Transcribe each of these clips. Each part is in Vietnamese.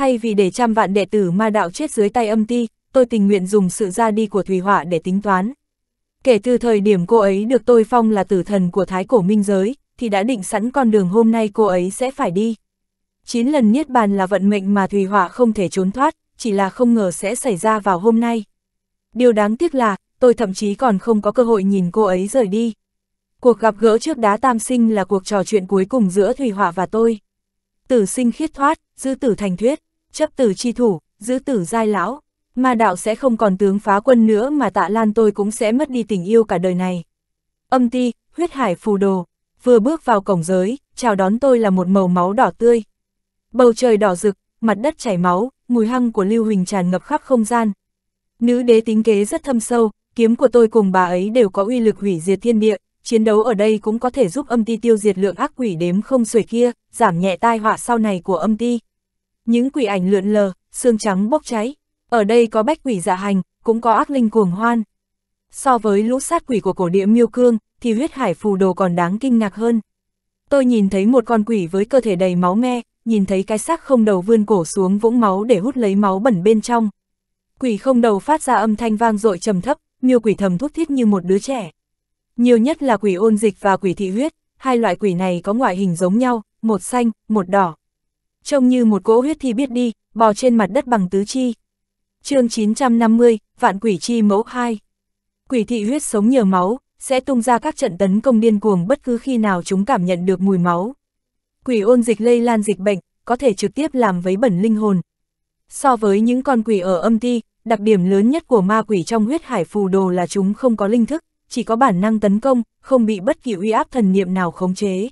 thay vì để trăm vạn đệ tử ma đạo chết dưới tay âm ti, tôi tình nguyện dùng sự ra đi của Thùy Họa để tính toán. Kể từ thời điểm cô ấy được tôi phong là tử thần của Thái Cổ Minh Giới, thì đã định sẵn con đường hôm nay cô ấy sẽ phải đi. Chín lần Niết Bàn là vận mệnh mà Thùy Họa không thể trốn thoát, chỉ là không ngờ sẽ xảy ra vào hôm nay. Điều đáng tiếc là, tôi thậm chí còn không có cơ hội nhìn cô ấy rời đi. Cuộc gặp gỡ trước đá tam sinh là cuộc trò chuyện cuối cùng giữa Thùy Họa và tôi. Tử sinh khiết thoát, dư tử thành thuyết chấp tử chi thủ, giữ tử giai lão, ma đạo sẽ không còn tướng phá quân nữa mà tạ lan tôi cũng sẽ mất đi tình yêu cả đời này. Âm ti, huyết hải phù đồ, vừa bước vào cổng giới, chào đón tôi là một màu máu đỏ tươi. Bầu trời đỏ rực, mặt đất chảy máu, mùi hăng của Lưu Huỳnh tràn ngập khắp không gian. Nữ đế tính kế rất thâm sâu, kiếm của tôi cùng bà ấy đều có uy lực hủy diệt thiên địa, chiến đấu ở đây cũng có thể giúp âm ti tiêu diệt lượng ác quỷ đếm không xuể kia, giảm nhẹ tai họa sau này của âm ti những quỷ ảnh lượn lờ, xương trắng bốc cháy. Ở đây có bách quỷ dạ hành, cũng có ác linh cuồng hoan. So với lũ sát quỷ của cổ địa miêu cương, thì huyết hải phù đồ còn đáng kinh ngạc hơn. Tôi nhìn thấy một con quỷ với cơ thể đầy máu me, nhìn thấy cái xác không đầu vươn cổ xuống vũng máu để hút lấy máu bẩn bên trong. Quỷ không đầu phát ra âm thanh vang dội trầm thấp, miêu quỷ thầm thút thiết như một đứa trẻ. Nhiều nhất là quỷ ôn dịch và quỷ thị huyết, hai loại quỷ này có ngoại hình giống nhau, một xanh, một đỏ. Trông như một cỗ huyết thi biết đi, bò trên mặt đất bằng tứ chi. chương 950, Vạn Quỷ Chi Mẫu 2 Quỷ thị huyết sống nhờ máu, sẽ tung ra các trận tấn công điên cuồng bất cứ khi nào chúng cảm nhận được mùi máu. Quỷ ôn dịch lây lan dịch bệnh, có thể trực tiếp làm vấy bẩn linh hồn. So với những con quỷ ở âm ti, đặc điểm lớn nhất của ma quỷ trong huyết hải phù đồ là chúng không có linh thức, chỉ có bản năng tấn công, không bị bất kỳ uy áp thần niệm nào khống chế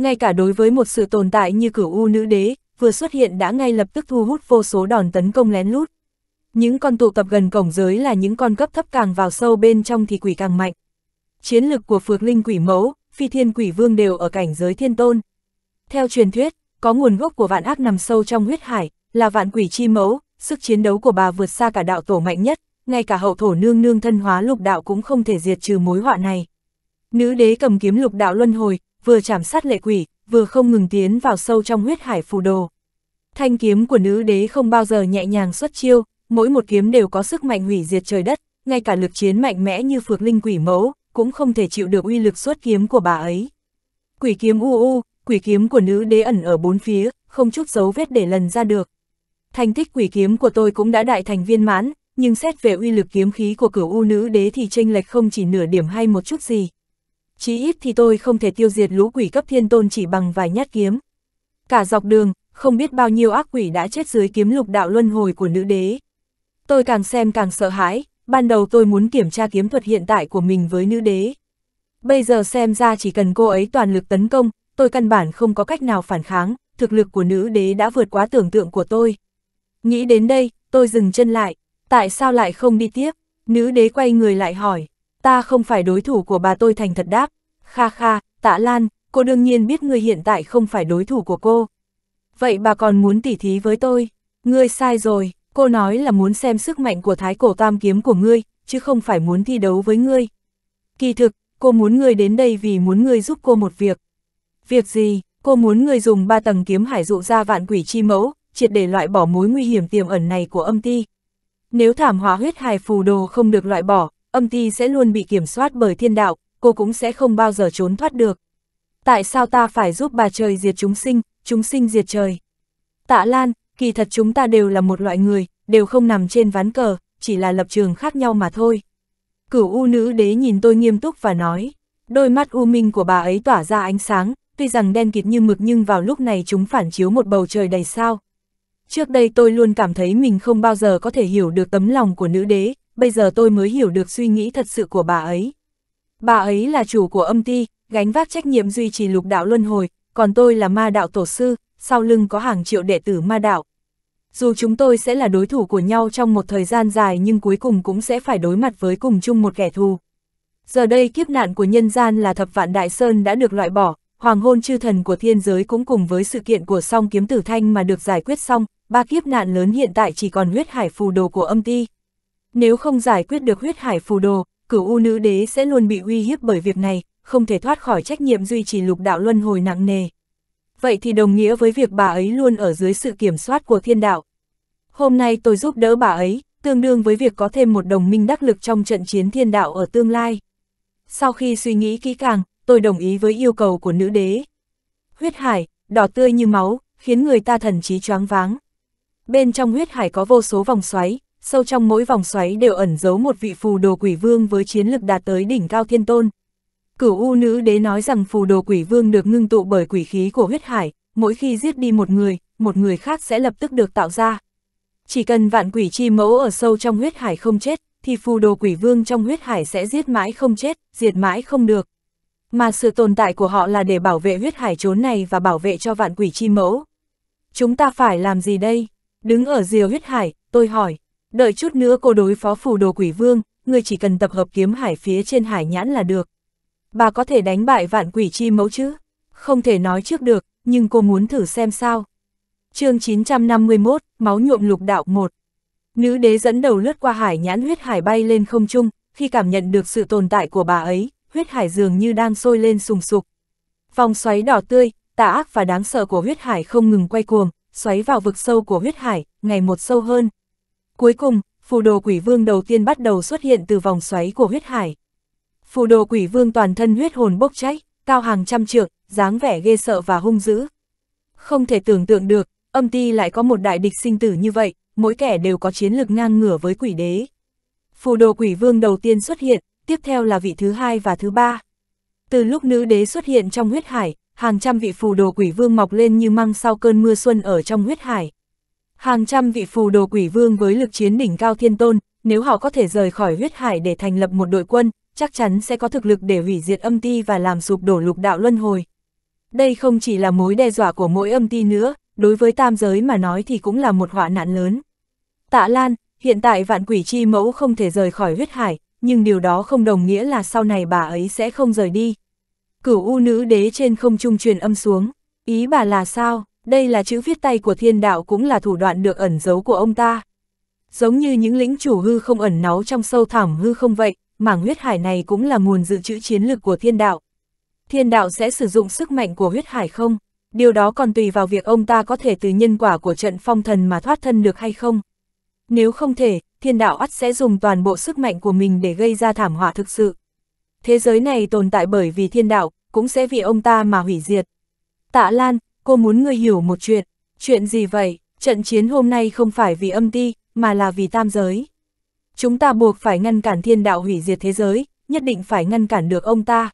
ngay cả đối với một sự tồn tại như cửu u nữ đế, vừa xuất hiện đã ngay lập tức thu hút vô số đòn tấn công lén lút. Những con tụ tập gần cổng giới là những con cấp thấp càng vào sâu bên trong thì quỷ càng mạnh. Chiến lực của Phược Linh Quỷ Mẫu, Phi Thiên Quỷ Vương đều ở cảnh giới thiên tôn. Theo truyền thuyết, có nguồn gốc của vạn ác nằm sâu trong huyết hải, là vạn quỷ chi mẫu, sức chiến đấu của bà vượt xa cả đạo tổ mạnh nhất, ngay cả hậu thổ nương nương thân hóa lục đạo cũng không thể diệt trừ mối họa này. Nữ đế cầm kiếm lục đạo luân hồi, vừa chạm sát lệ quỷ, vừa không ngừng tiến vào sâu trong huyết hải phù đồ. Thanh kiếm của nữ đế không bao giờ nhẹ nhàng xuất chiêu, mỗi một kiếm đều có sức mạnh hủy diệt trời đất, ngay cả lực chiến mạnh mẽ như phược linh quỷ mẫu, cũng không thể chịu được uy lực xuất kiếm của bà ấy. Quỷ kiếm u u, quỷ kiếm của nữ đế ẩn ở bốn phía, không chút dấu vết để lần ra được. Thành tích quỷ kiếm của tôi cũng đã đại thành viên mãn, nhưng xét về uy lực kiếm khí của cửu u nữ đế thì chênh lệch không chỉ nửa điểm hay một chút gì chí ít thì tôi không thể tiêu diệt lũ quỷ cấp thiên tôn chỉ bằng vài nhát kiếm. Cả dọc đường, không biết bao nhiêu ác quỷ đã chết dưới kiếm lục đạo luân hồi của nữ đế. Tôi càng xem càng sợ hãi, ban đầu tôi muốn kiểm tra kiếm thuật hiện tại của mình với nữ đế. Bây giờ xem ra chỉ cần cô ấy toàn lực tấn công, tôi căn bản không có cách nào phản kháng, thực lực của nữ đế đã vượt quá tưởng tượng của tôi. Nghĩ đến đây, tôi dừng chân lại, tại sao lại không đi tiếp? Nữ đế quay người lại hỏi, ta không phải đối thủ của bà tôi thành thật đáp, kha kha, tạ Lan, cô đương nhiên biết ngươi hiện tại không phải đối thủ của cô. Vậy bà còn muốn tỉ thí với tôi, ngươi sai rồi, cô nói là muốn xem sức mạnh của thái cổ tam kiếm của ngươi, chứ không phải muốn thi đấu với ngươi. Kỳ thực, cô muốn ngươi đến đây vì muốn ngươi giúp cô một việc. Việc gì, cô muốn ngươi dùng ba tầng kiếm hải dụ ra vạn quỷ chi mẫu, triệt để loại bỏ mối nguy hiểm tiềm ẩn này của âm ti. Nếu thảm họa huyết hài phù đồ không được loại bỏ, âm ti sẽ luôn bị kiểm soát bởi thiên đạo, cô cũng sẽ không bao giờ trốn thoát được. Tại sao ta phải giúp bà trời diệt chúng sinh, chúng sinh diệt trời? Tạ Lan, kỳ thật chúng ta đều là một loại người, đều không nằm trên ván cờ, chỉ là lập trường khác nhau mà thôi. Cửu U nữ đế nhìn tôi nghiêm túc và nói, đôi mắt u minh của bà ấy tỏa ra ánh sáng, tuy rằng đen kịt như mực nhưng vào lúc này chúng phản chiếu một bầu trời đầy sao. Trước đây tôi luôn cảm thấy mình không bao giờ có thể hiểu được tấm lòng của nữ đế, bây giờ tôi mới hiểu được suy nghĩ thật sự của bà ấy. Bà ấy là chủ của âm ti, gánh vác trách nhiệm duy trì lục đạo luân hồi, còn tôi là ma đạo tổ sư, sau lưng có hàng triệu đệ tử ma đạo. Dù chúng tôi sẽ là đối thủ của nhau trong một thời gian dài nhưng cuối cùng cũng sẽ phải đối mặt với cùng chung một kẻ thù. Giờ đây kiếp nạn của nhân gian là thập vạn đại sơn đã được loại bỏ, hoàng hôn chư thần của thiên giới cũng cùng với sự kiện của song kiếm tử thanh mà được giải quyết xong, ba kiếp nạn lớn hiện tại chỉ còn huyết hải phù đồ của âm ti. Nếu không giải quyết được huyết hải phù đồ, cửu u nữ đế sẽ luôn bị uy hiếp bởi việc này, không thể thoát khỏi trách nhiệm duy trì lục đạo luân hồi nặng nề. Vậy thì đồng nghĩa với việc bà ấy luôn ở dưới sự kiểm soát của thiên đạo. Hôm nay tôi giúp đỡ bà ấy, tương đương với việc có thêm một đồng minh đắc lực trong trận chiến thiên đạo ở tương lai. Sau khi suy nghĩ kỹ càng, tôi đồng ý với yêu cầu của nữ đế. Huyết hải, đỏ tươi như máu, khiến người ta thần trí choáng váng. Bên trong huyết hải có vô số vòng xoáy, sâu trong mỗi vòng xoáy đều ẩn giấu một vị phù đồ quỷ vương với chiến lực đạt tới đỉnh cao thiên tôn. Cửu U nữ đế nói rằng phù đồ quỷ vương được ngưng tụ bởi quỷ khí của huyết hải, mỗi khi giết đi một người, một người khác sẽ lập tức được tạo ra. Chỉ cần vạn quỷ chi mẫu ở sâu trong huyết hải không chết, thì phù đồ quỷ vương trong huyết hải sẽ giết mãi không chết, diệt mãi không được. Mà sự tồn tại của họ là để bảo vệ huyết hải chốn này và bảo vệ cho vạn quỷ chi mẫu. Chúng ta phải làm gì đây? Đứng ở rìa huyết hải, tôi hỏi. Đợi chút nữa cô đối phó phù đồ quỷ vương, người chỉ cần tập hợp kiếm hải phía trên hải nhãn là được. Bà có thể đánh bại vạn quỷ chi mẫu chứ? Không thể nói trước được, nhưng cô muốn thử xem sao. chương 951, Máu nhuộm lục đạo 1 Nữ đế dẫn đầu lướt qua hải nhãn huyết hải bay lên không trung, khi cảm nhận được sự tồn tại của bà ấy, huyết hải dường như đang sôi lên sùng sục. Vòng xoáy đỏ tươi, tà ác và đáng sợ của huyết hải không ngừng quay cuồng, xoáy vào vực sâu của huyết hải, ngày một sâu hơn, Cuối cùng, phù đồ quỷ vương đầu tiên bắt đầu xuất hiện từ vòng xoáy của huyết hải. Phù đồ quỷ vương toàn thân huyết hồn bốc cháy, cao hàng trăm trượng, dáng vẻ ghê sợ và hung dữ. Không thể tưởng tượng được, âm ti lại có một đại địch sinh tử như vậy, mỗi kẻ đều có chiến lực ngang ngửa với quỷ đế. Phù đồ quỷ vương đầu tiên xuất hiện, tiếp theo là vị thứ hai và thứ ba. Từ lúc nữ đế xuất hiện trong huyết hải, hàng trăm vị phù đồ quỷ vương mọc lên như măng sau cơn mưa xuân ở trong huyết hải. Hàng trăm vị phù đồ quỷ vương với lực chiến đỉnh cao thiên tôn, nếu họ có thể rời khỏi huyết hải để thành lập một đội quân, chắc chắn sẽ có thực lực để hủy diệt âm ti và làm sụp đổ lục đạo luân hồi. Đây không chỉ là mối đe dọa của mỗi âm ti nữa, đối với tam giới mà nói thì cũng là một họa nạn lớn. Tạ Lan, hiện tại vạn quỷ chi mẫu không thể rời khỏi huyết hải, nhưng điều đó không đồng nghĩa là sau này bà ấy sẽ không rời đi. Cửu u nữ đế trên không trung truyền âm xuống, ý bà là sao? Đây là chữ viết tay của thiên đạo cũng là thủ đoạn được ẩn giấu của ông ta. Giống như những lĩnh chủ hư không ẩn náu trong sâu thẳm hư không vậy, mảng huyết hải này cũng là nguồn dự trữ chiến lược của thiên đạo. Thiên đạo sẽ sử dụng sức mạnh của huyết hải không? Điều đó còn tùy vào việc ông ta có thể từ nhân quả của trận phong thần mà thoát thân được hay không. Nếu không thể, thiên đạo ắt sẽ dùng toàn bộ sức mạnh của mình để gây ra thảm họa thực sự. Thế giới này tồn tại bởi vì thiên đạo, cũng sẽ vì ông ta mà hủy diệt. Tạ Lan, cô muốn ngươi hiểu một chuyện. Chuyện gì vậy? Trận chiến hôm nay không phải vì âm ti, mà là vì tam giới. Chúng ta buộc phải ngăn cản thiên đạo hủy diệt thế giới, nhất định phải ngăn cản được ông ta.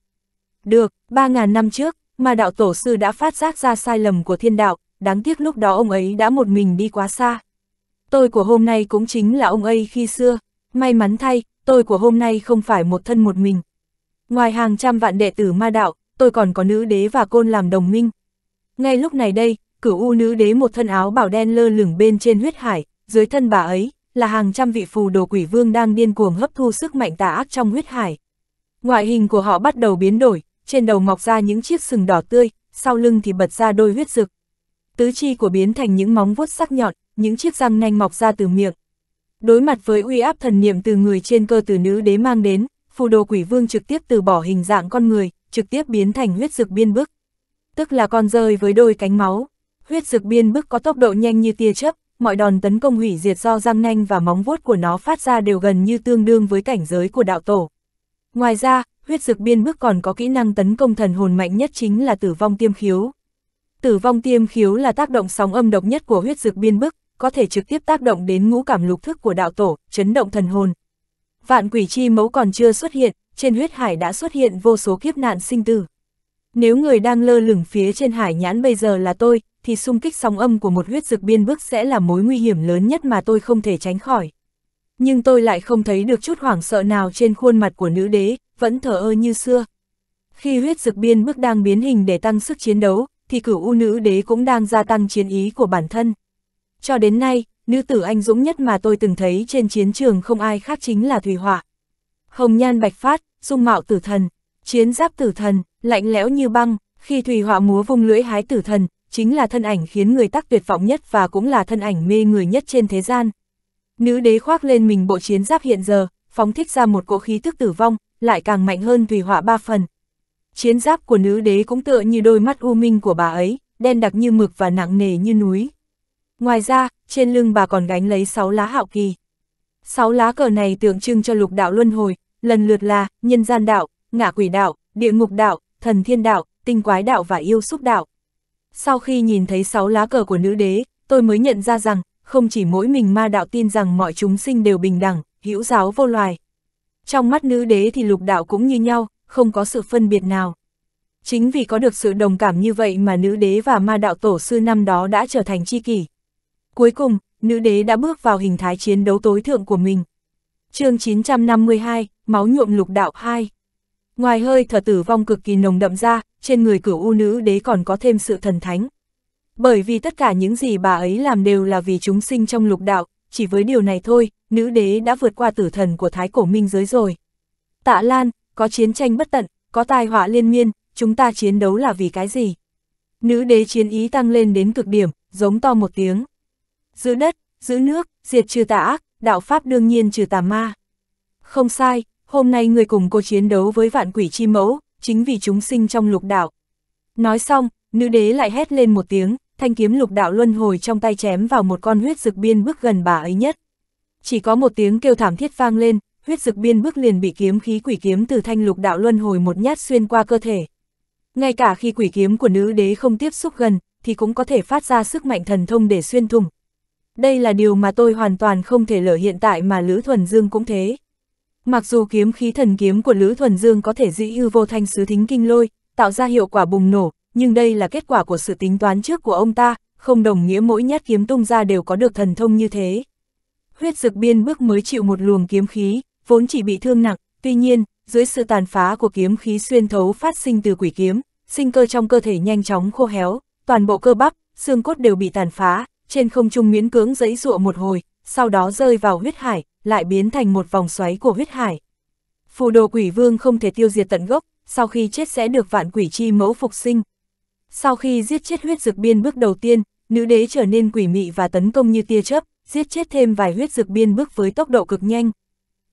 Được, 3.000 năm trước, mà đạo tổ sư đã phát giác ra sai lầm của thiên đạo, đáng tiếc lúc đó ông ấy đã một mình đi quá xa. Tôi của hôm nay cũng chính là ông ấy khi xưa, may mắn thay, tôi của hôm nay không phải một thân một mình. Ngoài hàng trăm vạn đệ tử ma đạo, tôi còn có nữ đế và côn làm đồng minh. Ngay lúc này đây, cửu u nữ đế một thân áo bảo đen lơ lửng bên trên huyết hải, dưới thân bà ấy là hàng trăm vị phù đồ quỷ vương đang điên cuồng hấp thu sức mạnh tà ác trong huyết hải. Ngoại hình của họ bắt đầu biến đổi, trên đầu mọc ra những chiếc sừng đỏ tươi, sau lưng thì bật ra đôi huyết rực. Tứ chi của biến thành những móng vuốt sắc nhọn, những chiếc răng nanh mọc ra từ miệng. Đối mặt với uy áp thần niệm từ người trên cơ từ nữ đế mang đến, phù đồ quỷ vương trực tiếp từ bỏ hình dạng con người, trực tiếp biến thành huyết rực biên bức tức là con rơi với đôi cánh máu. Huyết dực biên bức có tốc độ nhanh như tia chớp, mọi đòn tấn công hủy diệt do răng nanh và móng vuốt của nó phát ra đều gần như tương đương với cảnh giới của đạo tổ. Ngoài ra, huyết dực biên bức còn có kỹ năng tấn công thần hồn mạnh nhất chính là tử vong tiêm khiếu. Tử vong tiêm khiếu là tác động sóng âm độc nhất của huyết dực biên bức, có thể trực tiếp tác động đến ngũ cảm lục thức của đạo tổ, chấn động thần hồn. Vạn quỷ chi mẫu còn chưa xuất hiện, trên huyết hải đã xuất hiện vô số kiếp nạn sinh tử. Nếu người đang lơ lửng phía trên hải nhãn bây giờ là tôi, thì xung kích sóng âm của một huyết dực biên bức sẽ là mối nguy hiểm lớn nhất mà tôi không thể tránh khỏi. Nhưng tôi lại không thấy được chút hoảng sợ nào trên khuôn mặt của nữ đế, vẫn thở ơ như xưa. Khi huyết dực biên bức đang biến hình để tăng sức chiến đấu, thì cửu u nữ đế cũng đang gia tăng chiến ý của bản thân. Cho đến nay, nữ tử anh dũng nhất mà tôi từng thấy trên chiến trường không ai khác chính là Thùy Họa. Hồng nhan bạch phát, dung mạo tử thần, chiến giáp tử thần, lạnh lẽo như băng, khi thủy họa múa vung lưỡi hái tử thần, chính là thân ảnh khiến người tắc tuyệt vọng nhất và cũng là thân ảnh mê người nhất trên thế gian. Nữ đế khoác lên mình bộ chiến giáp hiện giờ, phóng thích ra một cỗ khí tức tử vong, lại càng mạnh hơn thủy họa ba phần. Chiến giáp của nữ đế cũng tựa như đôi mắt u minh của bà ấy, đen đặc như mực và nặng nề như núi. Ngoài ra, trên lưng bà còn gánh lấy sáu lá hạo kỳ. Sáu lá cờ này tượng trưng cho lục đạo luân hồi, lần lượt là nhân gian đạo, ngạ quỷ đạo, địa ngục đạo, thần thiên đạo, tinh quái đạo và yêu xúc đạo. Sau khi nhìn thấy sáu lá cờ của nữ đế, tôi mới nhận ra rằng, không chỉ mỗi mình ma đạo tin rằng mọi chúng sinh đều bình đẳng, hữu giáo vô loài. Trong mắt nữ đế thì lục đạo cũng như nhau, không có sự phân biệt nào. Chính vì có được sự đồng cảm như vậy mà nữ đế và ma đạo tổ sư năm đó đã trở thành tri kỷ. Cuối cùng, nữ đế đã bước vào hình thái chiến đấu tối thượng của mình. chương 952, Máu nhuộm lục đạo 2 Ngoài hơi thở tử vong cực kỳ nồng đậm ra, trên người cửu u nữ đế còn có thêm sự thần thánh. Bởi vì tất cả những gì bà ấy làm đều là vì chúng sinh trong lục đạo, chỉ với điều này thôi, nữ đế đã vượt qua tử thần của thái cổ minh giới rồi. Tạ Lan, có chiến tranh bất tận, có tai họa liên miên, chúng ta chiến đấu là vì cái gì? Nữ đế chiến ý tăng lên đến cực điểm, giống to một tiếng. Giữ đất, giữ nước, diệt trừ tà ác, đạo pháp đương nhiên trừ tà ma. Không sai, hôm nay người cùng cô chiến đấu với vạn quỷ chi mẫu, chính vì chúng sinh trong lục đạo. Nói xong, nữ đế lại hét lên một tiếng, thanh kiếm lục đạo luân hồi trong tay chém vào một con huyết dực biên bước gần bà ấy nhất. Chỉ có một tiếng kêu thảm thiết vang lên, huyết dực biên bước liền bị kiếm khí quỷ kiếm từ thanh lục đạo luân hồi một nhát xuyên qua cơ thể. Ngay cả khi quỷ kiếm của nữ đế không tiếp xúc gần, thì cũng có thể phát ra sức mạnh thần thông để xuyên thủng. Đây là điều mà tôi hoàn toàn không thể lỡ hiện tại mà Lữ Thuần Dương cũng thế. Mặc dù kiếm khí thần kiếm của Lữ Thuần Dương có thể dĩ hư vô thanh sứ thính kinh lôi, tạo ra hiệu quả bùng nổ, nhưng đây là kết quả của sự tính toán trước của ông ta, không đồng nghĩa mỗi nhát kiếm tung ra đều có được thần thông như thế. Huyết dực biên bước mới chịu một luồng kiếm khí, vốn chỉ bị thương nặng, tuy nhiên, dưới sự tàn phá của kiếm khí xuyên thấu phát sinh từ quỷ kiếm, sinh cơ trong cơ thể nhanh chóng khô héo, toàn bộ cơ bắp, xương cốt đều bị tàn phá, trên không trung miễn cưỡng giãy dụa một hồi, sau đó rơi vào huyết hải, lại biến thành một vòng xoáy của huyết hải. Phù đồ quỷ vương không thể tiêu diệt tận gốc, sau khi chết sẽ được vạn quỷ chi mẫu phục sinh. Sau khi giết chết huyết dược biên bước đầu tiên, nữ đế trở nên quỷ mị và tấn công như tia chớp, giết chết thêm vài huyết dược biên bước với tốc độ cực nhanh.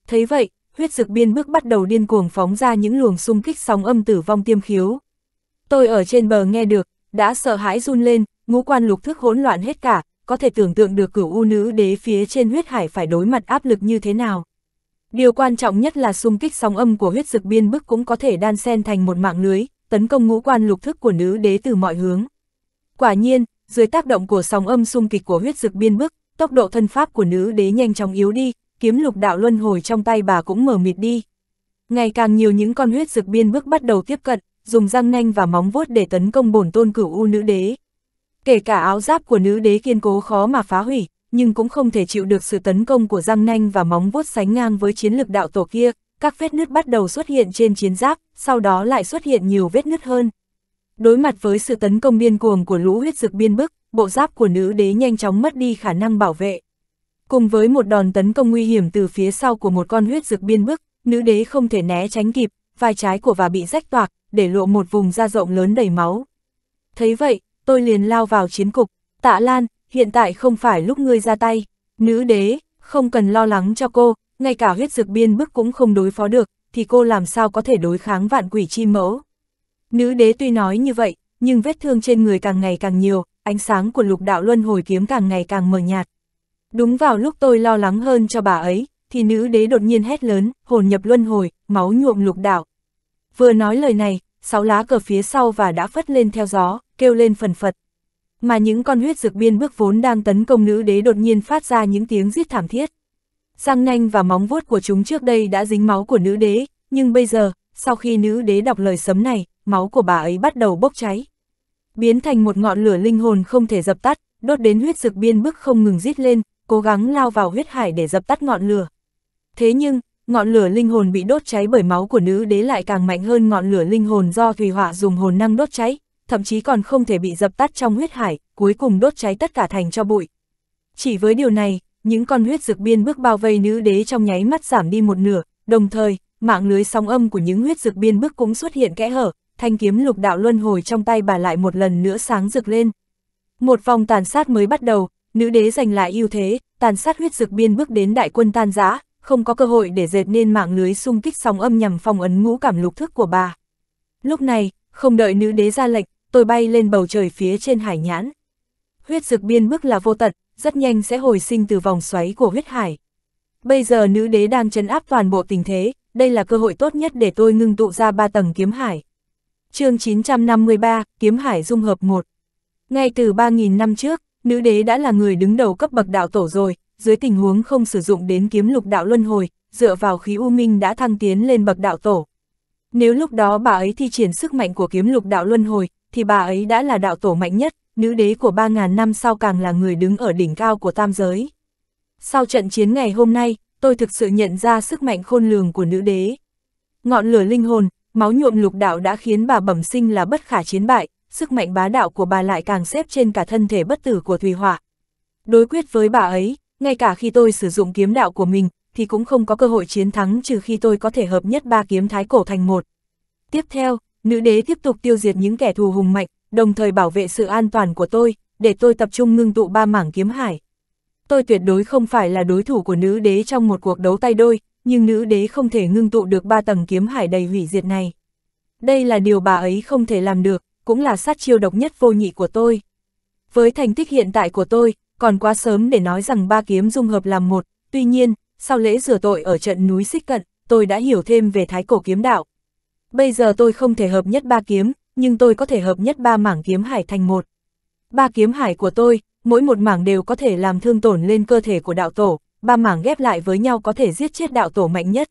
Thấy vậy, huyết dược biên bước bắt đầu điên cuồng phóng ra những luồng xung kích sóng âm tử vong tiêm khiếu. Tôi ở trên bờ nghe được, đã sợ hãi run lên, ngũ quan lục thức hỗn loạn hết cả, có thể tưởng tượng được cửu u nữ đế phía trên huyết hải phải đối mặt áp lực như thế nào. Điều quan trọng nhất là xung kích sóng âm của huyết dực biên bức cũng có thể đan xen thành một mạng lưới, tấn công ngũ quan lục thức của nữ đế từ mọi hướng. Quả nhiên, dưới tác động của sóng âm xung kịch của huyết dực biên bức, tốc độ thân pháp của nữ đế nhanh chóng yếu đi, kiếm lục đạo luân hồi trong tay bà cũng mở mịt đi. Ngày càng nhiều những con huyết dực biên bức bắt đầu tiếp cận, dùng răng nanh và móng vuốt để tấn công bổn tôn cửu u nữ đế. Kể cả áo giáp của nữ đế kiên cố khó mà phá hủy, nhưng cũng không thể chịu được sự tấn công của răng nanh và móng vuốt sánh ngang với chiến lực đạo tổ kia, các vết nứt bắt đầu xuất hiện trên chiến giáp, sau đó lại xuất hiện nhiều vết nứt hơn. Đối mặt với sự tấn công điên cuồng của lũ huyết dực biên bức, bộ giáp của nữ đế nhanh chóng mất đi khả năng bảo vệ. Cùng với một đòn tấn công nguy hiểm từ phía sau của một con huyết dực biên bức, nữ đế không thể né tránh kịp, vai trái của và bị rách toạc, để lộ một vùng da rộng lớn đầy máu. Thấy vậy, tôi liền lao vào chiến cục, tạ Lan, hiện tại không phải lúc ngươi ra tay, nữ đế, không cần lo lắng cho cô, ngay cả huyết dược biên bức cũng không đối phó được, thì cô làm sao có thể đối kháng vạn quỷ chi mẫu. Nữ đế tuy nói như vậy, nhưng vết thương trên người càng ngày càng nhiều, ánh sáng của lục đạo luân hồi kiếm càng ngày càng mờ nhạt. Đúng vào lúc tôi lo lắng hơn cho bà ấy, thì nữ đế đột nhiên hét lớn, hồn nhập luân hồi, máu nhuộm lục đạo. Vừa nói lời này, sáu lá cờ phía sau và đã phất lên theo gió, kêu lên phần phật. Mà những con huyết dược biên bước vốn đang tấn công nữ đế đột nhiên phát ra những tiếng giết thảm thiết. Răng nanh và móng vuốt của chúng trước đây đã dính máu của nữ đế, nhưng bây giờ, sau khi nữ đế đọc lời sấm này, máu của bà ấy bắt đầu bốc cháy. Biến thành một ngọn lửa linh hồn không thể dập tắt, đốt đến huyết dược biên bước không ngừng giết lên, cố gắng lao vào huyết hải để dập tắt ngọn lửa. Thế nhưng, ngọn lửa linh hồn bị đốt cháy bởi máu của nữ đế lại càng mạnh hơn ngọn lửa linh hồn do thủy hỏa dùng hồn năng đốt cháy, thậm chí còn không thể bị dập tắt trong huyết hải, cuối cùng đốt cháy tất cả thành cho bụi. Chỉ với điều này, những con huyết dược biên bước bao vây nữ đế trong nháy mắt giảm đi một nửa, đồng thời, mạng lưới sóng âm của những huyết dược biên bước cũng xuất hiện kẽ hở, thanh kiếm lục đạo luân hồi trong tay bà lại một lần nữa sáng rực lên. Một vòng tàn sát mới bắt đầu, nữ đế giành lại ưu thế, tàn sát huyết dược biên bước đến đại quân tan giã, không có cơ hội để dệt nên mạng lưới xung kích sóng âm nhằm phòng ấn ngũ cảm lục thức của bà. Lúc này, không đợi nữ đế ra lệnh, tôi bay lên bầu trời phía trên hải nhãn. Huyết dực biên bức là vô tận, rất nhanh sẽ hồi sinh từ vòng xoáy của huyết hải. Bây giờ nữ đế đang chấn áp toàn bộ tình thế, đây là cơ hội tốt nhất để tôi ngưng tụ ra ba tầng kiếm hải. chương 953, Kiếm Hải Dung Hợp 1 Ngay từ 3.000 năm trước, nữ đế đã là người đứng đầu cấp bậc đạo tổ rồi, dưới tình huống không sử dụng đến kiếm lục đạo luân hồi, dựa vào khí u minh đã thăng tiến lên bậc đạo tổ. Nếu lúc đó bà ấy thi triển sức mạnh của kiếm lục đạo luân hồi, thì bà ấy đã là đạo tổ mạnh nhất, nữ đế của 3.000 năm sau càng là người đứng ở đỉnh cao của tam giới. Sau trận chiến ngày hôm nay, tôi thực sự nhận ra sức mạnh khôn lường của nữ đế. Ngọn lửa linh hồn, máu nhuộm lục đạo đã khiến bà bẩm sinh là bất khả chiến bại, sức mạnh bá đạo của bà lại càng xếp trên cả thân thể bất tử của Thùy hỏa Đối quyết với bà ấy, ngay cả khi tôi sử dụng kiếm đạo của mình, thì cũng không có cơ hội chiến thắng trừ khi tôi có thể hợp nhất ba kiếm thái cổ thành một. Tiếp theo, Nữ đế tiếp tục tiêu diệt những kẻ thù hùng mạnh, đồng thời bảo vệ sự an toàn của tôi, để tôi tập trung ngưng tụ ba mảng kiếm hải. Tôi tuyệt đối không phải là đối thủ của nữ đế trong một cuộc đấu tay đôi, nhưng nữ đế không thể ngưng tụ được ba tầng kiếm hải đầy hủy diệt này. Đây là điều bà ấy không thể làm được, cũng là sát chiêu độc nhất vô nhị của tôi. Với thành tích hiện tại của tôi, còn quá sớm để nói rằng ba kiếm dung hợp làm một, tuy nhiên, sau lễ rửa tội ở trận núi Xích Cận, tôi đã hiểu thêm về thái cổ kiếm đạo bây giờ tôi không thể hợp nhất ba kiếm, nhưng tôi có thể hợp nhất ba mảng kiếm hải thành một. Ba kiếm hải của tôi, mỗi một mảng đều có thể làm thương tổn lên cơ thể của đạo tổ, ba mảng ghép lại với nhau có thể giết chết đạo tổ mạnh nhất.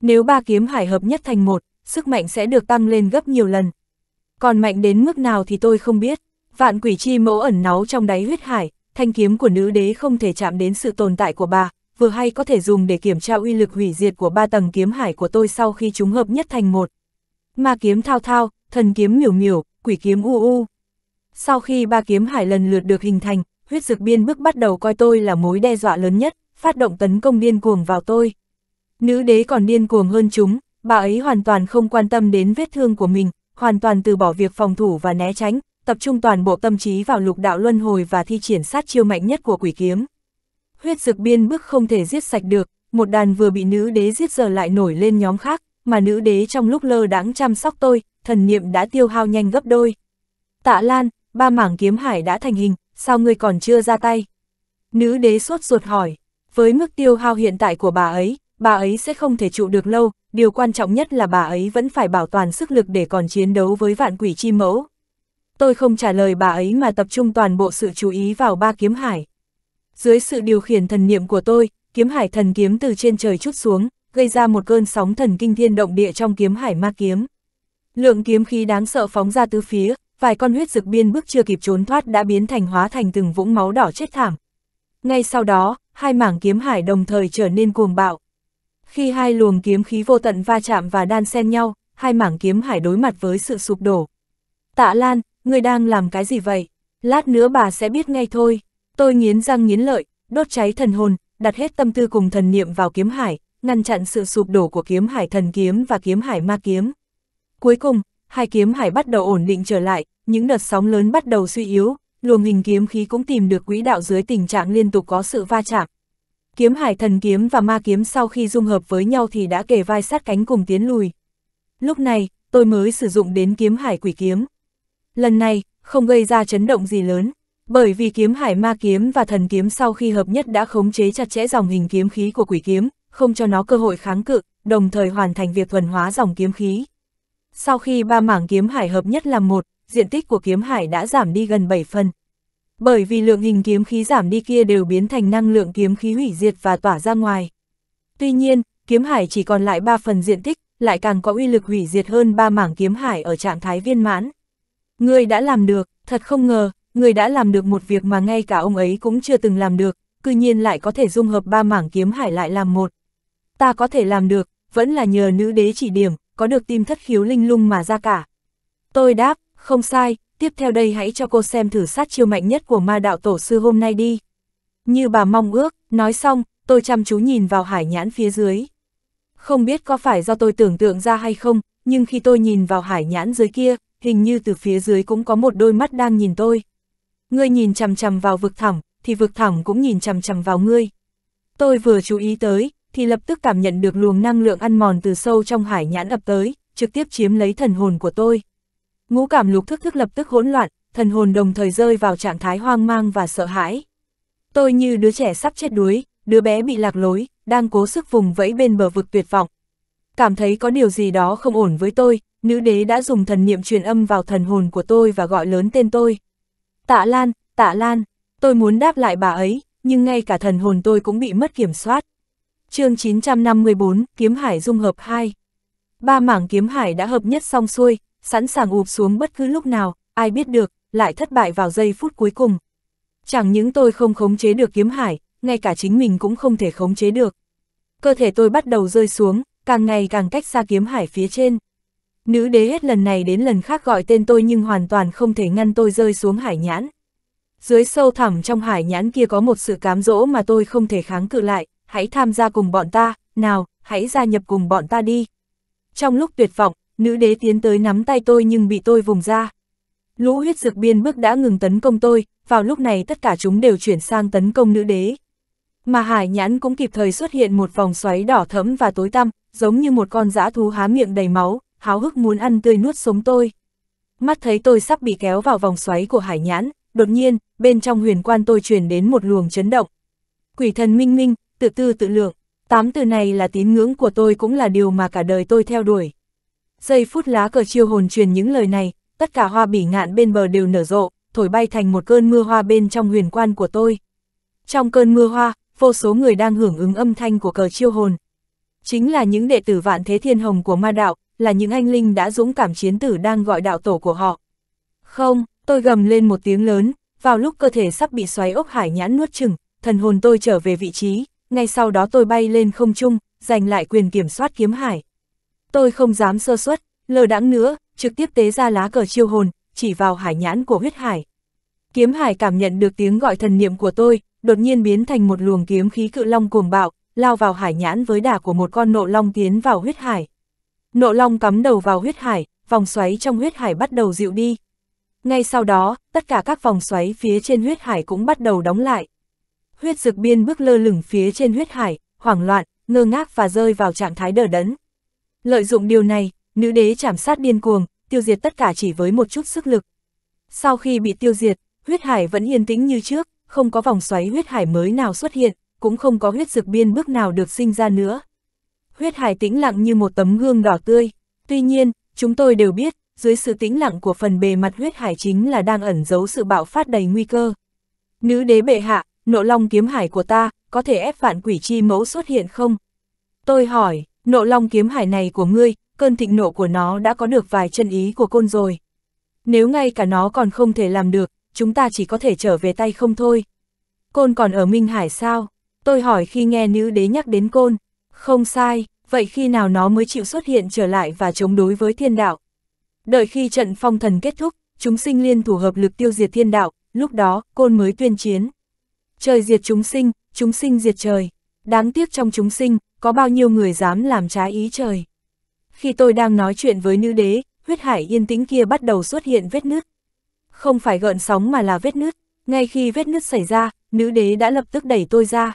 Nếu ba kiếm hải hợp nhất thành một, sức mạnh sẽ được tăng lên gấp nhiều lần. Còn mạnh đến mức nào thì tôi không biết. Vạn quỷ chi mẫu ẩn náu trong đáy huyết hải, thanh kiếm của nữ đế không thể chạm đến sự tồn tại của bà, vừa hay có thể dùng để kiểm tra uy lực hủy diệt của ba tầng kiếm hải của tôi sau khi chúng hợp nhất thành một ma kiếm thao thao, thần kiếm miểu miểu, quỷ kiếm u u. Sau khi ba kiếm hải lần lượt được hình thành, huyết dực biên bước bắt đầu coi tôi là mối đe dọa lớn nhất, phát động tấn công điên cuồng vào tôi. Nữ đế còn điên cuồng hơn chúng, bà ấy hoàn toàn không quan tâm đến vết thương của mình, hoàn toàn từ bỏ việc phòng thủ và né tránh, tập trung toàn bộ tâm trí vào lục đạo luân hồi và thi triển sát chiêu mạnh nhất của quỷ kiếm. Huyết dực biên bước không thể giết sạch được, một đàn vừa bị nữ đế giết giờ lại nổi lên nhóm khác, mà nữ đế trong lúc lơ đãng chăm sóc tôi, thần niệm đã tiêu hao nhanh gấp đôi. Tạ Lan, ba mảng kiếm hải đã thành hình, sao ngươi còn chưa ra tay? Nữ đế suốt ruột hỏi, với mức tiêu hao hiện tại của bà ấy, bà ấy sẽ không thể trụ được lâu, điều quan trọng nhất là bà ấy vẫn phải bảo toàn sức lực để còn chiến đấu với vạn quỷ chi mẫu. Tôi không trả lời bà ấy mà tập trung toàn bộ sự chú ý vào ba kiếm hải. Dưới sự điều khiển thần niệm của tôi, kiếm hải thần kiếm từ trên trời chút xuống, gây ra một cơn sóng thần kinh thiên động địa trong kiếm hải ma kiếm. Lượng kiếm khí đáng sợ phóng ra tứ phía, vài con huyết dực biên bước chưa kịp trốn thoát đã biến thành hóa thành từng vũng máu đỏ chết thảm. Ngay sau đó, hai mảng kiếm hải đồng thời trở nên cuồng bạo. Khi hai luồng kiếm khí vô tận va chạm và đan xen nhau, hai mảng kiếm hải đối mặt với sự sụp đổ. Tạ Lan, người đang làm cái gì vậy? Lát nữa bà sẽ biết ngay thôi. Tôi nghiến răng nghiến lợi, đốt cháy thần hồn, đặt hết tâm tư cùng thần niệm vào kiếm hải, ngăn chặn sự sụp đổ của kiếm hải thần kiếm và kiếm hải ma kiếm. Cuối cùng, hai kiếm hải bắt đầu ổn định trở lại, những đợt sóng lớn bắt đầu suy yếu, luồng hình kiếm khí cũng tìm được quỹ đạo dưới tình trạng liên tục có sự va chạm. Kiếm hải thần kiếm và ma kiếm sau khi dung hợp với nhau thì đã kề vai sát cánh cùng tiến lùi. Lúc này, tôi mới sử dụng đến kiếm hải quỷ kiếm. Lần này, không gây ra chấn động gì lớn, bởi vì kiếm hải ma kiếm và thần kiếm sau khi hợp nhất đã khống chế chặt chẽ dòng hình kiếm khí của quỷ kiếm, không cho nó cơ hội kháng cự, đồng thời hoàn thành việc thuần hóa dòng kiếm khí. Sau khi ba mảng kiếm hải hợp nhất làm một, diện tích của kiếm hải đã giảm đi gần 7 phần. Bởi vì lượng hình kiếm khí giảm đi kia đều biến thành năng lượng kiếm khí hủy diệt và tỏa ra ngoài. Tuy nhiên, kiếm hải chỉ còn lại 3 phần diện tích, lại càng có uy lực hủy diệt hơn ba mảng kiếm hải ở trạng thái viên mãn. Người đã làm được, thật không ngờ, người đã làm được một việc mà ngay cả ông ấy cũng chưa từng làm được, cư nhiên lại có thể dung hợp ba mảng kiếm hải lại làm một ta có thể làm được, vẫn là nhờ nữ đế chỉ điểm, có được tim thất khiếu linh lung mà ra cả. Tôi đáp, không sai, tiếp theo đây hãy cho cô xem thử sát chiêu mạnh nhất của ma đạo tổ sư hôm nay đi. Như bà mong ước, nói xong, tôi chăm chú nhìn vào hải nhãn phía dưới. Không biết có phải do tôi tưởng tượng ra hay không, nhưng khi tôi nhìn vào hải nhãn dưới kia, hình như từ phía dưới cũng có một đôi mắt đang nhìn tôi. Ngươi nhìn chằm chằm vào vực thẳm, thì vực thẳm cũng nhìn chằm chằm vào ngươi. Tôi vừa chú ý tới, thì lập tức cảm nhận được luồng năng lượng ăn mòn từ sâu trong hải nhãn ập tới, trực tiếp chiếm lấy thần hồn của tôi. Ngũ cảm lục thức thức lập tức hỗn loạn, thần hồn đồng thời rơi vào trạng thái hoang mang và sợ hãi. Tôi như đứa trẻ sắp chết đuối, đứa bé bị lạc lối, đang cố sức vùng vẫy bên bờ vực tuyệt vọng. Cảm thấy có điều gì đó không ổn với tôi, nữ đế đã dùng thần niệm truyền âm vào thần hồn của tôi và gọi lớn tên tôi. Tạ Lan, Tạ Lan, tôi muốn đáp lại bà ấy, nhưng ngay cả thần hồn tôi cũng bị mất kiểm soát chương 954, kiếm hải dung hợp 2. Ba mảng kiếm hải đã hợp nhất xong xuôi, sẵn sàng ụp xuống bất cứ lúc nào, ai biết được, lại thất bại vào giây phút cuối cùng. Chẳng những tôi không khống chế được kiếm hải, ngay cả chính mình cũng không thể khống chế được. Cơ thể tôi bắt đầu rơi xuống, càng ngày càng cách xa kiếm hải phía trên. Nữ đế hết lần này đến lần khác gọi tên tôi nhưng hoàn toàn không thể ngăn tôi rơi xuống hải nhãn. Dưới sâu thẳm trong hải nhãn kia có một sự cám dỗ mà tôi không thể kháng cự lại, hãy tham gia cùng bọn ta, nào, hãy gia nhập cùng bọn ta đi. Trong lúc tuyệt vọng, nữ đế tiến tới nắm tay tôi nhưng bị tôi vùng ra. Lũ huyết dược biên bước đã ngừng tấn công tôi, vào lúc này tất cả chúng đều chuyển sang tấn công nữ đế. Mà hải nhãn cũng kịp thời xuất hiện một vòng xoáy đỏ thẫm và tối tăm, giống như một con dã thú há miệng đầy máu, háo hức muốn ăn tươi nuốt sống tôi. Mắt thấy tôi sắp bị kéo vào vòng xoáy của hải nhãn, đột nhiên, bên trong huyền quan tôi truyền đến một luồng chấn động. Quỷ thần minh minh, tự tư tự lượng, tám từ này là tín ngưỡng của tôi cũng là điều mà cả đời tôi theo đuổi. Giây phút lá cờ chiêu hồn truyền những lời này, tất cả hoa bỉ ngạn bên bờ đều nở rộ, thổi bay thành một cơn mưa hoa bên trong huyền quan của tôi. Trong cơn mưa hoa, vô số người đang hưởng ứng âm thanh của cờ chiêu hồn. Chính là những đệ tử vạn thế thiên hồng của ma đạo, là những anh linh đã dũng cảm chiến tử đang gọi đạo tổ của họ. Không, tôi gầm lên một tiếng lớn, vào lúc cơ thể sắp bị xoáy ốc hải nhãn nuốt chừng, thần hồn tôi trở về vị trí, ngay sau đó tôi bay lên không trung, giành lại quyền kiểm soát kiếm hải. Tôi không dám sơ suất, lờ đãng nữa, trực tiếp tế ra lá cờ chiêu hồn, chỉ vào hải nhãn của huyết hải. Kiếm hải cảm nhận được tiếng gọi thần niệm của tôi, đột nhiên biến thành một luồng kiếm khí cự long cuồng bạo, lao vào hải nhãn với đà của một con nộ long tiến vào huyết hải. Nộ long cắm đầu vào huyết hải, vòng xoáy trong huyết hải bắt đầu dịu đi. Ngay sau đó, tất cả các vòng xoáy phía trên huyết hải cũng bắt đầu đóng lại, huyết dực biên bước lơ lửng phía trên huyết hải, hoảng loạn, ngơ ngác và rơi vào trạng thái đờ đẫn. Lợi dụng điều này, nữ đế chảm sát điên cuồng, tiêu diệt tất cả chỉ với một chút sức lực. Sau khi bị tiêu diệt, huyết hải vẫn yên tĩnh như trước, không có vòng xoáy huyết hải mới nào xuất hiện, cũng không có huyết dực biên bước nào được sinh ra nữa. Huyết hải tĩnh lặng như một tấm gương đỏ tươi, tuy nhiên, chúng tôi đều biết, dưới sự tĩnh lặng của phần bề mặt huyết hải chính là đang ẩn giấu sự bạo phát đầy nguy cơ. Nữ đế bệ hạ, nộ long kiếm hải của ta, có thể ép vạn quỷ chi mẫu xuất hiện không? Tôi hỏi, nộ long kiếm hải này của ngươi, cơn thịnh nộ của nó đã có được vài chân ý của côn rồi. Nếu ngay cả nó còn không thể làm được, chúng ta chỉ có thể trở về tay không thôi. Côn còn ở Minh Hải sao? Tôi hỏi khi nghe nữ đế nhắc đến côn. Không sai, vậy khi nào nó mới chịu xuất hiện trở lại và chống đối với thiên đạo? Đợi khi trận phong thần kết thúc, chúng sinh liên thủ hợp lực tiêu diệt thiên đạo, lúc đó côn mới tuyên chiến. Trời diệt chúng sinh, chúng sinh diệt trời. Đáng tiếc trong chúng sinh, có bao nhiêu người dám làm trái ý trời. Khi tôi đang nói chuyện với nữ đế, huyết hải yên tĩnh kia bắt đầu xuất hiện vết nứt. Không phải gợn sóng mà là vết nứt. Ngay khi vết nứt xảy ra, nữ đế đã lập tức đẩy tôi ra.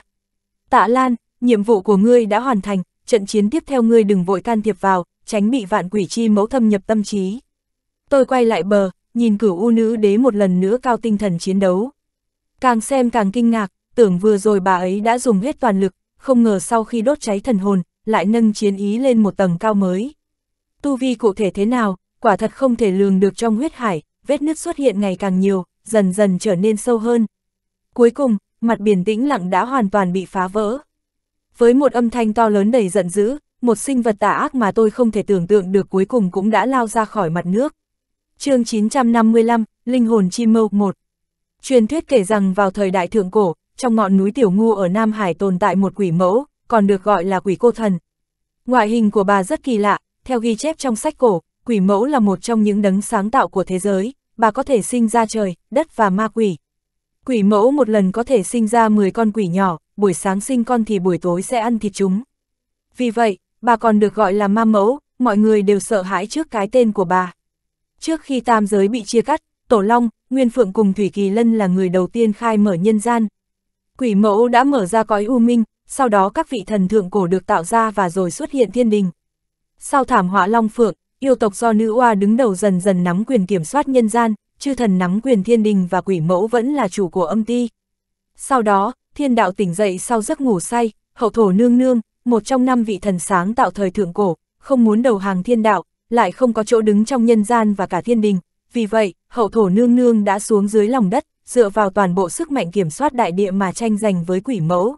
Tạ Lan, nhiệm vụ của ngươi đã hoàn thành, trận chiến tiếp theo ngươi đừng vội can thiệp vào, tránh bị vạn quỷ chi mẫu thâm nhập tâm trí. Tôi quay lại bờ, nhìn cửu u nữ đế một lần nữa cao tinh thần chiến đấu. Càng xem càng kinh ngạc, tưởng vừa rồi bà ấy đã dùng hết toàn lực, không ngờ sau khi đốt cháy thần hồn, lại nâng chiến ý lên một tầng cao mới. Tu vi cụ thể thế nào, quả thật không thể lường được trong huyết hải, vết nứt xuất hiện ngày càng nhiều, dần dần trở nên sâu hơn. Cuối cùng, mặt biển tĩnh lặng đã hoàn toàn bị phá vỡ. Với một âm thanh to lớn đầy giận dữ, một sinh vật tà ác mà tôi không thể tưởng tượng được cuối cùng cũng đã lao ra khỏi mặt nước. chương 955, Linh hồn Chi Mâu 1 Truyền thuyết kể rằng vào thời đại thượng cổ, trong ngọn núi Tiểu Ngu ở Nam Hải tồn tại một quỷ mẫu, còn được gọi là quỷ cô thần. Ngoại hình của bà rất kỳ lạ, theo ghi chép trong sách cổ, quỷ mẫu là một trong những đấng sáng tạo của thế giới, bà có thể sinh ra trời, đất và ma quỷ. Quỷ mẫu một lần có thể sinh ra 10 con quỷ nhỏ, buổi sáng sinh con thì buổi tối sẽ ăn thịt chúng. Vì vậy, bà còn được gọi là ma mẫu, mọi người đều sợ hãi trước cái tên của bà. Trước khi tam giới bị chia cắt, Tổ Long, Nguyên Phượng cùng Thủy Kỳ Lân là người đầu tiên khai mở nhân gian. Quỷ mẫu đã mở ra cõi u minh, sau đó các vị thần thượng cổ được tạo ra và rồi xuất hiện thiên đình. Sau thảm họa Long Phượng, yêu tộc do nữ oa đứng đầu dần dần nắm quyền kiểm soát nhân gian, chư thần nắm quyền thiên đình và quỷ mẫu vẫn là chủ của âm ti. Sau đó, thiên đạo tỉnh dậy sau giấc ngủ say, hậu thổ nương nương, một trong năm vị thần sáng tạo thời thượng cổ, không muốn đầu hàng thiên đạo, lại không có chỗ đứng trong nhân gian và cả thiên đình, vì vậy, hậu thổ nương nương đã xuống dưới lòng đất, dựa vào toàn bộ sức mạnh kiểm soát đại địa mà tranh giành với quỷ mẫu.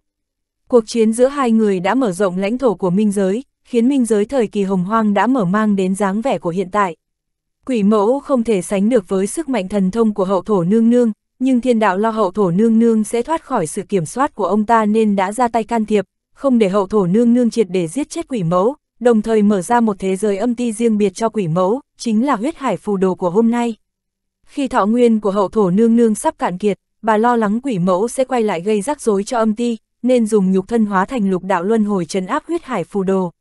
Cuộc chiến giữa hai người đã mở rộng lãnh thổ của minh giới, khiến minh giới thời kỳ hồng hoang đã mở mang đến dáng vẻ của hiện tại. Quỷ mẫu không thể sánh được với sức mạnh thần thông của hậu thổ nương nương, nhưng thiên đạo lo hậu thổ nương nương sẽ thoát khỏi sự kiểm soát của ông ta nên đã ra tay can thiệp, không để hậu thổ nương nương triệt để giết chết quỷ mẫu, đồng thời mở ra một thế giới âm ti riêng biệt cho quỷ mẫu, chính là huyết hải phù đồ của hôm nay. Khi thọ nguyên của hậu thổ nương nương sắp cạn kiệt, bà lo lắng quỷ mẫu sẽ quay lại gây rắc rối cho âm ti, nên dùng nhục thân hóa thành lục đạo luân hồi trấn áp huyết hải phù đồ.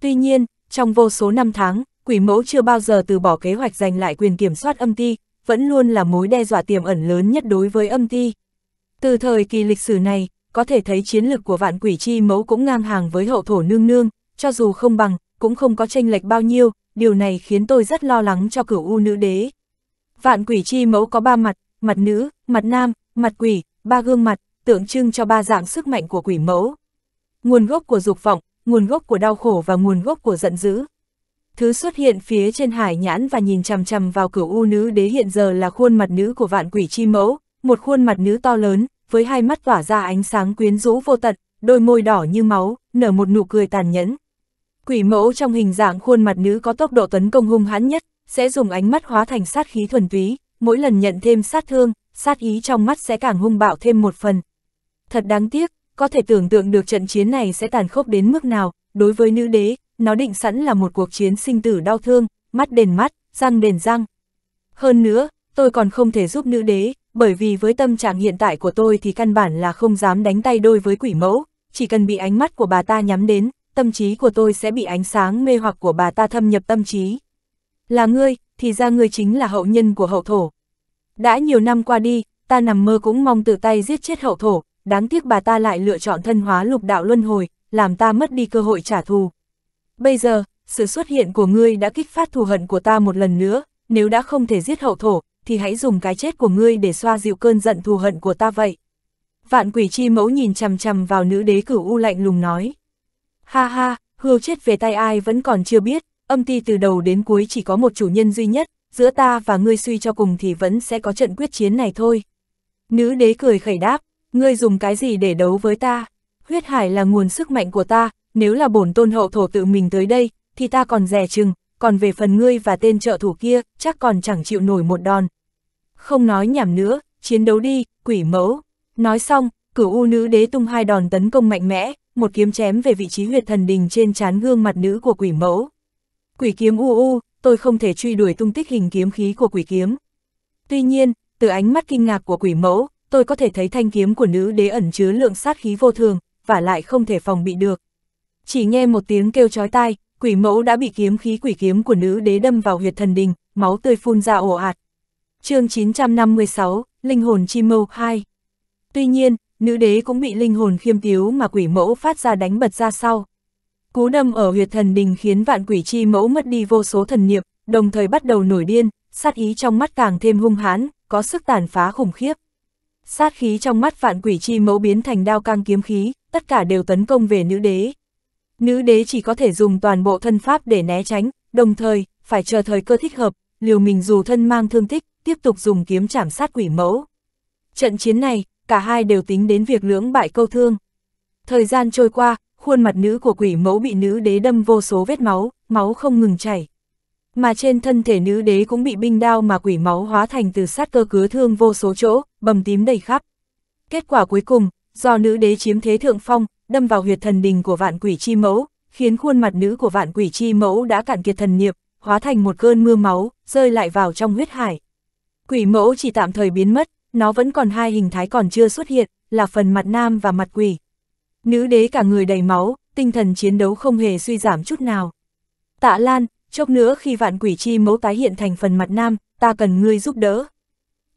Tuy nhiên, trong vô số năm tháng, quỷ mẫu chưa bao giờ từ bỏ kế hoạch giành lại quyền kiểm soát âm ti, vẫn luôn là mối đe dọa tiềm ẩn lớn nhất đối với âm ti. Từ thời kỳ lịch sử này, có thể thấy chiến lược của vạn quỷ chi mẫu cũng ngang hàng với hậu thổ nương nương, cho dù không bằng, cũng không có tranh lệch bao nhiêu, điều này khiến tôi rất lo lắng cho cửu u nữ đế. Vạn quỷ chi mẫu có ba mặt, mặt nữ, mặt nam, mặt quỷ, ba gương mặt, tượng trưng cho ba dạng sức mạnh của quỷ mẫu. Nguồn gốc của dục vọng, nguồn gốc của đau khổ và nguồn gốc của giận dữ. Thứ xuất hiện phía trên hải nhãn và nhìn chằm chằm vào cửu u nữ đế hiện giờ là khuôn mặt nữ của vạn quỷ chi mẫu, một khuôn mặt nữ to lớn, với hai mắt tỏa ra ánh sáng quyến rũ vô tận, đôi môi đỏ như máu, nở một nụ cười tàn nhẫn, Quỷ mẫu trong hình dạng khuôn mặt nữ có tốc độ tấn công hung hãn nhất, sẽ dùng ánh mắt hóa thành sát khí thuần túy, mỗi lần nhận thêm sát thương, sát ý trong mắt sẽ càng hung bạo thêm một phần. Thật đáng tiếc, có thể tưởng tượng được trận chiến này sẽ tàn khốc đến mức nào, đối với nữ đế, nó định sẵn là một cuộc chiến sinh tử đau thương, mắt đền mắt, răng đền răng. Hơn nữa, tôi còn không thể giúp nữ đế, bởi vì với tâm trạng hiện tại của tôi thì căn bản là không dám đánh tay đôi với quỷ mẫu, chỉ cần bị ánh mắt của bà ta nhắm đến, tâm trí của tôi sẽ bị ánh sáng mê hoặc của bà ta thâm nhập tâm trí. Là ngươi, thì ra ngươi chính là hậu nhân của hậu thổ. Đã nhiều năm qua đi, ta nằm mơ cũng mong tự tay giết chết hậu thổ, đáng tiếc bà ta lại lựa chọn thân hóa lục đạo luân hồi, làm ta mất đi cơ hội trả thù. Bây giờ, sự xuất hiện của ngươi đã kích phát thù hận của ta một lần nữa, nếu đã không thể giết hậu thổ, thì hãy dùng cái chết của ngươi để xoa dịu cơn giận thù hận của ta vậy. Vạn quỷ chi mẫu nhìn chằm chằm vào nữ đế cửu u lạnh lùng nói. Ha ha, hưu chết về tay ai vẫn còn chưa biết, âm ti từ đầu đến cuối chỉ có một chủ nhân duy nhất, giữa ta và ngươi suy cho cùng thì vẫn sẽ có trận quyết chiến này thôi. Nữ đế cười khẩy đáp, ngươi dùng cái gì để đấu với ta? Huyết hải là nguồn sức mạnh của ta, nếu là bổn tôn hậu thổ tự mình tới đây, thì ta còn rẻ chừng, còn về phần ngươi và tên trợ thủ kia, chắc còn chẳng chịu nổi một đòn. Không nói nhảm nữa, chiến đấu đi, quỷ mẫu. Nói xong, cửu u nữ đế tung hai đòn tấn công mạnh mẽ, một kiếm chém về vị trí huyệt thần đình trên trán gương mặt nữ của quỷ mẫu. Quỷ kiếm u u, tôi không thể truy đuổi tung tích hình kiếm khí của quỷ kiếm. Tuy nhiên, từ ánh mắt kinh ngạc của quỷ mẫu, tôi có thể thấy thanh kiếm của nữ đế ẩn chứa lượng sát khí vô thường, và lại không thể phòng bị được. Chỉ nghe một tiếng kêu chói tai, quỷ mẫu đã bị kiếm khí quỷ kiếm của nữ đế đâm vào huyệt thần đình, máu tươi phun ra ồ ạt. Chương 956, Linh hồn chi mâu 2. Tuy nhiên, nữ đế cũng bị linh hồn khiêm tiếu mà quỷ mẫu phát ra đánh bật ra sau. Cú đâm ở huyệt thần đình khiến vạn quỷ chi mẫu mất đi vô số thần niệm, đồng thời bắt đầu nổi điên, sát ý trong mắt càng thêm hung hãn, có sức tàn phá khủng khiếp. Sát khí trong mắt vạn quỷ chi mẫu biến thành đao căng kiếm khí, tất cả đều tấn công về nữ đế. Nữ đế chỉ có thể dùng toàn bộ thân pháp để né tránh, đồng thời, phải chờ thời cơ thích hợp, liều mình dù thân mang thương tích, tiếp tục dùng kiếm chảm sát quỷ mẫu. Trận chiến này, cả hai đều tính đến việc lưỡng bại câu thương. Thời gian trôi qua, khuôn mặt nữ của quỷ mẫu bị nữ đế đâm vô số vết máu, máu không ngừng chảy. Mà trên thân thể nữ đế cũng bị binh đao mà quỷ máu hóa thành từ sát cơ cứa thương vô số chỗ, bầm tím đầy khắp. Kết quả cuối cùng, do nữ đế chiếm thế thượng phong, đâm vào huyệt thần đình của vạn quỷ chi mẫu, khiến khuôn mặt nữ của vạn quỷ chi mẫu đã cạn kiệt thần niệm, hóa thành một cơn mưa máu, rơi lại vào trong huyết hải. Quỷ mẫu chỉ tạm thời biến mất, nó vẫn còn hai hình thái còn chưa xuất hiện, là phần mặt nam và mặt quỷ. Nữ đế cả người đầy máu, tinh thần chiến đấu không hề suy giảm chút nào. Tạ Lan, chốc nữa khi vạn quỷ chi mẫu tái hiện thành phần mặt nam, ta cần ngươi giúp đỡ.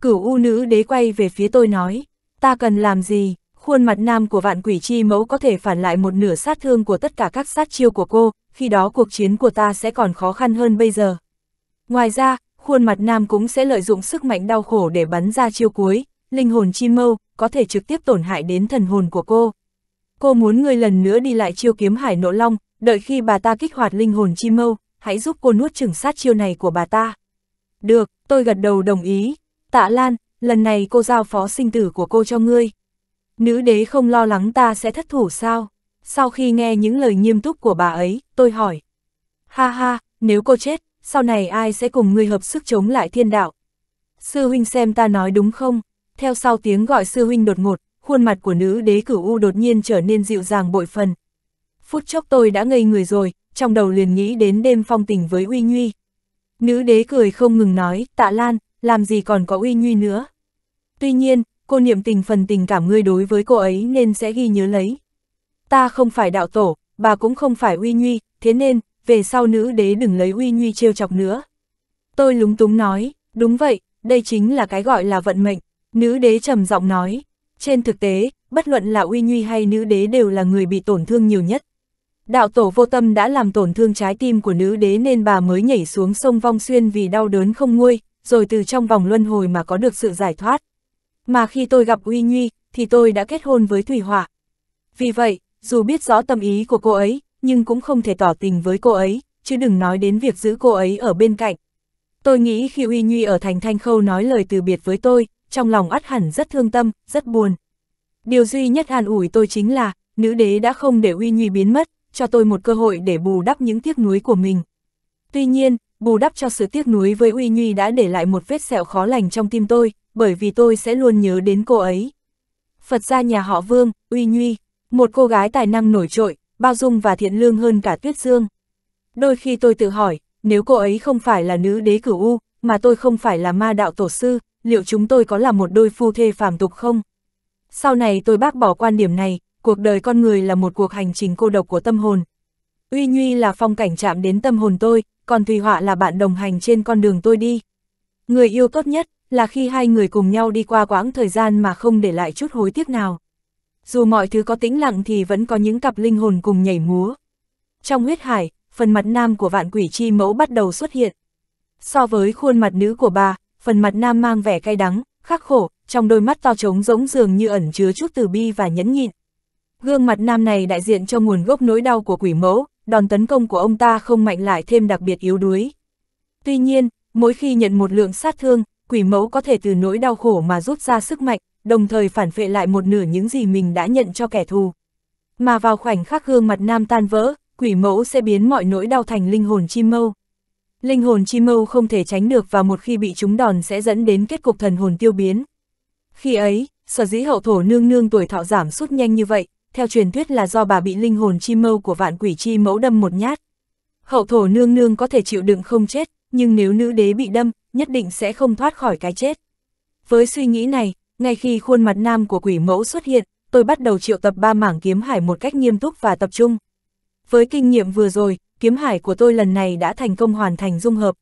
Cửu u nữ đế quay về phía tôi nói, ta cần làm gì, khuôn mặt nam của vạn quỷ chi mẫu có thể phản lại một nửa sát thương của tất cả các sát chiêu của cô, khi đó cuộc chiến của ta sẽ còn khó khăn hơn bây giờ. Ngoài ra, khuôn mặt nam cũng sẽ lợi dụng sức mạnh đau khổ để bắn ra chiêu cuối, linh hồn chi mâu, có thể trực tiếp tổn hại đến thần hồn của cô. Cô muốn ngươi lần nữa đi lại chiêu kiếm hải nộ long, đợi khi bà ta kích hoạt linh hồn chi mâu, hãy giúp cô nuốt chừng sát chiêu này của bà ta. Được, tôi gật đầu đồng ý. Tạ Lan, lần này cô giao phó sinh tử của cô cho ngươi. Nữ đế không lo lắng ta sẽ thất thủ sao? Sau khi nghe những lời nghiêm túc của bà ấy, tôi hỏi. Ha ha, nếu cô chết, sau này ai sẽ cùng ngươi hợp sức chống lại thiên đạo. Sư huynh xem ta nói đúng không? Theo sau tiếng gọi sư huynh đột ngột, khuôn mặt của nữ đế cửu u đột nhiên trở nên dịu dàng bội phần. Phút chốc tôi đã ngây người rồi, trong đầu liền nghĩ đến đêm phong tình với uy nhuy. Nữ đế cười không ngừng nói, tạ lan, làm gì còn có uy nhuy nữa. Tuy nhiên, cô niệm tình phần tình cảm ngươi đối với cô ấy nên sẽ ghi nhớ lấy. Ta không phải đạo tổ, bà cũng không phải uy nhuy, thế nên, về sau nữ đế đừng lấy uy nguy trêu chọc nữa. Tôi lúng túng nói, đúng vậy, đây chính là cái gọi là vận mệnh, nữ đế trầm giọng nói. Trên thực tế, bất luận là uy nguy hay nữ đế đều là người bị tổn thương nhiều nhất. Đạo tổ vô tâm đã làm tổn thương trái tim của nữ đế nên bà mới nhảy xuống sông Vong Xuyên vì đau đớn không nguôi, rồi từ trong vòng luân hồi mà có được sự giải thoát. Mà khi tôi gặp Uy Nguy, thì tôi đã kết hôn với Thủy Hỏa. Vì vậy, dù biết rõ tâm ý của cô ấy, nhưng cũng không thể tỏ tình với cô ấy, chứ đừng nói đến việc giữ cô ấy ở bên cạnh. Tôi nghĩ khi Uy Nhuy ở thành Thanh Khâu nói lời từ biệt với tôi, trong lòng ắt hẳn rất thương tâm, rất buồn. Điều duy nhất an ủi tôi chính là, nữ đế đã không để Uy Nhuy biến mất, cho tôi một cơ hội để bù đắp những tiếc nuối của mình. Tuy nhiên, bù đắp cho sự tiếc nuối với Uy Nhuy đã để lại một vết sẹo khó lành trong tim tôi, bởi vì tôi sẽ luôn nhớ đến cô ấy. Phật gia nhà họ Vương, Uy Nhuy, một cô gái tài năng nổi trội, bao dung và thiện lương hơn cả Tuyết Dương. Đôi khi tôi tự hỏi, nếu cô ấy không phải là nữ đế cửu U, mà tôi không phải là ma đạo tổ sư, liệu chúng tôi có là một đôi phu thê phàm tục không? Sau này tôi bác bỏ quan điểm này, cuộc đời con người là một cuộc hành trình cô độc của tâm hồn. Uy Nhuy là phong cảnh chạm đến tâm hồn tôi, còn Thùy Họa là bạn đồng hành trên con đường tôi đi. Người yêu tốt nhất là khi hai người cùng nhau đi qua quãng thời gian mà không để lại chút hối tiếc nào dù mọi thứ có tĩnh lặng thì vẫn có những cặp linh hồn cùng nhảy múa. Trong huyết hải, phần mặt nam của vạn quỷ chi mẫu bắt đầu xuất hiện. So với khuôn mặt nữ của bà, phần mặt nam mang vẻ cay đắng, khắc khổ, trong đôi mắt to trống rỗng dường như ẩn chứa chút từ bi và nhẫn nhịn. Gương mặt nam này đại diện cho nguồn gốc nỗi đau của quỷ mẫu, đòn tấn công của ông ta không mạnh lại thêm đặc biệt yếu đuối. Tuy nhiên, mỗi khi nhận một lượng sát thương, quỷ mẫu có thể từ nỗi đau khổ mà rút ra sức mạnh, đồng thời phản vệ lại một nửa những gì mình đã nhận cho kẻ thù. Mà vào khoảnh khắc gương mặt nam tan vỡ, quỷ mẫu sẽ biến mọi nỗi đau thành linh hồn chi mâu. Linh hồn chi mâu không thể tránh được và một khi bị trúng đòn sẽ dẫn đến kết cục thần hồn tiêu biến. Khi ấy, sở dĩ hậu thổ nương nương tuổi thọ giảm sút nhanh như vậy, theo truyền thuyết là do bà bị linh hồn chi mâu của vạn quỷ chi mẫu đâm một nhát. Hậu thổ nương nương có thể chịu đựng không chết, nhưng nếu nữ đế bị đâm, nhất định sẽ không thoát khỏi cái chết. Với suy nghĩ này, ngay khi khuôn mặt nam của quỷ mẫu xuất hiện, tôi bắt đầu triệu tập ba mảng kiếm hải một cách nghiêm túc và tập trung. Với kinh nghiệm vừa rồi, kiếm hải của tôi lần này đã thành công hoàn thành dung hợp.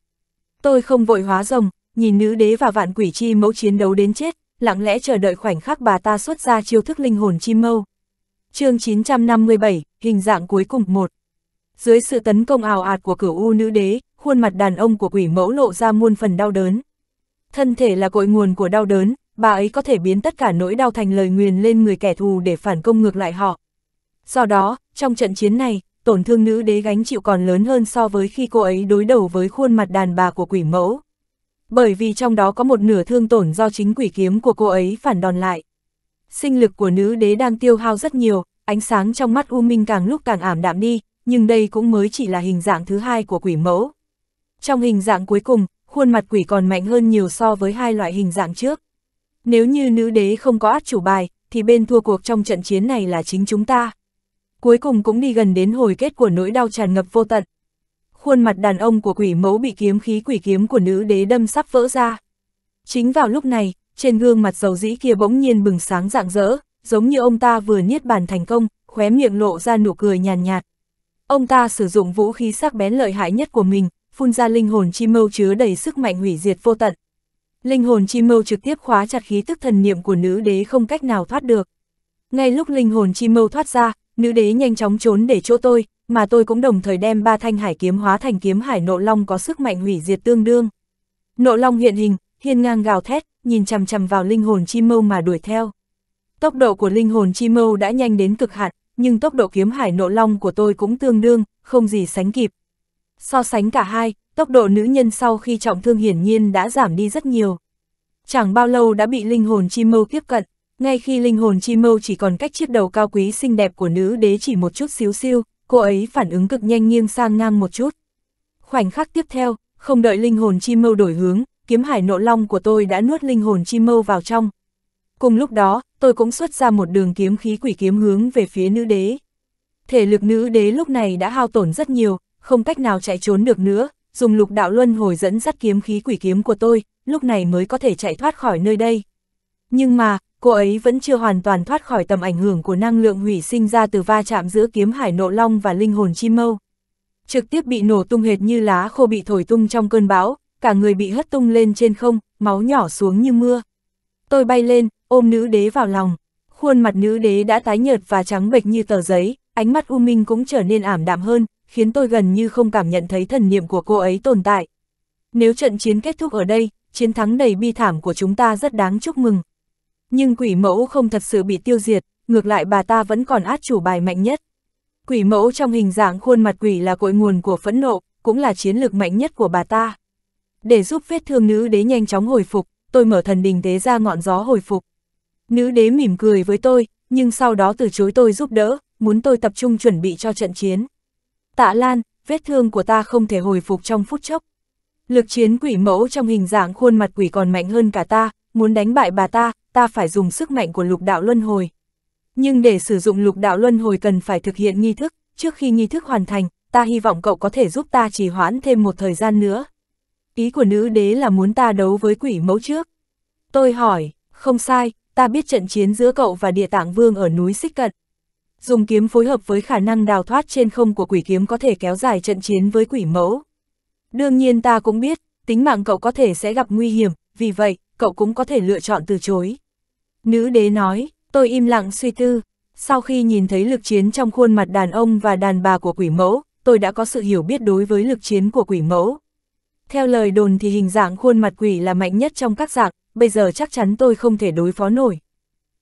Tôi không vội hóa rồng, nhìn nữ đế và vạn quỷ chi mẫu chiến đấu đến chết, lặng lẽ chờ đợi khoảnh khắc bà ta xuất ra chiêu thức linh hồn chim mâu. chương 957, hình dạng cuối cùng một Dưới sự tấn công ào ạt của cửu u nữ đế, khuôn mặt đàn ông của quỷ mẫu lộ ra muôn phần đau đớn. Thân thể là cội nguồn của đau đớn, bà ấy có thể biến tất cả nỗi đau thành lời nguyền lên người kẻ thù để phản công ngược lại họ. Do đó, trong trận chiến này, tổn thương nữ đế gánh chịu còn lớn hơn so với khi cô ấy đối đầu với khuôn mặt đàn bà của quỷ mẫu. Bởi vì trong đó có một nửa thương tổn do chính quỷ kiếm của cô ấy phản đòn lại. Sinh lực của nữ đế đang tiêu hao rất nhiều, ánh sáng trong mắt U Minh càng lúc càng ảm đạm đi, nhưng đây cũng mới chỉ là hình dạng thứ hai của quỷ mẫu. Trong hình dạng cuối cùng, khuôn mặt quỷ còn mạnh hơn nhiều so với hai loại hình dạng trước. Nếu như nữ đế không có át chủ bài, thì bên thua cuộc trong trận chiến này là chính chúng ta. Cuối cùng cũng đi gần đến hồi kết của nỗi đau tràn ngập vô tận. Khuôn mặt đàn ông của quỷ mẫu bị kiếm khí quỷ kiếm của nữ đế đâm sắp vỡ ra. Chính vào lúc này, trên gương mặt dầu dĩ kia bỗng nhiên bừng sáng rạng rỡ, giống như ông ta vừa niết bàn thành công, khóe miệng lộ ra nụ cười nhàn nhạt, nhạt. Ông ta sử dụng vũ khí sắc bén lợi hại nhất của mình, phun ra linh hồn chi mâu chứa đầy sức mạnh hủy diệt vô tận, Linh hồn chi mâu trực tiếp khóa chặt khí tức thần niệm của nữ đế không cách nào thoát được. Ngay lúc linh hồn chi mâu thoát ra, nữ đế nhanh chóng trốn để chỗ tôi, mà tôi cũng đồng thời đem ba thanh hải kiếm hóa thành kiếm hải nộ long có sức mạnh hủy diệt tương đương. Nộ long hiện hình, hiên ngang gào thét, nhìn chằm chằm vào linh hồn chi mâu mà đuổi theo. Tốc độ của linh hồn chi mâu đã nhanh đến cực hạn, nhưng tốc độ kiếm hải nộ long của tôi cũng tương đương, không gì sánh kịp. So sánh cả hai, tốc độ nữ nhân sau khi trọng thương hiển nhiên đã giảm đi rất nhiều. Chẳng bao lâu đã bị linh hồn chi mâu tiếp cận, ngay khi linh hồn chi mâu chỉ còn cách chiếc đầu cao quý xinh đẹp của nữ đế chỉ một chút xíu siêu, cô ấy phản ứng cực nhanh nghiêng sang ngang một chút. Khoảnh khắc tiếp theo, không đợi linh hồn chi mâu đổi hướng, kiếm hải nộ long của tôi đã nuốt linh hồn chi mâu vào trong. Cùng lúc đó, tôi cũng xuất ra một đường kiếm khí quỷ kiếm hướng về phía nữ đế. Thể lực nữ đế lúc này đã hao tổn rất nhiều, không cách nào chạy trốn được nữa, dùng lục đạo luân hồi dẫn dắt kiếm khí quỷ kiếm của tôi, lúc này mới có thể chạy thoát khỏi nơi đây. Nhưng mà, cô ấy vẫn chưa hoàn toàn thoát khỏi tầm ảnh hưởng của năng lượng hủy sinh ra từ va chạm giữa kiếm hải nộ long và linh hồn chi mâu. Trực tiếp bị nổ tung hệt như lá khô bị thổi tung trong cơn bão, cả người bị hất tung lên trên không, máu nhỏ xuống như mưa. Tôi bay lên, ôm nữ đế vào lòng. Khuôn mặt nữ đế đã tái nhợt và trắng bệch như tờ giấy, ánh mắt U Minh cũng trở nên ảm đạm hơn, khiến tôi gần như không cảm nhận thấy thần niệm của cô ấy tồn tại. Nếu trận chiến kết thúc ở đây, chiến thắng đầy bi thảm của chúng ta rất đáng chúc mừng. Nhưng quỷ mẫu không thật sự bị tiêu diệt, ngược lại bà ta vẫn còn át chủ bài mạnh nhất. Quỷ mẫu trong hình dạng khuôn mặt quỷ là cội nguồn của phẫn nộ, cũng là chiến lược mạnh nhất của bà ta. Để giúp vết thương nữ đế nhanh chóng hồi phục, tôi mở thần đình tế ra ngọn gió hồi phục. Nữ đế mỉm cười với tôi, nhưng sau đó từ chối tôi giúp đỡ, muốn tôi tập trung chuẩn bị cho trận chiến tạ lan, vết thương của ta không thể hồi phục trong phút chốc. Lực chiến quỷ mẫu trong hình dạng khuôn mặt quỷ còn mạnh hơn cả ta, muốn đánh bại bà ta, ta phải dùng sức mạnh của lục đạo luân hồi. Nhưng để sử dụng lục đạo luân hồi cần phải thực hiện nghi thức, trước khi nghi thức hoàn thành, ta hy vọng cậu có thể giúp ta trì hoãn thêm một thời gian nữa. Ý của nữ đế là muốn ta đấu với quỷ mẫu trước. Tôi hỏi, không sai, ta biết trận chiến giữa cậu và địa tạng vương ở núi Xích Cận, dùng kiếm phối hợp với khả năng đào thoát trên không của quỷ kiếm có thể kéo dài trận chiến với quỷ mẫu. Đương nhiên ta cũng biết, tính mạng cậu có thể sẽ gặp nguy hiểm, vì vậy, cậu cũng có thể lựa chọn từ chối. Nữ đế nói, tôi im lặng suy tư, sau khi nhìn thấy lực chiến trong khuôn mặt đàn ông và đàn bà của quỷ mẫu, tôi đã có sự hiểu biết đối với lực chiến của quỷ mẫu. Theo lời đồn thì hình dạng khuôn mặt quỷ là mạnh nhất trong các dạng, bây giờ chắc chắn tôi không thể đối phó nổi.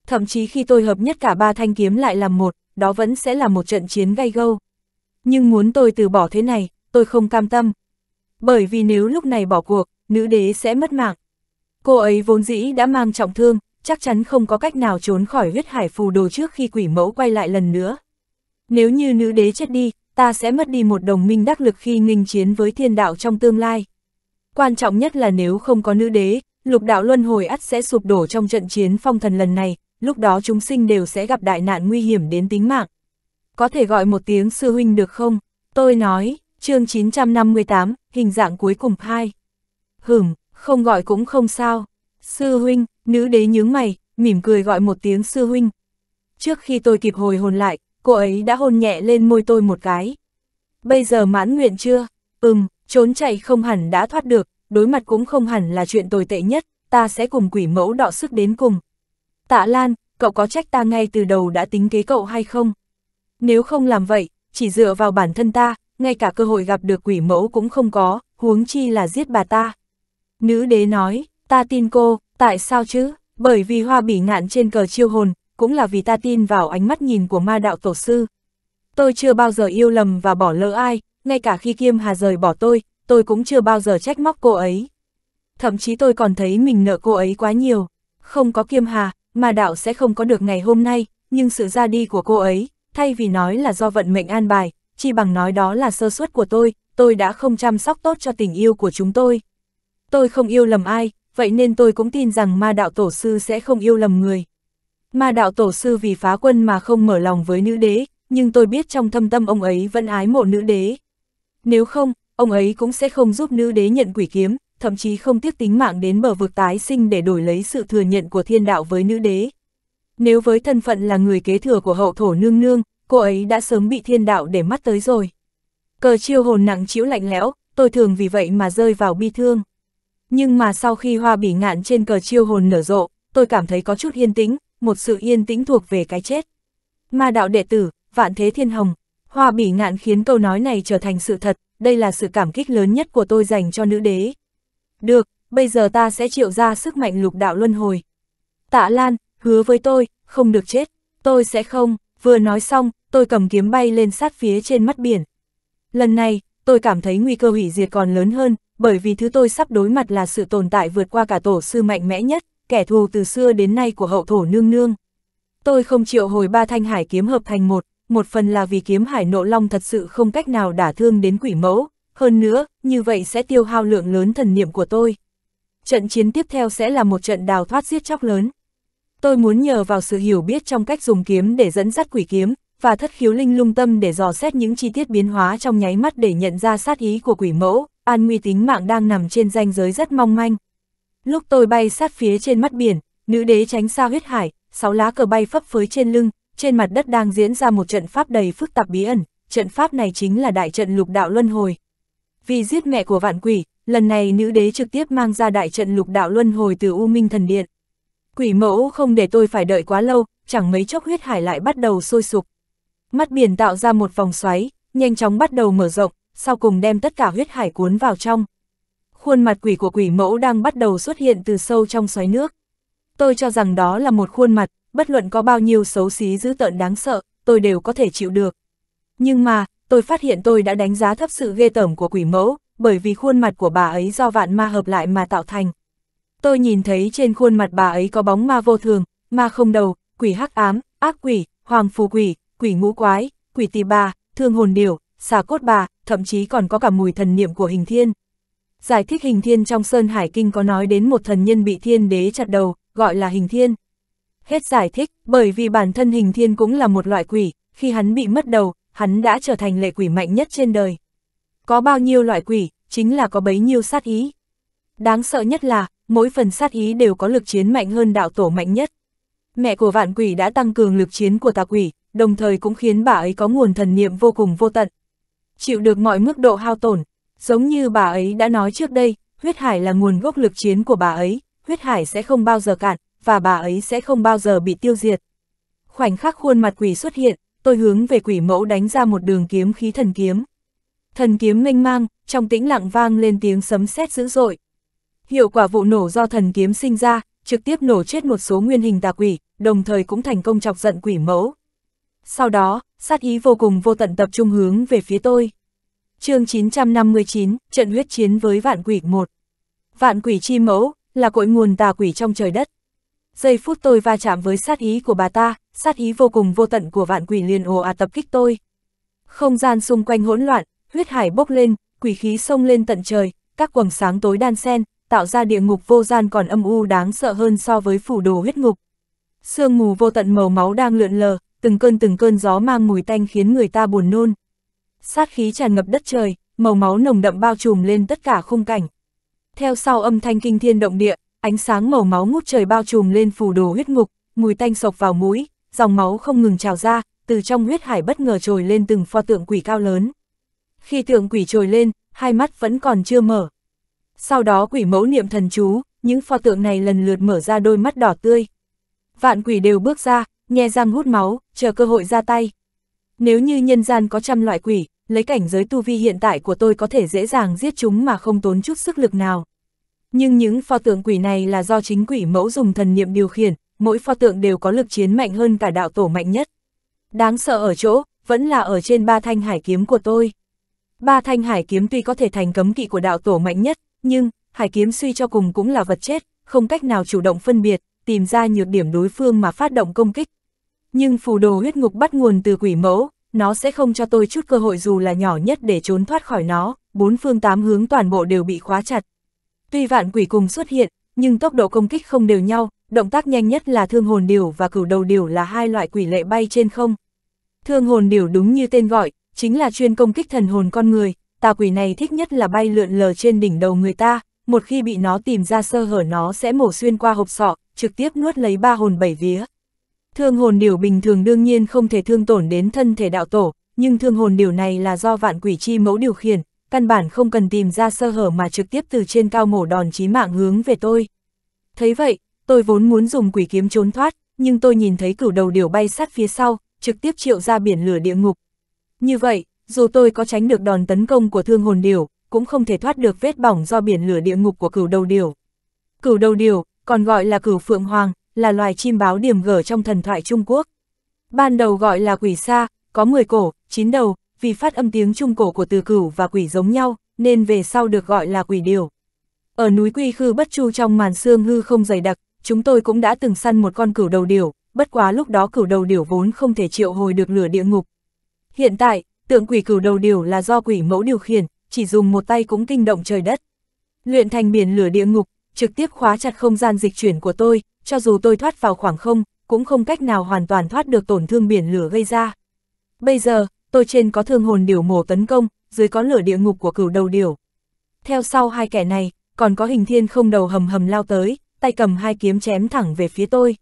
Thậm chí khi tôi hợp nhất cả ba thanh kiếm lại làm một, đó vẫn sẽ là một trận chiến gay gâu. Nhưng muốn tôi từ bỏ thế này, tôi không cam tâm. Bởi vì nếu lúc này bỏ cuộc, nữ đế sẽ mất mạng. Cô ấy vốn dĩ đã mang trọng thương, chắc chắn không có cách nào trốn khỏi huyết hải phù đồ trước khi quỷ mẫu quay lại lần nữa. Nếu như nữ đế chết đi, ta sẽ mất đi một đồng minh đắc lực khi nghinh chiến với thiên đạo trong tương lai. Quan trọng nhất là nếu không có nữ đế, lục đạo luân hồi ắt sẽ sụp đổ trong trận chiến phong thần lần này, lúc đó chúng sinh đều sẽ gặp đại nạn nguy hiểm đến tính mạng. Có thể gọi một tiếng sư huynh được không? Tôi nói, chương 958, hình dạng cuối cùng hai. Hửm, không gọi cũng không sao. Sư huynh, nữ đế nhướng mày, mỉm cười gọi một tiếng sư huynh. Trước khi tôi kịp hồi hồn lại, cô ấy đã hôn nhẹ lên môi tôi một cái. Bây giờ mãn nguyện chưa? Ừm, trốn chạy không hẳn đã thoát được, đối mặt cũng không hẳn là chuyện tồi tệ nhất, ta sẽ cùng quỷ mẫu đọ sức đến cùng. Tạ Lan, cậu có trách ta ngay từ đầu đã tính kế cậu hay không? Nếu không làm vậy, chỉ dựa vào bản thân ta, ngay cả cơ hội gặp được quỷ mẫu cũng không có, huống chi là giết bà ta. Nữ đế nói, ta tin cô, tại sao chứ? Bởi vì hoa bỉ ngạn trên cờ chiêu hồn, cũng là vì ta tin vào ánh mắt nhìn của ma đạo tổ sư. Tôi chưa bao giờ yêu lầm và bỏ lỡ ai, ngay cả khi Kiêm Hà rời bỏ tôi, tôi cũng chưa bao giờ trách móc cô ấy. Thậm chí tôi còn thấy mình nợ cô ấy quá nhiều. Không có Kiêm Hà, mà đạo sẽ không có được ngày hôm nay, nhưng sự ra đi của cô ấy, thay vì nói là do vận mệnh an bài, chỉ bằng nói đó là sơ suất của tôi, tôi đã không chăm sóc tốt cho tình yêu của chúng tôi. Tôi không yêu lầm ai, vậy nên tôi cũng tin rằng ma đạo tổ sư sẽ không yêu lầm người. Ma đạo tổ sư vì phá quân mà không mở lòng với nữ đế, nhưng tôi biết trong thâm tâm ông ấy vẫn ái mộ nữ đế. Nếu không, ông ấy cũng sẽ không giúp nữ đế nhận quỷ kiếm, thậm chí không tiếc tính mạng đến bờ vực tái sinh để đổi lấy sự thừa nhận của thiên đạo với nữ đế. Nếu với thân phận là người kế thừa của hậu thổ nương nương, cô ấy đã sớm bị thiên đạo để mắt tới rồi. Cờ chiêu hồn nặng chiếu lạnh lẽo, tôi thường vì vậy mà rơi vào bi thương. Nhưng mà sau khi hoa bỉ ngạn trên cờ chiêu hồn nở rộ, tôi cảm thấy có chút yên tĩnh, một sự yên tĩnh thuộc về cái chết. Ma đạo đệ tử, vạn thế thiên hồng, hoa bỉ ngạn khiến câu nói này trở thành sự thật, đây là sự cảm kích lớn nhất của tôi dành cho nữ đế. Được, bây giờ ta sẽ triệu ra sức mạnh lục đạo luân hồi. Tạ Lan, hứa với tôi, không được chết, tôi sẽ không, vừa nói xong, tôi cầm kiếm bay lên sát phía trên mắt biển. Lần này, tôi cảm thấy nguy cơ hủy diệt còn lớn hơn, bởi vì thứ tôi sắp đối mặt là sự tồn tại vượt qua cả tổ sư mạnh mẽ nhất, kẻ thù từ xưa đến nay của hậu thổ nương nương. Tôi không triệu hồi ba thanh hải kiếm hợp thành một, một phần là vì kiếm hải nộ long thật sự không cách nào đả thương đến quỷ mẫu, hơn nữa, như vậy sẽ tiêu hao lượng lớn thần niệm của tôi. Trận chiến tiếp theo sẽ là một trận đào thoát giết chóc lớn. Tôi muốn nhờ vào sự hiểu biết trong cách dùng kiếm để dẫn dắt quỷ kiếm, và thất khiếu linh lung tâm để dò xét những chi tiết biến hóa trong nháy mắt để nhận ra sát ý của quỷ mẫu, an nguy tính mạng đang nằm trên ranh giới rất mong manh. Lúc tôi bay sát phía trên mắt biển, nữ đế tránh xa huyết hải, sáu lá cờ bay phấp phới trên lưng, trên mặt đất đang diễn ra một trận pháp đầy phức tạp bí ẩn, trận pháp này chính là đại trận lục đạo luân hồi, vì giết mẹ của vạn quỷ, lần này nữ đế trực tiếp mang ra đại trận lục đạo luân hồi từ U Minh Thần Điện. Quỷ mẫu không để tôi phải đợi quá lâu, chẳng mấy chốc huyết hải lại bắt đầu sôi sục. Mắt biển tạo ra một vòng xoáy, nhanh chóng bắt đầu mở rộng, sau cùng đem tất cả huyết hải cuốn vào trong. Khuôn mặt quỷ của quỷ mẫu đang bắt đầu xuất hiện từ sâu trong xoáy nước. Tôi cho rằng đó là một khuôn mặt, bất luận có bao nhiêu xấu xí dữ tợn đáng sợ, tôi đều có thể chịu được. Nhưng mà, tôi phát hiện tôi đã đánh giá thấp sự ghê tởm của quỷ mẫu, bởi vì khuôn mặt của bà ấy do vạn ma hợp lại mà tạo thành. Tôi nhìn thấy trên khuôn mặt bà ấy có bóng ma vô thường, ma không đầu, quỷ hắc ám, ác quỷ, hoàng phù quỷ, quỷ ngũ quái, quỷ tì bà, thương hồn điểu, xà cốt bà, thậm chí còn có cả mùi thần niệm của hình thiên. Giải thích hình thiên trong Sơn Hải Kinh có nói đến một thần nhân bị thiên đế chặt đầu, gọi là hình thiên. Hết giải thích, bởi vì bản thân hình thiên cũng là một loại quỷ, khi hắn bị mất đầu, hắn đã trở thành lệ quỷ mạnh nhất trên đời. Có bao nhiêu loại quỷ, chính là có bấy nhiêu sát ý. Đáng sợ nhất là, mỗi phần sát ý đều có lực chiến mạnh hơn đạo tổ mạnh nhất. Mẹ của vạn quỷ đã tăng cường lực chiến của tà quỷ, đồng thời cũng khiến bà ấy có nguồn thần niệm vô cùng vô tận. Chịu được mọi mức độ hao tổn, giống như bà ấy đã nói trước đây, huyết hải là nguồn gốc lực chiến của bà ấy, huyết hải sẽ không bao giờ cạn, và bà ấy sẽ không bao giờ bị tiêu diệt. Khoảnh khắc khuôn mặt quỷ xuất hiện, tôi hướng về quỷ mẫu đánh ra một đường kiếm khí thần kiếm. Thần kiếm mênh mang, trong tĩnh lặng vang lên tiếng sấm sét dữ dội. Hiệu quả vụ nổ do thần kiếm sinh ra, trực tiếp nổ chết một số nguyên hình tà quỷ, đồng thời cũng thành công chọc giận quỷ mẫu. Sau đó, sát ý vô cùng vô tận tập trung hướng về phía tôi. chương 959, trận huyết chiến với vạn quỷ một Vạn quỷ chi mẫu, là cội nguồn tà quỷ trong trời đất giây phút tôi va chạm với sát ý của bà ta, sát ý vô cùng vô tận của vạn quỷ liền ồ ạt tập kích tôi. Không gian xung quanh hỗn loạn, huyết hải bốc lên, quỷ khí sông lên tận trời, các quầng sáng tối đan xen, tạo ra địa ngục vô gian còn âm u đáng sợ hơn so với phủ đồ huyết ngục. Sương mù vô tận màu máu đang lượn lờ, từng cơn từng cơn gió mang mùi tanh khiến người ta buồn nôn. Sát khí tràn ngập đất trời, màu máu nồng đậm bao trùm lên tất cả khung cảnh. Theo sau âm thanh kinh thiên động địa, ánh sáng màu máu ngút trời bao trùm lên phù đồ huyết ngục, mùi tanh sộc vào mũi, dòng máu không ngừng trào ra, từ trong huyết hải bất ngờ trồi lên từng pho tượng quỷ cao lớn. Khi tượng quỷ trồi lên, hai mắt vẫn còn chưa mở. Sau đó quỷ mẫu niệm thần chú, những pho tượng này lần lượt mở ra đôi mắt đỏ tươi. Vạn quỷ đều bước ra, nhe răng hút máu, chờ cơ hội ra tay. Nếu như nhân gian có trăm loại quỷ, lấy cảnh giới tu vi hiện tại của tôi có thể dễ dàng giết chúng mà không tốn chút sức lực nào. Nhưng những pho tượng quỷ này là do chính quỷ mẫu dùng thần niệm điều khiển, mỗi pho tượng đều có lực chiến mạnh hơn cả đạo tổ mạnh nhất. Đáng sợ ở chỗ, vẫn là ở trên ba thanh hải kiếm của tôi. Ba thanh hải kiếm tuy có thể thành cấm kỵ của đạo tổ mạnh nhất, nhưng, hải kiếm suy cho cùng cũng là vật chết, không cách nào chủ động phân biệt, tìm ra nhược điểm đối phương mà phát động công kích. Nhưng phù đồ huyết ngục bắt nguồn từ quỷ mẫu, nó sẽ không cho tôi chút cơ hội dù là nhỏ nhất để trốn thoát khỏi nó, bốn phương tám hướng toàn bộ đều bị khóa chặt, Tuy vạn quỷ cùng xuất hiện, nhưng tốc độ công kích không đều nhau, động tác nhanh nhất là thương hồn điều và cửu đầu điều là hai loại quỷ lệ bay trên không. Thương hồn điều đúng như tên gọi, chính là chuyên công kích thần hồn con người, tà quỷ này thích nhất là bay lượn lờ trên đỉnh đầu người ta, một khi bị nó tìm ra sơ hở nó sẽ mổ xuyên qua hộp sọ, trực tiếp nuốt lấy ba hồn bảy vía. Thương hồn điều bình thường đương nhiên không thể thương tổn đến thân thể đạo tổ, nhưng thương hồn điều này là do vạn quỷ chi mẫu điều khiển, căn bản không cần tìm ra sơ hở mà trực tiếp từ trên cao mổ đòn chí mạng hướng về tôi. Thấy vậy, tôi vốn muốn dùng quỷ kiếm trốn thoát, nhưng tôi nhìn thấy cửu đầu điểu bay sát phía sau, trực tiếp triệu ra biển lửa địa ngục. Như vậy, dù tôi có tránh được đòn tấn công của thương hồn điểu, cũng không thể thoát được vết bỏng do biển lửa địa ngục của cửu đầu điểu. Cửu đầu điểu, còn gọi là cửu phượng hoàng, là loài chim báo điểm gở trong thần thoại Trung Quốc. Ban đầu gọi là quỷ sa, có 10 cổ, 9 đầu, vì phát âm tiếng Trung Cổ của từ cửu và quỷ giống nhau, nên về sau được gọi là quỷ điều. Ở núi Quy Khư Bất Chu trong màn sương hư không dày đặc, chúng tôi cũng đã từng săn một con cửu đầu điểu, bất quá lúc đó cửu đầu điểu vốn không thể triệu hồi được lửa địa ngục. Hiện tại, tượng quỷ cửu đầu điểu là do quỷ mẫu điều khiển, chỉ dùng một tay cũng kinh động trời đất. Luyện thành biển lửa địa ngục, trực tiếp khóa chặt không gian dịch chuyển của tôi, cho dù tôi thoát vào khoảng không, cũng không cách nào hoàn toàn thoát được tổn thương biển lửa gây ra. Bây giờ, tôi trên có thương hồn điểu mổ tấn công, dưới có lửa địa ngục của cửu đầu điểu. Theo sau hai kẻ này, còn có hình thiên không đầu hầm hầm lao tới, tay cầm hai kiếm chém thẳng về phía tôi.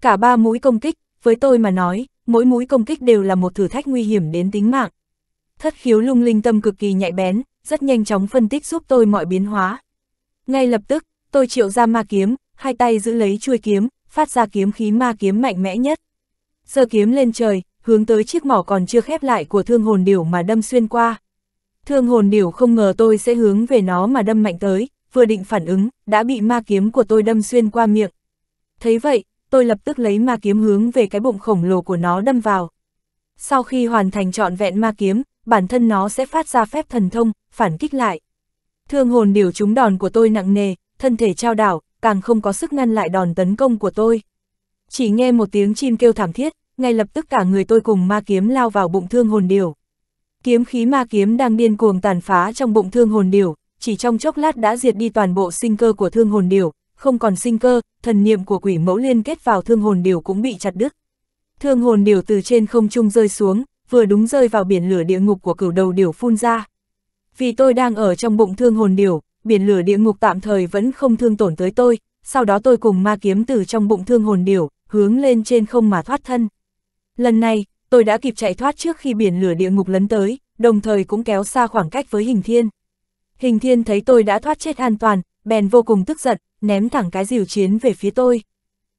Cả ba mũi công kích, với tôi mà nói, mỗi mũi công kích đều là một thử thách nguy hiểm đến tính mạng. Thất khiếu lung linh tâm cực kỳ nhạy bén, rất nhanh chóng phân tích giúp tôi mọi biến hóa. Ngay lập tức, tôi triệu ra ma kiếm, hai tay giữ lấy chuôi kiếm, phát ra kiếm khí ma kiếm mạnh mẽ nhất. Giơ kiếm lên trời, hướng tới chiếc mỏ còn chưa khép lại của thương hồn điểu mà đâm xuyên qua. Thương hồn điểu không ngờ tôi sẽ hướng về nó mà đâm mạnh tới, vừa định phản ứng, đã bị ma kiếm của tôi đâm xuyên qua miệng. Thấy vậy, tôi lập tức lấy ma kiếm hướng về cái bụng khổng lồ của nó đâm vào. Sau khi hoàn thành trọn vẹn ma kiếm, bản thân nó sẽ phát ra phép thần thông, phản kích lại. Thương hồn điểu trúng đòn của tôi nặng nề, thân thể trao đảo, càng không có sức ngăn lại đòn tấn công của tôi. Chỉ nghe một tiếng chim kêu thảm thiết, ngay lập tức cả người tôi cùng ma kiếm lao vào bụng thương hồn điểu. Kiếm khí ma kiếm đang điên cuồng tàn phá trong bụng thương hồn điểu, chỉ trong chốc lát đã diệt đi toàn bộ sinh cơ của thương hồn điểu, không còn sinh cơ, thần niệm của quỷ mẫu liên kết vào thương hồn điểu cũng bị chặt đứt. Thương hồn điểu từ trên không trung rơi xuống, vừa đúng rơi vào biển lửa địa ngục của cửu đầu điểu phun ra. Vì tôi đang ở trong bụng thương hồn điểu, biển lửa địa ngục tạm thời vẫn không thương tổn tới tôi, sau đó tôi cùng ma kiếm từ trong bụng thương hồn điểu, hướng lên trên không mà thoát thân. Lần này, tôi đã kịp chạy thoát trước khi biển lửa địa ngục lấn tới, đồng thời cũng kéo xa khoảng cách với hình thiên. Hình thiên thấy tôi đã thoát chết an toàn, bèn vô cùng tức giận, ném thẳng cái rìu chiến về phía tôi.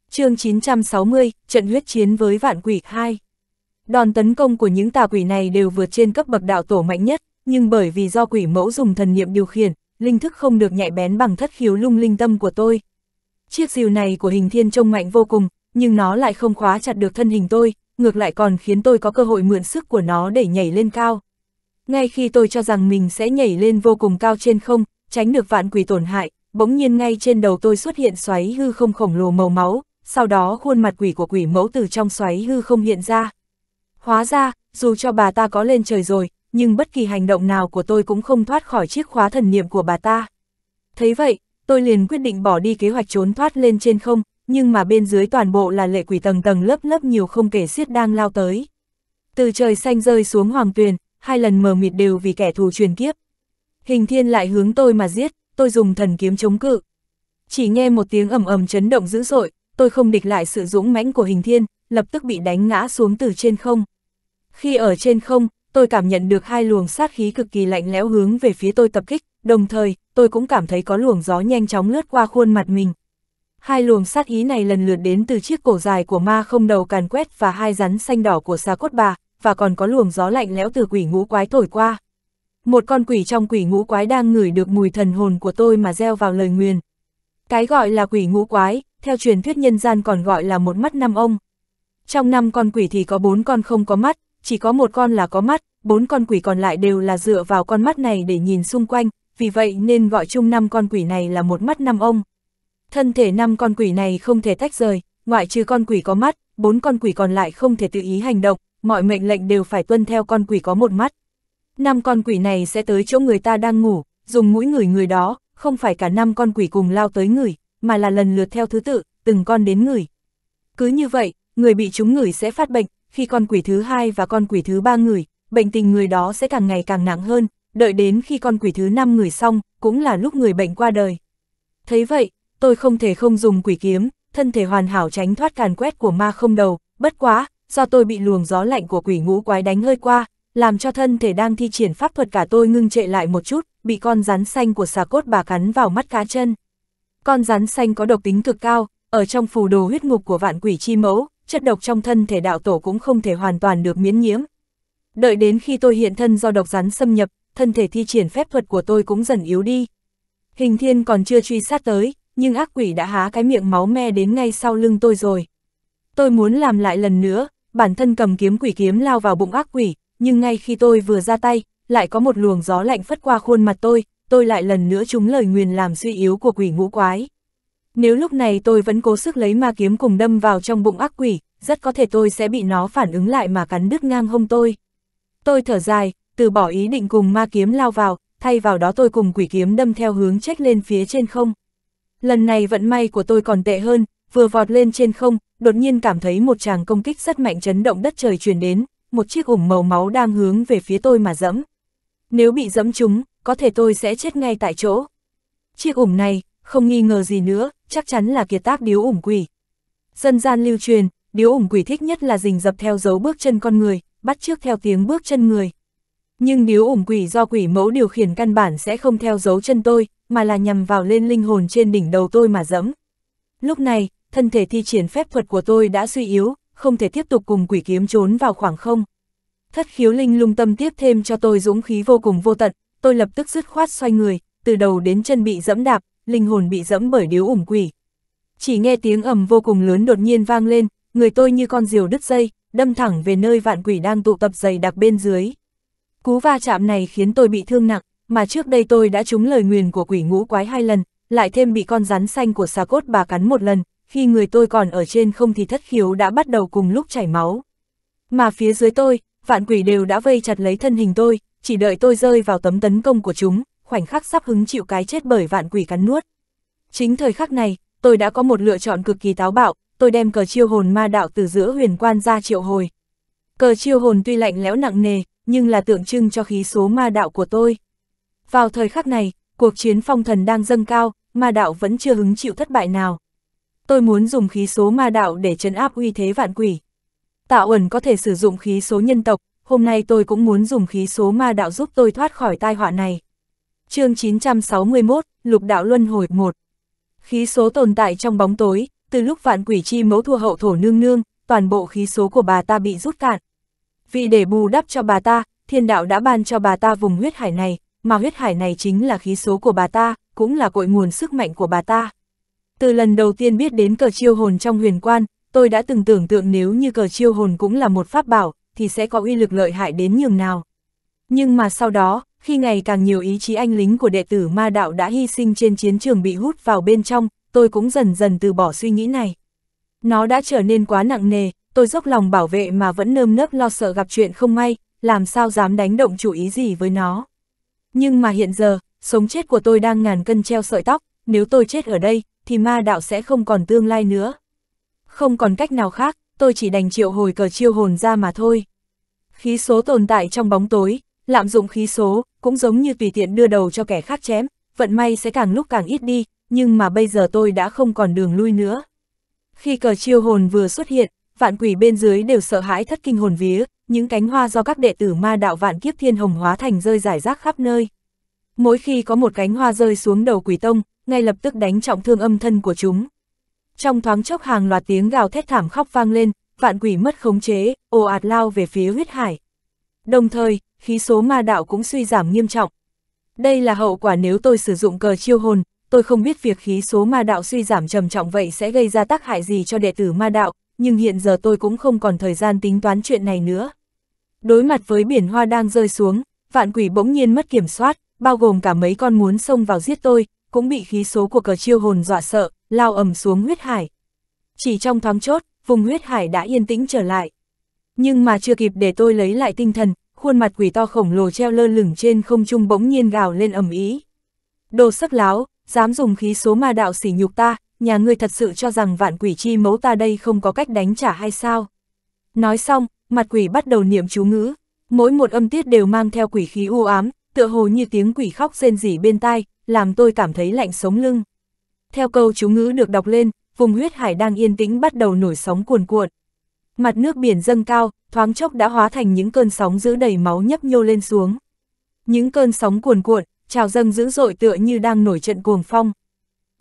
chương 960, trận huyết chiến với vạn quỷ 2. Đòn tấn công của những tà quỷ này đều vượt trên cấp bậc đạo tổ mạnh nhất, nhưng bởi vì do quỷ mẫu dùng thần niệm điều khiển, linh thức không được nhạy bén bằng thất khiếu lung linh tâm của tôi. Chiếc rìu này của hình thiên trông mạnh vô cùng, nhưng nó lại không khóa chặt được thân hình tôi, ngược lại còn khiến tôi có cơ hội mượn sức của nó để nhảy lên cao. Ngay khi tôi cho rằng mình sẽ nhảy lên vô cùng cao trên không, tránh được vạn quỷ tổn hại, bỗng nhiên ngay trên đầu tôi xuất hiện xoáy hư không khổng lồ màu máu, sau đó khuôn mặt quỷ của quỷ mẫu từ trong xoáy hư không hiện ra. Hóa ra, dù cho bà ta có lên trời rồi, nhưng bất kỳ hành động nào của tôi cũng không thoát khỏi chiếc khóa thần niệm của bà ta. Thấy vậy, tôi liền quyết định bỏ đi kế hoạch trốn thoát lên trên không, nhưng mà bên dưới toàn bộ là lệ quỷ tầng tầng lớp lớp nhiều không kể xiết đang lao tới. Từ trời xanh rơi xuống hoàng tuyền, hai lần mờ mịt đều vì kẻ thù truyền kiếp. Hình thiên lại hướng tôi mà giết, tôi dùng thần kiếm chống cự. Chỉ nghe một tiếng ầm ầm chấn động dữ dội, tôi không địch lại sự dũng mãnh của hình thiên, lập tức bị đánh ngã xuống từ trên không. Khi ở trên không, tôi cảm nhận được hai luồng sát khí cực kỳ lạnh lẽo hướng về phía tôi tập kích, đồng thời, tôi cũng cảm thấy có luồng gió nhanh chóng lướt qua khuôn mặt mình, Hai luồng sát ý này lần lượt đến từ chiếc cổ dài của ma không đầu càn quét và hai rắn xanh đỏ của xà cốt bà, và còn có luồng gió lạnh lẽo từ quỷ ngũ quái thổi qua. Một con quỷ trong quỷ ngũ quái đang ngửi được mùi thần hồn của tôi mà gieo vào lời nguyền. Cái gọi là quỷ ngũ quái, theo truyền thuyết nhân gian còn gọi là một mắt năm ông. Trong năm con quỷ thì có bốn con không có mắt, chỉ có một con là có mắt, bốn con quỷ còn lại đều là dựa vào con mắt này để nhìn xung quanh, vì vậy nên gọi chung năm con quỷ này là một mắt năm ông. Thân thể năm con quỷ này không thể tách rời, ngoại trừ con quỷ có mắt, bốn con quỷ còn lại không thể tự ý hành động, mọi mệnh lệnh đều phải tuân theo con quỷ có một mắt. Năm con quỷ này sẽ tới chỗ người ta đang ngủ, dùng mũi người người đó, không phải cả năm con quỷ cùng lao tới người, mà là lần lượt theo thứ tự, từng con đến người. Cứ như vậy, người bị chúng người sẽ phát bệnh, khi con quỷ thứ hai và con quỷ thứ ba người, bệnh tình người đó sẽ càng ngày càng nặng hơn, đợi đến khi con quỷ thứ năm người xong, cũng là lúc người bệnh qua đời. Thấy vậy, tôi không thể không dùng quỷ kiếm, thân thể hoàn hảo tránh thoát càn quét của ma không đầu, bất quá, do tôi bị luồng gió lạnh của quỷ ngũ quái đánh hơi qua, làm cho thân thể đang thi triển pháp thuật cả tôi ngưng trệ lại một chút, bị con rắn xanh của xà cốt bà cắn vào mắt cá chân. Con rắn xanh có độc tính cực cao, ở trong phù đồ huyết ngục của vạn quỷ chi mẫu, chất độc trong thân thể đạo tổ cũng không thể hoàn toàn được miễn nhiễm. Đợi đến khi tôi hiện thân do độc rắn xâm nhập, thân thể thi triển phép thuật của tôi cũng dần yếu đi. Hình thiên còn chưa truy sát tới, nhưng ác quỷ đã há cái miệng máu me đến ngay sau lưng tôi rồi. Tôi muốn làm lại lần nữa, bản thân cầm kiếm quỷ kiếm lao vào bụng ác quỷ, nhưng ngay khi tôi vừa ra tay, lại có một luồng gió lạnh phất qua khuôn mặt tôi, tôi lại lần nữa trúng lời nguyền làm suy yếu của quỷ ngũ quái. Nếu lúc này tôi vẫn cố sức lấy ma kiếm cùng đâm vào trong bụng ác quỷ, rất có thể tôi sẽ bị nó phản ứng lại mà cắn đứt ngang hông tôi. Tôi thở dài, từ bỏ ý định cùng ma kiếm lao vào, thay vào đó tôi cùng quỷ kiếm đâm theo hướng trách lên phía trên không lần này vận may của tôi còn tệ hơn, vừa vọt lên trên không, đột nhiên cảm thấy một tràng công kích rất mạnh chấn động đất trời truyền đến, một chiếc ủng màu máu đang hướng về phía tôi mà dẫm. Nếu bị dẫm chúng, có thể tôi sẽ chết ngay tại chỗ. Chiếc ủng này, không nghi ngờ gì nữa, chắc chắn là kiệt tác điếu ủng quỷ. Dân gian lưu truyền, điếu ủng quỷ thích nhất là rình dập theo dấu bước chân con người, bắt trước theo tiếng bước chân người. Nhưng điếu ủng quỷ do quỷ mẫu điều khiển căn bản sẽ không theo dấu chân tôi, mà là nhằm vào lên linh hồn trên đỉnh đầu tôi mà dẫm. Lúc này, thân thể thi triển phép thuật của tôi đã suy yếu, không thể tiếp tục cùng quỷ kiếm trốn vào khoảng không. Thất khiếu linh lung tâm tiếp thêm cho tôi dũng khí vô cùng vô tận, tôi lập tức dứt khoát xoay người, từ đầu đến chân bị dẫm đạp, linh hồn bị dẫm bởi điếu ủng quỷ. Chỉ nghe tiếng ầm vô cùng lớn đột nhiên vang lên, người tôi như con diều đứt dây, đâm thẳng về nơi vạn quỷ đang tụ tập dày đặc bên dưới. Cú va chạm này khiến tôi bị thương nặng, mà trước đây tôi đã trúng lời nguyền của quỷ ngũ quái hai lần, lại thêm bị con rắn xanh của xà cốt bà cắn một lần, khi người tôi còn ở trên không thì thất khiếu đã bắt đầu cùng lúc chảy máu. Mà phía dưới tôi, vạn quỷ đều đã vây chặt lấy thân hình tôi, chỉ đợi tôi rơi vào tấm tấn công của chúng, khoảnh khắc sắp hứng chịu cái chết bởi vạn quỷ cắn nuốt. Chính thời khắc này, tôi đã có một lựa chọn cực kỳ táo bạo, tôi đem cờ chiêu hồn ma đạo từ giữa huyền quan ra triệu hồi, Cờ chiêu hồn tuy lạnh lẽo nặng nề, nhưng là tượng trưng cho khí số ma đạo của tôi. Vào thời khắc này, cuộc chiến phong thần đang dâng cao, ma đạo vẫn chưa hứng chịu thất bại nào. Tôi muốn dùng khí số ma đạo để chấn áp uy thế vạn quỷ. Tạo ẩn có thể sử dụng khí số nhân tộc, hôm nay tôi cũng muốn dùng khí số ma đạo giúp tôi thoát khỏi tai họa này. chương 961, Lục Đạo Luân Hồi 1 Khí số tồn tại trong bóng tối, từ lúc vạn quỷ chi mấu thua hậu thổ nương nương, toàn bộ khí số của bà ta bị rút cạn. Vì để bù đắp cho bà ta, thiên đạo đã ban cho bà ta vùng huyết hải này, mà huyết hải này chính là khí số của bà ta, cũng là cội nguồn sức mạnh của bà ta. Từ lần đầu tiên biết đến cờ chiêu hồn trong huyền quan, tôi đã từng tưởng tượng nếu như cờ chiêu hồn cũng là một pháp bảo, thì sẽ có uy lực lợi hại đến nhường nào. Nhưng mà sau đó, khi ngày càng nhiều ý chí anh lính của đệ tử ma đạo đã hy sinh trên chiến trường bị hút vào bên trong, tôi cũng dần dần từ bỏ suy nghĩ này. Nó đã trở nên quá nặng nề, tôi dốc lòng bảo vệ mà vẫn nơm nớp lo sợ gặp chuyện không may, làm sao dám đánh động chủ ý gì với nó. Nhưng mà hiện giờ, sống chết của tôi đang ngàn cân treo sợi tóc, nếu tôi chết ở đây, thì ma đạo sẽ không còn tương lai nữa. Không còn cách nào khác, tôi chỉ đành triệu hồi cờ chiêu hồn ra mà thôi. Khí số tồn tại trong bóng tối, lạm dụng khí số, cũng giống như tùy tiện đưa đầu cho kẻ khác chém, vận may sẽ càng lúc càng ít đi, nhưng mà bây giờ tôi đã không còn đường lui nữa. Khi cờ chiêu hồn vừa xuất hiện, vạn quỷ bên dưới đều sợ hãi thất kinh hồn vía, những cánh hoa do các đệ tử ma đạo vạn kiếp thiên hồng hóa thành rơi rải rác khắp nơi. Mỗi khi có một cánh hoa rơi xuống đầu quỷ tông, ngay lập tức đánh trọng thương âm thân của chúng. Trong thoáng chốc hàng loạt tiếng gào thét thảm khóc vang lên, vạn quỷ mất khống chế, ồ ạt lao về phía huyết hải. Đồng thời, khí số ma đạo cũng suy giảm nghiêm trọng. Đây là hậu quả nếu tôi sử dụng cờ chiêu hồn, tôi không biết việc khí số ma đạo suy giảm trầm trọng vậy sẽ gây ra tác hại gì cho đệ tử ma đạo, nhưng hiện giờ tôi cũng không còn thời gian tính toán chuyện này nữa. Đối mặt với biển hoa đang rơi xuống, vạn quỷ bỗng nhiên mất kiểm soát, bao gồm cả mấy con muốn xông vào giết tôi, cũng bị khí số của cờ chiêu hồn dọa sợ, lao ầm xuống huyết hải. Chỉ trong thoáng chốt, vùng huyết hải đã yên tĩnh trở lại. Nhưng mà chưa kịp để tôi lấy lại tinh thần, khuôn mặt quỷ to khổng lồ treo lơ lửng trên không trung bỗng nhiên gào lên ầm ý. Đồ sắc láo, dám dùng khí số ma đạo sỉ nhục ta, nhà ngươi thật sự cho rằng vạn quỷ chi mấu ta đây không có cách đánh trả hay sao? Nói xong, mặt quỷ bắt đầu niệm chú ngữ, mỗi một âm tiết đều mang theo quỷ khí u ám, tựa hồ như tiếng quỷ khóc rên rỉ bên tai, làm tôi cảm thấy lạnh sống lưng. Theo câu chú ngữ được đọc lên, vùng huyết hải đang yên tĩnh bắt đầu nổi sóng cuồn cuộn. Mặt nước biển dâng cao, thoáng chốc đã hóa thành những cơn sóng giữ đầy máu nhấp nhô lên xuống. Những cơn sóng cuồn cuộn, trào dâng dữ dội tựa như đang nổi trận cuồng phong.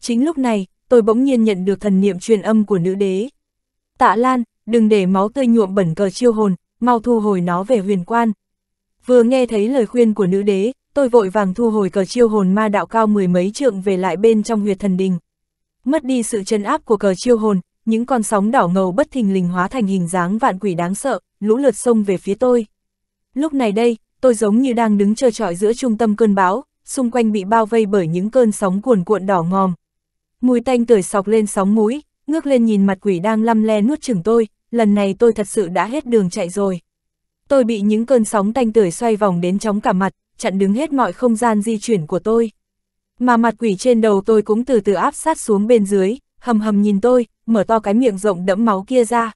Chính lúc này, tôi bỗng nhiên nhận được thần niệm truyền âm của nữ đế. Tạ Lan, đừng để máu tươi nhuộm bẩn cờ chiêu hồn, mau thu hồi nó về huyền quan. Vừa nghe thấy lời khuyên của nữ đế, tôi vội vàng thu hồi cờ chiêu hồn ma đạo cao mười mấy trượng về lại bên trong huyệt thần đình. Mất đi sự chân áp của cờ chiêu hồn, những con sóng đỏ ngầu bất thình lình hóa thành hình dáng vạn quỷ đáng sợ, lũ lượt sông về phía tôi. Lúc này đây, tôi giống như đang đứng chờ trọi giữa trung tâm cơn bão, xung quanh bị bao vây bởi những cơn sóng cuồn cuộn đỏ ngòm. Mùi tanh tưởi sọc lên sóng mũi, ngước lên nhìn mặt quỷ đang lăm le nuốt chừng tôi, lần này tôi thật sự đã hết đường chạy rồi. Tôi bị những cơn sóng tanh tưởi xoay vòng đến chóng cả mặt, chặn đứng hết mọi không gian di chuyển của tôi. Mà mặt quỷ trên đầu tôi cũng từ từ áp sát xuống bên dưới, hầm hầm nhìn tôi, mở to cái miệng rộng đẫm máu kia ra.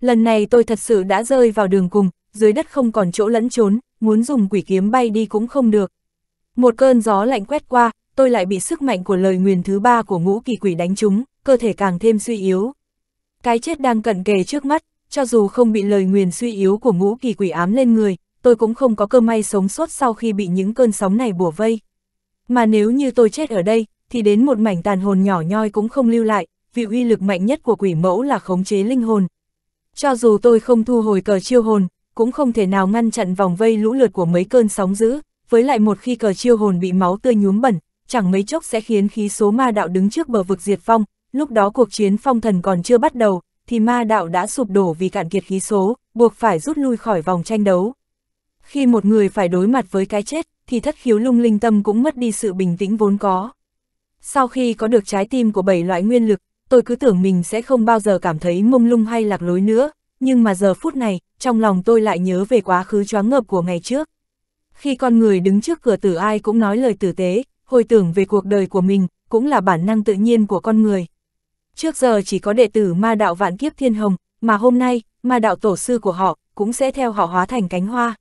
Lần này tôi thật sự đã rơi vào đường cùng, dưới đất không còn chỗ lẫn trốn, muốn dùng quỷ kiếm bay đi cũng không được. Một cơn gió lạnh quét qua, tôi lại bị sức mạnh của lời nguyền thứ ba của ngũ kỳ quỷ đánh trúng, cơ thể càng thêm suy yếu. Cái chết đang cận kề trước mắt, cho dù không bị lời nguyền suy yếu của ngũ kỳ quỷ ám lên người, tôi cũng không có cơ may sống sót sau khi bị những cơn sóng này bủa vây. Mà nếu như tôi chết ở đây, thì đến một mảnh tàn hồn nhỏ nhoi cũng không lưu lại, vì uy lực mạnh nhất của quỷ mẫu là khống chế linh hồn. Cho dù tôi không thu hồi cờ chiêu hồn, cũng không thể nào ngăn chặn vòng vây lũ lượt của mấy cơn sóng dữ, với lại một khi cờ chiêu hồn bị máu tươi nhuốm bẩn, chẳng mấy chốc sẽ khiến khí số ma đạo đứng trước bờ vực diệt phong. lúc đó cuộc chiến phong thần còn chưa bắt đầu, thì ma đạo đã sụp đổ vì cạn kiệt khí số, buộc phải rút lui khỏi vòng tranh đấu. Khi một người phải đối mặt với cái chết, thì thất khiếu lung linh tâm cũng mất đi sự bình tĩnh vốn có. Sau khi có được trái tim của bảy loại nguyên lực, tôi cứ tưởng mình sẽ không bao giờ cảm thấy mông lung hay lạc lối nữa, nhưng mà giờ phút này, trong lòng tôi lại nhớ về quá khứ choáng ngợp của ngày trước. Khi con người đứng trước cửa tử ai cũng nói lời tử tế, hồi tưởng về cuộc đời của mình, cũng là bản năng tự nhiên của con người. Trước giờ chỉ có đệ tử ma đạo vạn kiếp thiên hồng, mà hôm nay, ma đạo tổ sư của họ, cũng sẽ theo họ hóa thành cánh hoa.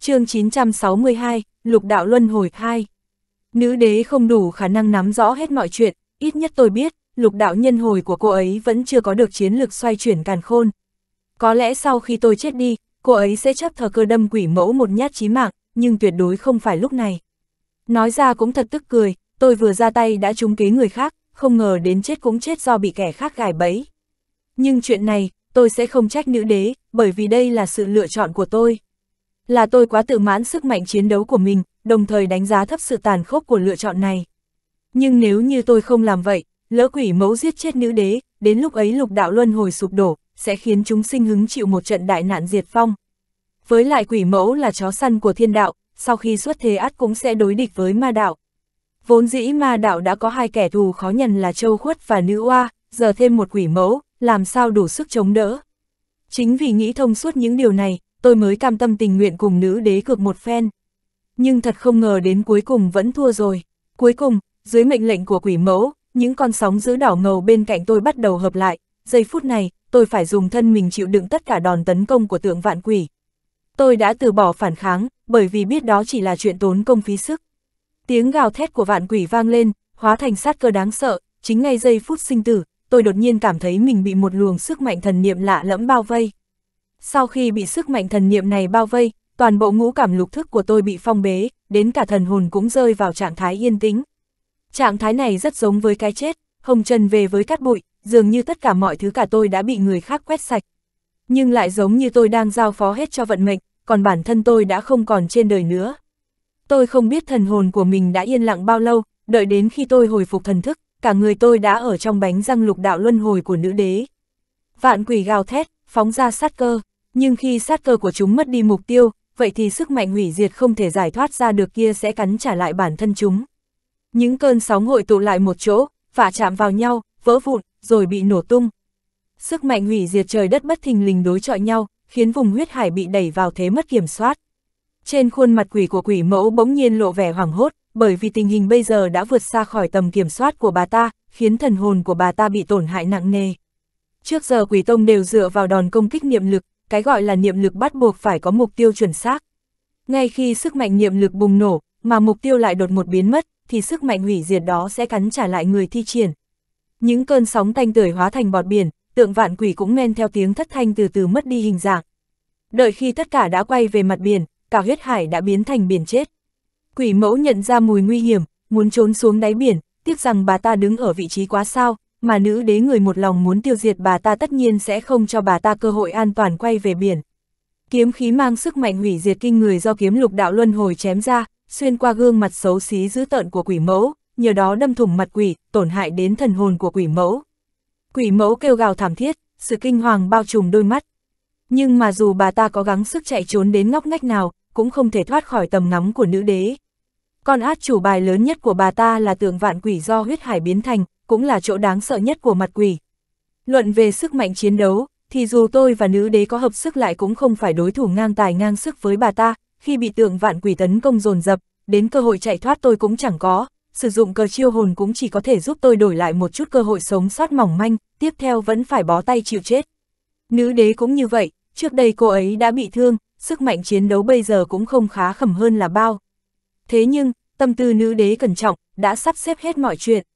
chương 962, Lục Đạo Luân Hồi 2 Nữ đế không đủ khả năng nắm rõ hết mọi chuyện, ít nhất tôi biết, lục đạo nhân hồi của cô ấy vẫn chưa có được chiến lược xoay chuyển càn khôn. Có lẽ sau khi tôi chết đi, cô ấy sẽ chấp thờ cơ đâm quỷ mẫu một nhát chí mạng, nhưng tuyệt đối không phải lúc này. Nói ra cũng thật tức cười, tôi vừa ra tay đã trúng kế người khác, không ngờ đến chết cũng chết do bị kẻ khác gài bẫy. Nhưng chuyện này, tôi sẽ không trách nữ đế, bởi vì đây là sự lựa chọn của tôi. Là tôi quá tự mãn sức mạnh chiến đấu của mình, đồng thời đánh giá thấp sự tàn khốc của lựa chọn này. Nhưng nếu như tôi không làm vậy, lỡ quỷ mẫu giết chết nữ đế, đến lúc ấy lục đạo luân hồi sụp đổ, sẽ khiến chúng sinh hứng chịu một trận đại nạn diệt phong, với lại quỷ mẫu là chó săn của thiên đạo, sau khi xuất thế ắt cũng sẽ đối địch với ma đạo. Vốn dĩ ma đạo đã có hai kẻ thù khó nhằn là châu khuất và nữ oa, giờ thêm một quỷ mẫu, làm sao đủ sức chống đỡ. Chính vì nghĩ thông suốt những điều này, tôi mới cam tâm tình nguyện cùng nữ đế cược một phen. Nhưng thật không ngờ đến cuối cùng vẫn thua rồi. Cuối cùng, dưới mệnh lệnh của quỷ mẫu, những con sóng giữ đảo ngầu bên cạnh tôi bắt đầu hợp lại. Giây phút này, tôi phải dùng thân mình chịu đựng tất cả đòn tấn công của tượng vạn quỷ tôi đã từ bỏ phản kháng, bởi vì biết đó chỉ là chuyện tốn công phí sức. Tiếng gào thét của vạn quỷ vang lên, hóa thành sát cơ đáng sợ, chính ngay giây phút sinh tử, tôi đột nhiên cảm thấy mình bị một luồng sức mạnh thần niệm lạ lẫm bao vây. Sau khi bị sức mạnh thần niệm này bao vây, toàn bộ ngũ cảm lục thức của tôi bị phong bế, đến cả thần hồn cũng rơi vào trạng thái yên tĩnh. Trạng thái này rất giống với cái chết, hồng trần về với cát bụi, dường như tất cả mọi thứ cả tôi đã bị người khác quét sạch. Nhưng lại giống như tôi đang giao phó hết cho vận mệnh, còn bản thân tôi đã không còn trên đời nữa. Tôi không biết thần hồn của mình đã yên lặng bao lâu, đợi đến khi tôi hồi phục thần thức, cả người tôi đã ở trong bánh răng lục đạo luân hồi của nữ đế. Vạn quỷ gào thét, phóng ra sát cơ, nhưng khi sát cơ của chúng mất đi mục tiêu, vậy thì sức mạnh hủy diệt không thể giải thoát ra được kia sẽ cắn trả lại bản thân chúng. Những cơn sóng hội tụ lại một chỗ, phả chạm vào nhau, vỡ vụn, rồi bị nổ tung. Sức mạnh hủy diệt trời đất bất thình lình đối chọi nhau, khiến vùng huyết hải bị đẩy vào thế mất kiểm soát. Trên khuôn mặt quỷ của quỷ mẫu bỗng nhiên lộ vẻ hoảng hốt, bởi vì tình hình bây giờ đã vượt xa khỏi tầm kiểm soát của bà ta, khiến thần hồn của bà ta bị tổn hại nặng nề. Trước giờ quỷ tông đều dựa vào đòn công kích niệm lực, cái gọi là niệm lực bắt buộc phải có mục tiêu chuẩn xác. Ngay khi sức mạnh niệm lực bùng nổ, mà mục tiêu lại đột một biến mất, thì sức mạnh hủy diệt đó sẽ cắn trả lại người thi triển. Những cơn sóng tanh tưởi hóa thành bọt biển, tượng vạn quỷ cũng men theo tiếng thất thanh từ từ mất đi hình dạng. Đợi khi tất cả đã quay về mặt biển, cả huyết hải đã biến thành biển chết. Quỷ mẫu nhận ra mùi nguy hiểm, muốn trốn xuống đáy biển, tiếc rằng bà ta đứng ở vị trí quá sao, mà nữ đế người một lòng muốn tiêu diệt bà ta tất nhiên sẽ không cho bà ta cơ hội an toàn quay về biển. Kiếm khí mang sức mạnh hủy diệt kinh người do kiếm lục đạo luân hồi chém ra, xuyên qua gương mặt xấu xí dữ tợn của quỷ mẫu, nhờ đó đâm thủng mặt quỷ, tổn hại đến thần hồn của quỷ mẫu. Quỷ mẫu kêu gào thảm thiết, sự kinh hoàng bao trùm đôi mắt. Nhưng mà dù bà ta có gắng sức chạy trốn đến ngóc ngách nào, cũng không thể thoát khỏi tầm ngắm của nữ đế. Con át chủ bài lớn nhất của bà ta là tượng vạn quỷ do huyết hải biến thành, cũng là chỗ đáng sợ nhất của mặt quỷ. Luận về sức mạnh chiến đấu, thì dù tôi và nữ đế có hợp sức lại cũng không phải đối thủ ngang tài ngang sức với bà ta, khi bị tượng vạn quỷ tấn công dồn dập, đến cơ hội chạy thoát tôi cũng chẳng có, sử dụng cờ chiêu hồn cũng chỉ có thể giúp tôi đổi lại một chút cơ hội sống sót mỏng manh, tiếp theo vẫn phải bó tay chịu chết. Nữ đế cũng như vậy, trước đây cô ấy đã bị thương, sức mạnh chiến đấu bây giờ cũng không khá khẩm hơn là bao. Thế nhưng, tâm tư nữ đế cẩn trọng, đã sắp xếp hết mọi chuyện.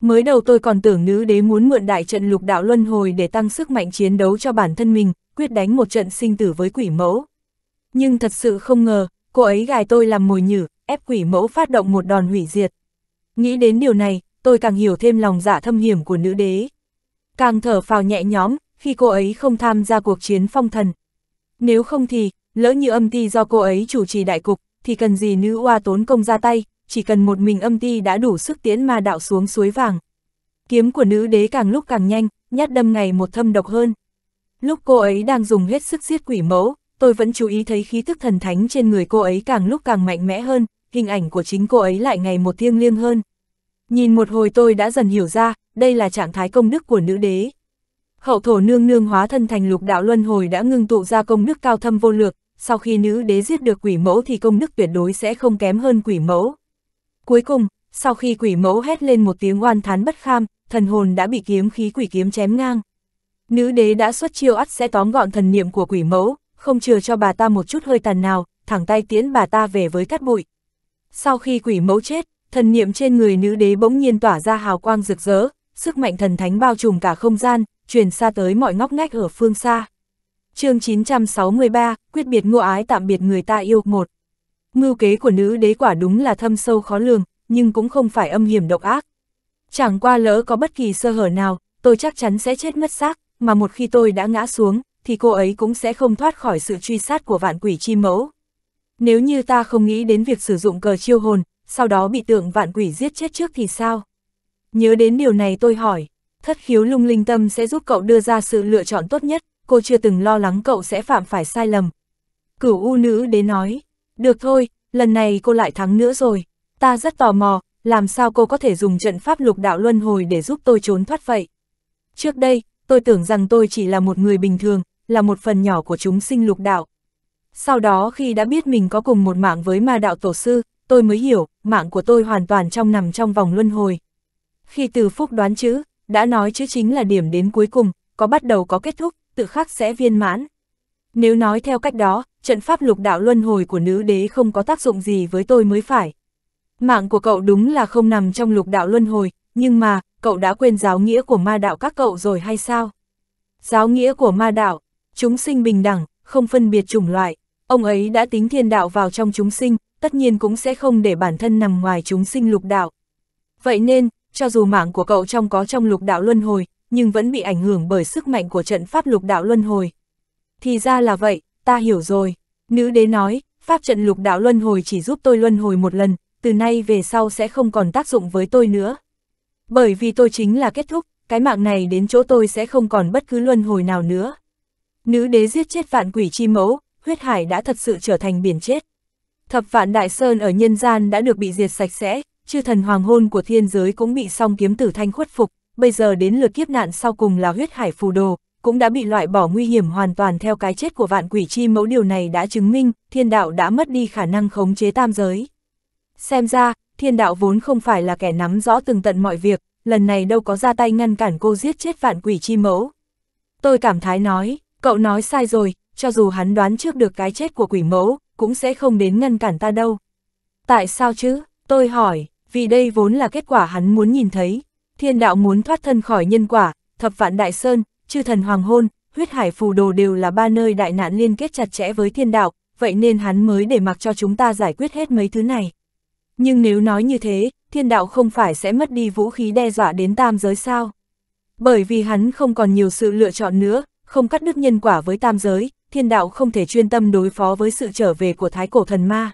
Mới đầu tôi còn tưởng nữ đế muốn mượn đại trận lục đạo luân hồi để tăng sức mạnh chiến đấu cho bản thân mình, quyết đánh một trận sinh tử với quỷ mẫu. Nhưng thật sự không ngờ, cô ấy gài tôi làm mồi nhử, ép quỷ mẫu phát động một đòn hủy diệt. Nghĩ đến điều này, tôi càng hiểu thêm lòng dạ thâm hiểm của nữ đế. Càng thở phào nhẹ nhõm khi cô ấy không tham gia cuộc chiến phong thần. Nếu không thì, lỡ như âm ti do cô ấy chủ trì đại cục, thì cần gì nữ oa tốn công ra tay, chỉ cần một mình âm ti đã đủ sức tiến ma đạo xuống suối vàng. Kiếm của nữ đế càng lúc càng nhanh, nhát đâm ngày một thâm độc hơn. Lúc cô ấy đang dùng hết sức giết quỷ mẫu, tôi vẫn chú ý thấy khí thức thần thánh trên người cô ấy càng lúc càng mạnh mẽ hơn, hình ảnh của chính cô ấy lại ngày một thiêng liêng hơn. Nhìn một hồi tôi đã dần hiểu ra, đây là trạng thái công đức của nữ đế. Hậu thổ nương nương hóa thân thành lục đạo luân hồi đã ngưng tụ ra công đức cao thâm vô lược, sau khi nữ đế giết được quỷ mẫu thì công đức tuyệt đối sẽ không kém hơn quỷ mẫu. Cuối cùng, sau khi quỷ mẫu hét lên một tiếng oan thán bất kham, thần hồn đã bị kiếm khí quỷ kiếm chém ngang. Nữ đế đã xuất chiêu ắt sẽ tóm gọn thần niệm của quỷ mẫu, không chừa cho bà ta một chút hơi tàn nào, thẳng tay tiễn bà ta về với cát bụi. Sau khi quỷ mẫu chết, thần niệm trên người nữ đế bỗng nhiên tỏa ra hào quang rực rỡ, sức mạnh thần thánh bao trùm cả không gian, truyền xa tới mọi ngóc ngách ở phương xa. chương 963, quyết biệt ngô ái tạm biệt người ta yêu một. Mưu kế của nữ đế quả đúng là thâm sâu khó lường, nhưng cũng không phải âm hiểm độc ác. Chẳng qua lỡ có bất kỳ sơ hở nào, tôi chắc chắn sẽ chết mất xác, mà một khi tôi đã ngã xuống, thì cô ấy cũng sẽ không thoát khỏi sự truy sát của vạn quỷ chi mẫu. Nếu như ta không nghĩ đến việc sử dụng cờ chiêu hồn, sau đó bị tượng vạn quỷ giết chết trước thì sao? Nhớ đến điều này tôi hỏi, thất khiếu lung linh tâm sẽ giúp cậu đưa ra sự lựa chọn tốt nhất, cô chưa từng lo lắng cậu sẽ phạm phải sai lầm. Cửu u nữ đến nói, được thôi, lần này cô lại thắng nữa rồi, ta rất tò mò, làm sao cô có thể dùng trận pháp lục đạo luân hồi để giúp tôi trốn thoát vậy? Trước đây, tôi tưởng rằng tôi chỉ là một người bình thường, là một phần nhỏ của chúng sinh lục đạo, sau đó khi đã biết mình có cùng một mạng với ma đạo tổ sư, tôi mới hiểu, mạng của tôi hoàn toàn trong nằm trong vòng luân hồi. Khi từ phúc đoán chữ, đã nói chữ chính là điểm đến cuối cùng, có bắt đầu có kết thúc, tự khắc sẽ viên mãn. Nếu nói theo cách đó, trận pháp lục đạo luân hồi của nữ đế không có tác dụng gì với tôi mới phải. Mạng của cậu đúng là không nằm trong lục đạo luân hồi, nhưng mà, cậu đã quên giáo nghĩa của ma đạo các cậu rồi hay sao? Giáo nghĩa của ma đạo, chúng sinh bình đẳng, không phân biệt chủng loại, Ông ấy đã tính thiên đạo vào trong chúng sinh, tất nhiên cũng sẽ không để bản thân nằm ngoài chúng sinh lục đạo. Vậy nên, cho dù mạng của cậu trong có trong lục đạo luân hồi, nhưng vẫn bị ảnh hưởng bởi sức mạnh của trận pháp lục đạo luân hồi. Thì ra là vậy, ta hiểu rồi. Nữ đế nói, pháp trận lục đạo luân hồi chỉ giúp tôi luân hồi một lần, từ nay về sau sẽ không còn tác dụng với tôi nữa. Bởi vì tôi chính là kết thúc, cái mạng này đến chỗ tôi sẽ không còn bất cứ luân hồi nào nữa. Nữ đế giết chết vạn quỷ chi mẫu, huyết hải đã thật sự trở thành biển chết. Thập vạn đại sơn ở nhân gian đã được bị diệt sạch sẽ, chư thần hoàng hôn của thiên giới cũng bị song kiếm tử thanh khuất phục, bây giờ đến lượt kiếp nạn sau cùng là huyết hải phù đồ, cũng đã bị loại bỏ nguy hiểm hoàn toàn theo cái chết của vạn quỷ chi mẫu điều này đã chứng minh thiên đạo đã mất đi khả năng khống chế tam giới. Xem ra, thiên đạo vốn không phải là kẻ nắm rõ từng tận mọi việc, lần này đâu có ra tay ngăn cản cô giết chết vạn quỷ chi mẫu. Tôi cảm thái nói, cậu nói sai rồi, cho dù hắn đoán trước được cái chết của quỷ mẫu, cũng sẽ không đến ngăn cản ta đâu. Tại sao chứ? Tôi hỏi, vì đây vốn là kết quả hắn muốn nhìn thấy. Thiên đạo muốn thoát thân khỏi nhân quả, thập vạn đại sơn, chư thần hoàng hôn, huyết hải phù đồ đều là ba nơi đại nạn liên kết chặt chẽ với thiên đạo, vậy nên hắn mới để mặc cho chúng ta giải quyết hết mấy thứ này. Nhưng nếu nói như thế, thiên đạo không phải sẽ mất đi vũ khí đe dọa đến tam giới sao? Bởi vì hắn không còn nhiều sự lựa chọn nữa, không cắt đứt nhân quả với tam giới, thiên đạo không thể chuyên tâm đối phó với sự trở về của thái cổ thần ma.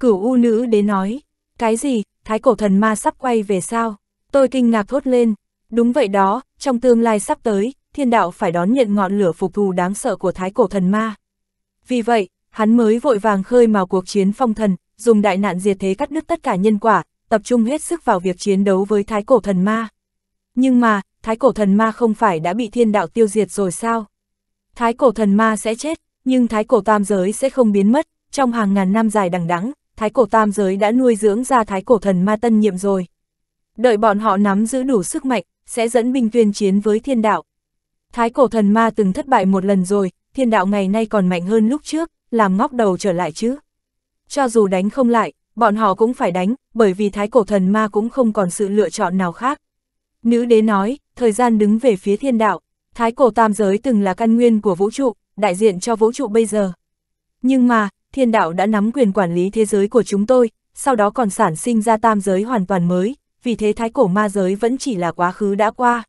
Cửu u nữ đế nói, cái gì, thái cổ thần ma sắp quay về sao? Tôi kinh ngạc thốt lên, đúng vậy đó, trong tương lai sắp tới, thiên đạo phải đón nhận ngọn lửa phục thù đáng sợ của thái cổ thần ma. Vì vậy, hắn mới vội vàng khơi mào cuộc chiến phong thần, dùng đại nạn diệt thế cắt đứt tất cả nhân quả, tập trung hết sức vào việc chiến đấu với thái cổ thần ma. Nhưng mà, thái cổ thần ma không phải đã bị thiên đạo tiêu diệt rồi sao? Thái cổ thần ma sẽ chết, nhưng thái cổ tam giới sẽ không biến mất, trong hàng ngàn năm dài đằng đẵng, thái cổ tam giới đã nuôi dưỡng ra thái cổ thần ma tân nhiệm rồi. Đợi bọn họ nắm giữ đủ sức mạnh, sẽ dẫn binh tuyên chiến với thiên đạo. Thái cổ thần ma từng thất bại một lần rồi, thiên đạo ngày nay còn mạnh hơn lúc trước, làm ngóc đầu trở lại chứ. Cho dù đánh không lại, bọn họ cũng phải đánh, bởi vì thái cổ thần ma cũng không còn sự lựa chọn nào khác. Nữ đế nói, thời gian đứng về phía thiên đạo. Thái cổ tam giới từng là căn nguyên của vũ trụ, đại diện cho vũ trụ bây giờ. Nhưng mà, thiên đạo đã nắm quyền quản lý thế giới của chúng tôi, sau đó còn sản sinh ra tam giới hoàn toàn mới, vì thế thái cổ ma giới vẫn chỉ là quá khứ đã qua.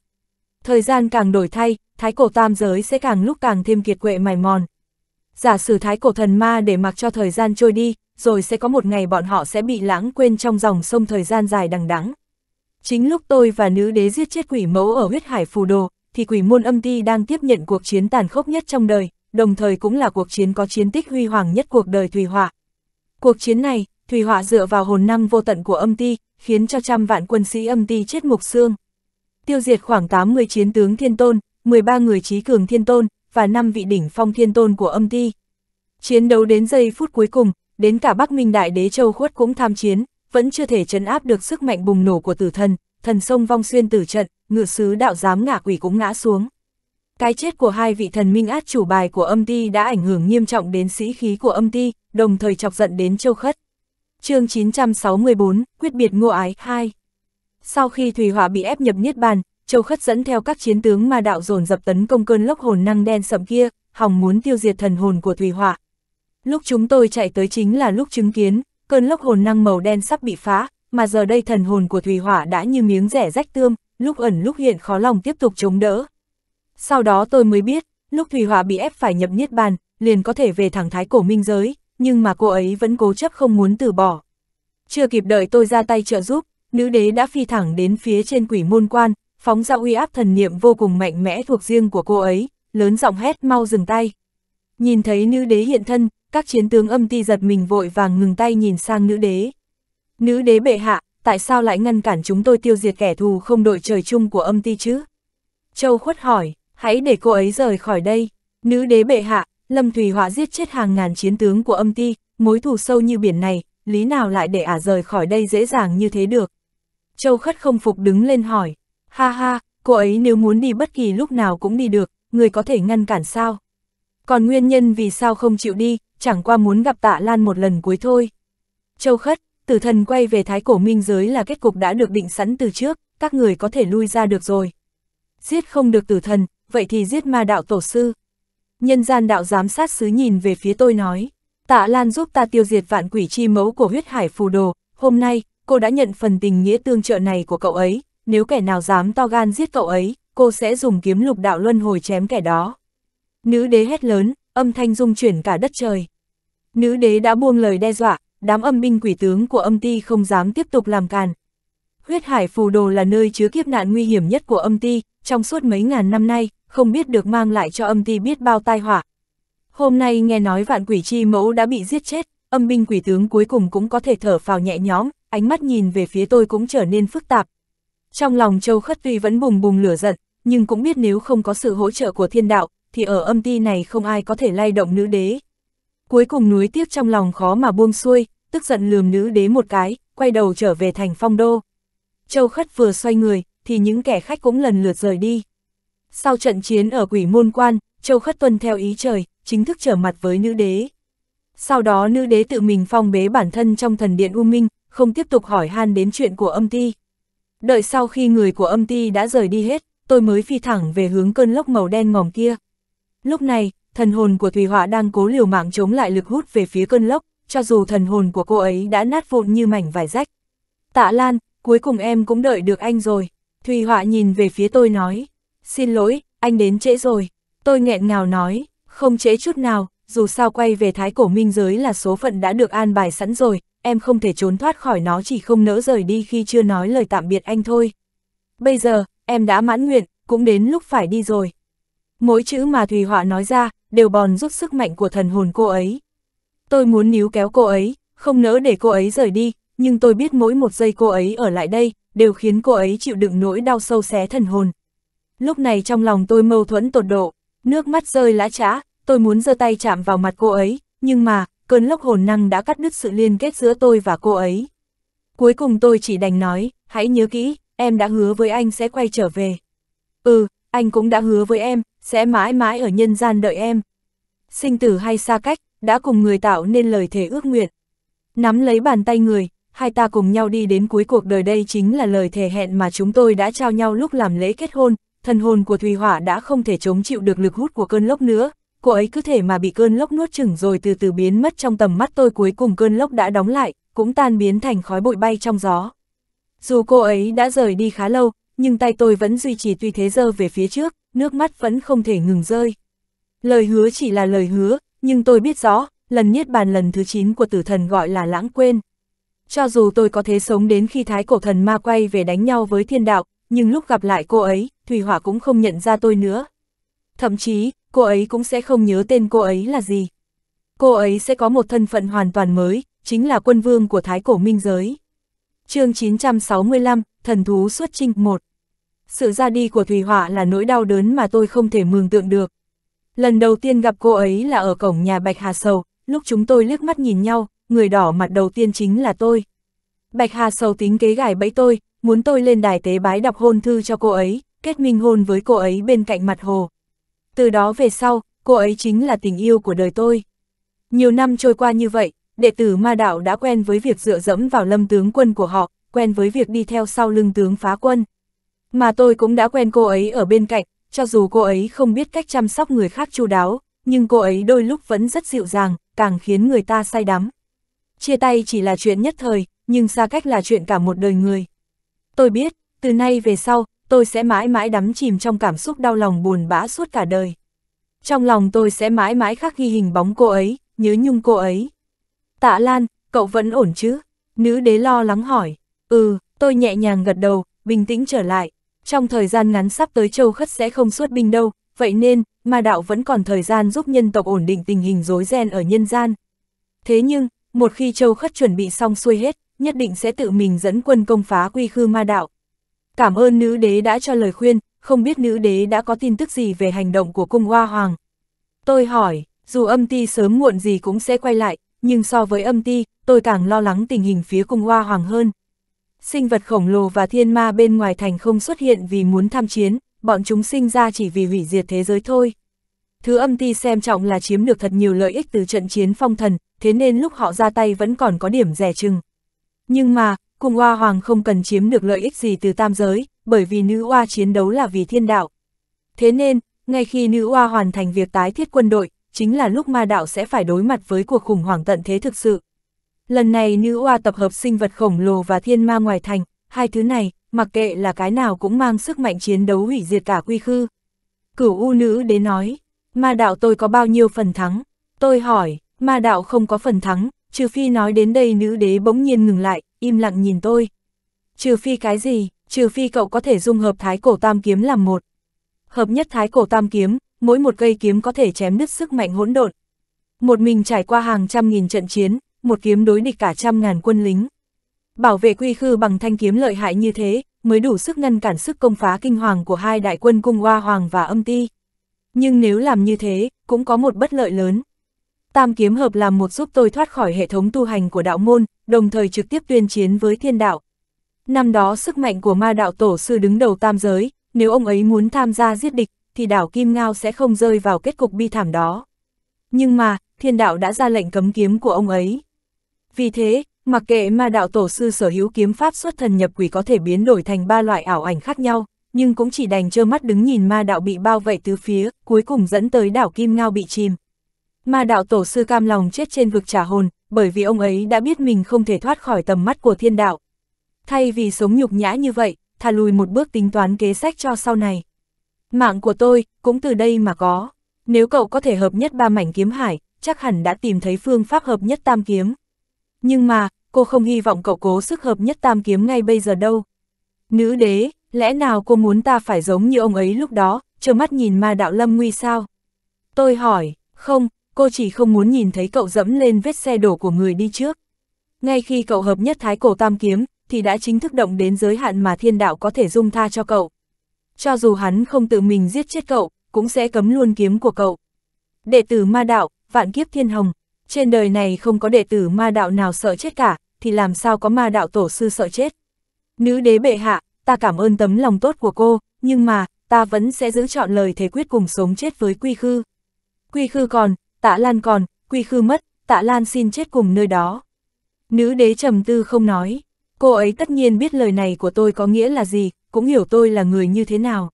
Thời gian càng đổi thay, thái cổ tam giới sẽ càng lúc càng thêm kiệt quệ mài mòn. Giả sử thái cổ thần ma để mặc cho thời gian trôi đi, rồi sẽ có một ngày bọn họ sẽ bị lãng quên trong dòng sông thời gian dài đằng đẵng. Chính lúc tôi và nữ đế giết chết quỷ mẫu ở huyết hải phù đồ, thì quỷ môn âm ti đang tiếp nhận cuộc chiến tàn khốc nhất trong đời, đồng thời cũng là cuộc chiến có chiến tích huy hoàng nhất cuộc đời Thùy Họa. Cuộc chiến này, Thùy Họa dựa vào hồn năng vô tận của âm ti, khiến cho trăm vạn quân sĩ âm ti chết mục xương. Tiêu diệt khoảng 80 chiến tướng thiên tôn, 13 người trí cường thiên tôn, và 5 vị đỉnh phong thiên tôn của âm ti. Chiến đấu đến giây phút cuối cùng, đến cả Bắc Minh Đại Đế Châu Khuất cũng tham chiến, vẫn chưa thể chấn áp được sức mạnh bùng nổ của tử thần, thần sông vong xuyên tử trận, ngựa sứ đạo giám ngã quỷ cũng ngã xuống. Cái chết của hai vị thần minh át chủ bài của âm ti đã ảnh hưởng nghiêm trọng đến sĩ khí của âm ti, đồng thời chọc giận đến châu khất. chương 964, quyết biệt ngô ái 2 Sau khi Thủy Hỏa bị ép nhập Niết Bàn, châu khất dẫn theo các chiến tướng mà đạo dồn dập tấn công cơn lốc hồn năng đen sậm kia, hòng muốn tiêu diệt thần hồn của Thủy Hỏa. Lúc chúng tôi chạy tới chính là lúc chứng kiến, cơn lốc hồn năng màu đen sắp bị phá, mà giờ đây thần hồn của Thùy Hỏa đã như miếng rẻ rách tươm, lúc ẩn lúc hiện khó lòng tiếp tục chống đỡ. Sau đó tôi mới biết, lúc Thùy Hỏa bị ép phải nhập Niết Bàn, liền có thể về thẳng thái cổ minh giới, nhưng mà cô ấy vẫn cố chấp không muốn từ bỏ. Chưa kịp đợi tôi ra tay trợ giúp, nữ đế đã phi thẳng đến phía trên quỷ môn quan, phóng ra uy áp thần niệm vô cùng mạnh mẽ thuộc riêng của cô ấy, lớn giọng hét mau dừng tay. Nhìn thấy nữ đế hiện thân, các chiến tướng âm ti giật mình vội vàng ngừng tay nhìn sang nữ đế. Nữ đế bệ hạ, tại sao lại ngăn cản chúng tôi tiêu diệt kẻ thù không đội trời chung của âm ti chứ? Châu khuất hỏi, hãy để cô ấy rời khỏi đây. Nữ đế bệ hạ, Lâm Thủy hỏa giết chết hàng ngàn chiến tướng của âm ti, mối thù sâu như biển này, lý nào lại để ả rời khỏi đây dễ dàng như thế được? Châu khất không phục đứng lên hỏi, ha ha, cô ấy nếu muốn đi bất kỳ lúc nào cũng đi được, người có thể ngăn cản sao? Còn nguyên nhân vì sao không chịu đi, chẳng qua muốn gặp tạ Lan một lần cuối thôi. Châu khất, tử thần quay về thái cổ minh giới là kết cục đã được định sẵn từ trước, các người có thể lui ra được rồi. Giết không được tử thần, vậy thì giết ma đạo tổ sư. Nhân gian đạo giám sát sứ nhìn về phía tôi nói, tạ Lan giúp ta tiêu diệt vạn quỷ chi mẫu của huyết hải phù đồ, hôm nay, cô đã nhận phần tình nghĩa tương trợ này của cậu ấy, nếu kẻ nào dám to gan giết cậu ấy, cô sẽ dùng kiếm lục đạo luân hồi chém kẻ đó. Nữ đế hét lớn, âm thanh rung chuyển cả đất trời. Nữ đế đã buông lời đe dọa, đám âm binh quỷ tướng của âm ti không dám tiếp tục làm càn. Huyết hải phù đồ là nơi chứa kiếp nạn nguy hiểm nhất của âm ti, trong suốt mấy ngàn năm nay, không biết được mang lại cho âm ti biết bao tai họa. Hôm nay nghe nói vạn quỷ chi mẫu đã bị giết chết, âm binh quỷ tướng cuối cùng cũng có thể thở phào nhẹ nhõm, ánh mắt nhìn về phía tôi cũng trở nên phức tạp. Trong lòng Châu Khất tuy vẫn bùng bùng lửa giận, nhưng cũng biết nếu không có sự hỗ trợ của thiên đạo, thì ở âm ti này không ai có thể lay động nữ đế cuối cùng núi tiếc trong lòng khó mà buông xuôi, tức giận lườm nữ đế một cái, quay đầu trở về thành phong đô. Châu Khất vừa xoay người, thì những kẻ khách cũng lần lượt rời đi. Sau trận chiến ở quỷ môn quan, Châu Khất tuân theo ý trời, chính thức trở mặt với nữ đế. Sau đó nữ đế tự mình phong bế bản thân trong thần điện U Minh, không tiếp tục hỏi han đến chuyện của âm ti. Đợi sau khi người của âm ti đã rời đi hết, tôi mới phi thẳng về hướng cơn lốc màu đen ngòm kia. Lúc này, thần hồn của Thùy Họa đang cố liều mạng chống lại lực hút về phía cơn lốc, cho dù thần hồn của cô ấy đã nát vụn như mảnh vải rách. Tạ Lan, cuối cùng em cũng đợi được anh rồi. Thùy Họa nhìn về phía tôi nói, xin lỗi, anh đến trễ rồi. Tôi nghẹn ngào nói, không trễ chút nào, dù sao quay về thái cổ minh giới là số phận đã được an bài sẵn rồi, em không thể trốn thoát khỏi nó chỉ không nỡ rời đi khi chưa nói lời tạm biệt anh thôi. Bây giờ, em đã mãn nguyện, cũng đến lúc phải đi rồi. Mỗi chữ mà Thùy Họa nói ra, đều bòn rút sức mạnh của thần hồn cô ấy. Tôi muốn níu kéo cô ấy, không nỡ để cô ấy rời đi, nhưng tôi biết mỗi một giây cô ấy ở lại đây, đều khiến cô ấy chịu đựng nỗi đau sâu xé thần hồn. Lúc này trong lòng tôi mâu thuẫn tột độ, nước mắt rơi lã trã, tôi muốn giơ tay chạm vào mặt cô ấy, nhưng mà, cơn lốc hồn năng đã cắt đứt sự liên kết giữa tôi và cô ấy. Cuối cùng tôi chỉ đành nói, hãy nhớ kỹ, em đã hứa với anh sẽ quay trở về. Ừ, anh cũng đã hứa với em, sẽ mãi mãi ở nhân gian đợi em. Sinh tử hay xa cách, đã cùng người tạo nên lời thề ước nguyện. Nắm lấy bàn tay người, hai ta cùng nhau đi đến cuối cuộc đời đây chính là lời thề hẹn mà chúng tôi đã trao nhau lúc làm lễ kết hôn, thần hồn của Thùy Hỏa đã không thể chống chịu được lực hút của cơn lốc nữa, cô ấy cứ thể mà bị cơn lốc nuốt chửng rồi từ từ biến mất trong tầm mắt tôi cuối cùng cơn lốc đã đóng lại, cũng tan biến thành khói bụi bay trong gió. Dù cô ấy đã rời đi khá lâu, nhưng tay tôi vẫn duy trì tuy thế dơ về phía trước, nước mắt vẫn không thể ngừng rơi. Lời hứa chỉ là lời hứa, nhưng tôi biết rõ, lần niết bàn lần thứ 9 của tử thần gọi là lãng quên. Cho dù tôi có thế sống đến khi thái cổ thần ma quay về đánh nhau với thiên đạo, nhưng lúc gặp lại cô ấy, Thủy Hỏa cũng không nhận ra tôi nữa. Thậm chí, cô ấy cũng sẽ không nhớ tên cô ấy là gì. Cô ấy sẽ có một thân phận hoàn toàn mới, chính là quân vương của thái cổ minh giới. chương 965, Thần Thú Xuất Trinh 1 sự ra đi của Thủy Họa là nỗi đau đớn mà tôi không thể mường tượng được. Lần đầu tiên gặp cô ấy là ở cổng nhà Bạch Hà Sầu, lúc chúng tôi liếc mắt nhìn nhau, người đỏ mặt đầu tiên chính là tôi. Bạch Hà Sầu tính kế gài bẫy tôi, muốn tôi lên đài tế bái đọc hôn thư cho cô ấy, kết minh hôn với cô ấy bên cạnh mặt hồ. Từ đó về sau, cô ấy chính là tình yêu của đời tôi. Nhiều năm trôi qua như vậy, đệ tử ma đạo đã quen với việc dựa dẫm vào lâm tướng quân của họ, quen với việc đi theo sau lưng tướng phá quân. Mà tôi cũng đã quen cô ấy ở bên cạnh, cho dù cô ấy không biết cách chăm sóc người khác chu đáo, nhưng cô ấy đôi lúc vẫn rất dịu dàng, càng khiến người ta say đắm. Chia tay chỉ là chuyện nhất thời, nhưng xa cách là chuyện cả một đời người. Tôi biết, từ nay về sau, tôi sẽ mãi mãi đắm chìm trong cảm xúc đau lòng buồn bã suốt cả đời. Trong lòng tôi sẽ mãi mãi khắc ghi hình bóng cô ấy, nhớ nhung cô ấy. Tạ Lan, cậu vẫn ổn chứ? Nữ đế lo lắng hỏi. Ừ, tôi nhẹ nhàng gật đầu, bình tĩnh trở lại. Trong thời gian ngắn sắp tới châu khất sẽ không xuất binh đâu, vậy nên, ma đạo vẫn còn thời gian giúp nhân tộc ổn định tình hình rối ren ở nhân gian. Thế nhưng, một khi châu khất chuẩn bị xong xuôi hết, nhất định sẽ tự mình dẫn quân công phá quy khư ma đạo. Cảm ơn nữ đế đã cho lời khuyên, không biết nữ đế đã có tin tức gì về hành động của cung hoa hoàng. Tôi hỏi, dù âm ti sớm muộn gì cũng sẽ quay lại, nhưng so với âm ti, tôi càng lo lắng tình hình phía cung hoa hoàng hơn sinh vật khổng lồ và thiên ma bên ngoài thành không xuất hiện vì muốn tham chiến, bọn chúng sinh ra chỉ vì hủy diệt thế giới thôi. Thứ âm ti xem trọng là chiếm được thật nhiều lợi ích từ trận chiến phong thần, thế nên lúc họ ra tay vẫn còn có điểm rẻ chừng. Nhưng mà, cùng oa hoàng không cần chiếm được lợi ích gì từ tam giới, bởi vì nữ oa chiến đấu là vì thiên đạo. Thế nên, ngay khi nữ oa hoàn thành việc tái thiết quân đội, chính là lúc ma đạo sẽ phải đối mặt với cuộc khủng hoảng tận thế thực sự. Lần này nữ oa tập hợp sinh vật khổng lồ và thiên ma ngoài thành, hai thứ này, mặc kệ là cái nào cũng mang sức mạnh chiến đấu hủy diệt cả quy khư. Cửu u nữ đế nói, ma đạo tôi có bao nhiêu phần thắng? Tôi hỏi, ma đạo không có phần thắng, trừ phi nói đến đây nữ đế bỗng nhiên ngừng lại, im lặng nhìn tôi. Trừ phi cái gì, trừ phi cậu có thể dung hợp thái cổ tam kiếm làm một. Hợp nhất thái cổ tam kiếm, mỗi một cây kiếm có thể chém đứt sức mạnh hỗn độn. Một mình trải qua hàng trăm nghìn trận chiến, một kiếm đối địch cả trăm ngàn quân lính. Bảo vệ quy khư bằng thanh kiếm lợi hại như thế, mới đủ sức ngăn cản sức công phá kinh hoàng của hai đại quân cung Hoa Hoàng và Âm Ti. Nhưng nếu làm như thế, cũng có một bất lợi lớn. Tam kiếm hợp làm một giúp tôi thoát khỏi hệ thống tu hành của đạo môn, đồng thời trực tiếp tuyên chiến với thiên đạo. Năm đó sức mạnh của ma đạo tổ sư đứng đầu tam giới, nếu ông ấy muốn tham gia giết địch, thì đảo Kim Ngao sẽ không rơi vào kết cục bi thảm đó. Nhưng mà, thiên đạo đã ra lệnh cấm kiếm của ông ấy. Vì thế, mặc kệ ma đạo tổ sư sở hữu kiếm pháp xuất thần nhập quỷ có thể biến đổi thành ba loại ảo ảnh khác nhau, nhưng cũng chỉ đành trơ mắt đứng nhìn ma đạo bị bao vây tứ phía, cuối cùng dẫn tới đảo Kim Ngao bị chìm. Ma đạo tổ sư cam lòng chết trên vực trả hồn, bởi vì ông ấy đã biết mình không thể thoát khỏi tầm mắt của thiên đạo. Thay vì sống nhục nhã như vậy, thà lùi một bước tính toán kế sách cho sau này. Mạng của tôi, cũng từ đây mà có. Nếu cậu có thể hợp nhất ba mảnh kiếm hải, chắc hẳn đã tìm thấy phương pháp hợp nhất tam kiếm. Nhưng mà, cô không hy vọng cậu cố sức hợp nhất tam kiếm ngay bây giờ đâu. Nữ đế, lẽ nào cô muốn ta phải giống như ông ấy lúc đó, trơ mắt nhìn ma đạo lâm nguy sao? Tôi hỏi, không, cô chỉ không muốn nhìn thấy cậu dẫm lên vết xe đổ của người đi trước. Ngay khi cậu hợp nhất thái cổ tam kiếm, thì đã chính thức động đến giới hạn mà thiên đạo có thể dung tha cho cậu. Cho dù hắn không tự mình giết chết cậu, cũng sẽ cấm luôn kiếm của cậu. Đệ tử ma đạo, vạn kiếp thiên hồng, trên đời này không có đệ tử ma đạo nào sợ chết cả, thì làm sao có ma đạo tổ sư sợ chết. Nữ đế bệ hạ, ta cảm ơn tấm lòng tốt của cô, nhưng mà, ta vẫn sẽ giữ chọn lời thế quyết cùng sống chết với quy khư. Quy khư còn, tạ lan còn, quy khư mất, tạ lan xin chết cùng nơi đó. Nữ đế trầm tư không nói, cô ấy tất nhiên biết lời này của tôi có nghĩa là gì, cũng hiểu tôi là người như thế nào.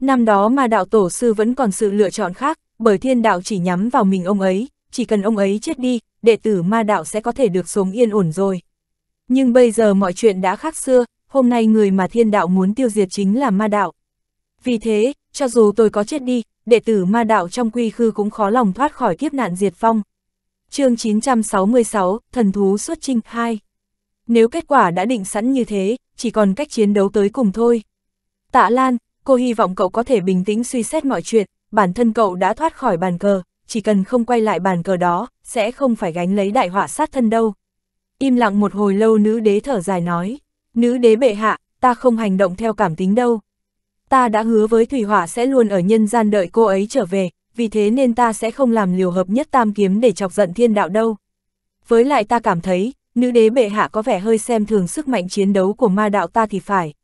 Năm đó ma đạo tổ sư vẫn còn sự lựa chọn khác, bởi thiên đạo chỉ nhắm vào mình ông ấy, chỉ cần ông ấy chết đi, đệ tử ma đạo sẽ có thể được sống yên ổn rồi. Nhưng bây giờ mọi chuyện đã khác xưa, hôm nay người mà thiên đạo muốn tiêu diệt chính là ma đạo. Vì thế, cho dù tôi có chết đi, đệ tử ma đạo trong quy khư cũng khó lòng thoát khỏi kiếp nạn diệt phong. chương 966, Thần Thú Xuất Trinh 2 Nếu kết quả đã định sẵn như thế, chỉ còn cách chiến đấu tới cùng thôi. Tạ Lan, cô hy vọng cậu có thể bình tĩnh suy xét mọi chuyện, bản thân cậu đã thoát khỏi bàn cờ, chỉ cần không quay lại bàn cờ đó, sẽ không phải gánh lấy đại họa sát thân đâu. Im lặng một hồi lâu nữ đế thở dài nói, nữ đế bệ hạ, ta không hành động theo cảm tính đâu. Ta đã hứa với Thủy Hỏa sẽ luôn ở nhân gian đợi cô ấy trở về, vì thế nên ta sẽ không làm liều hợp nhất tam kiếm để chọc giận thiên đạo đâu. Với lại ta cảm thấy, nữ đế bệ hạ có vẻ hơi xem thường sức mạnh chiến đấu của ma đạo ta thì phải.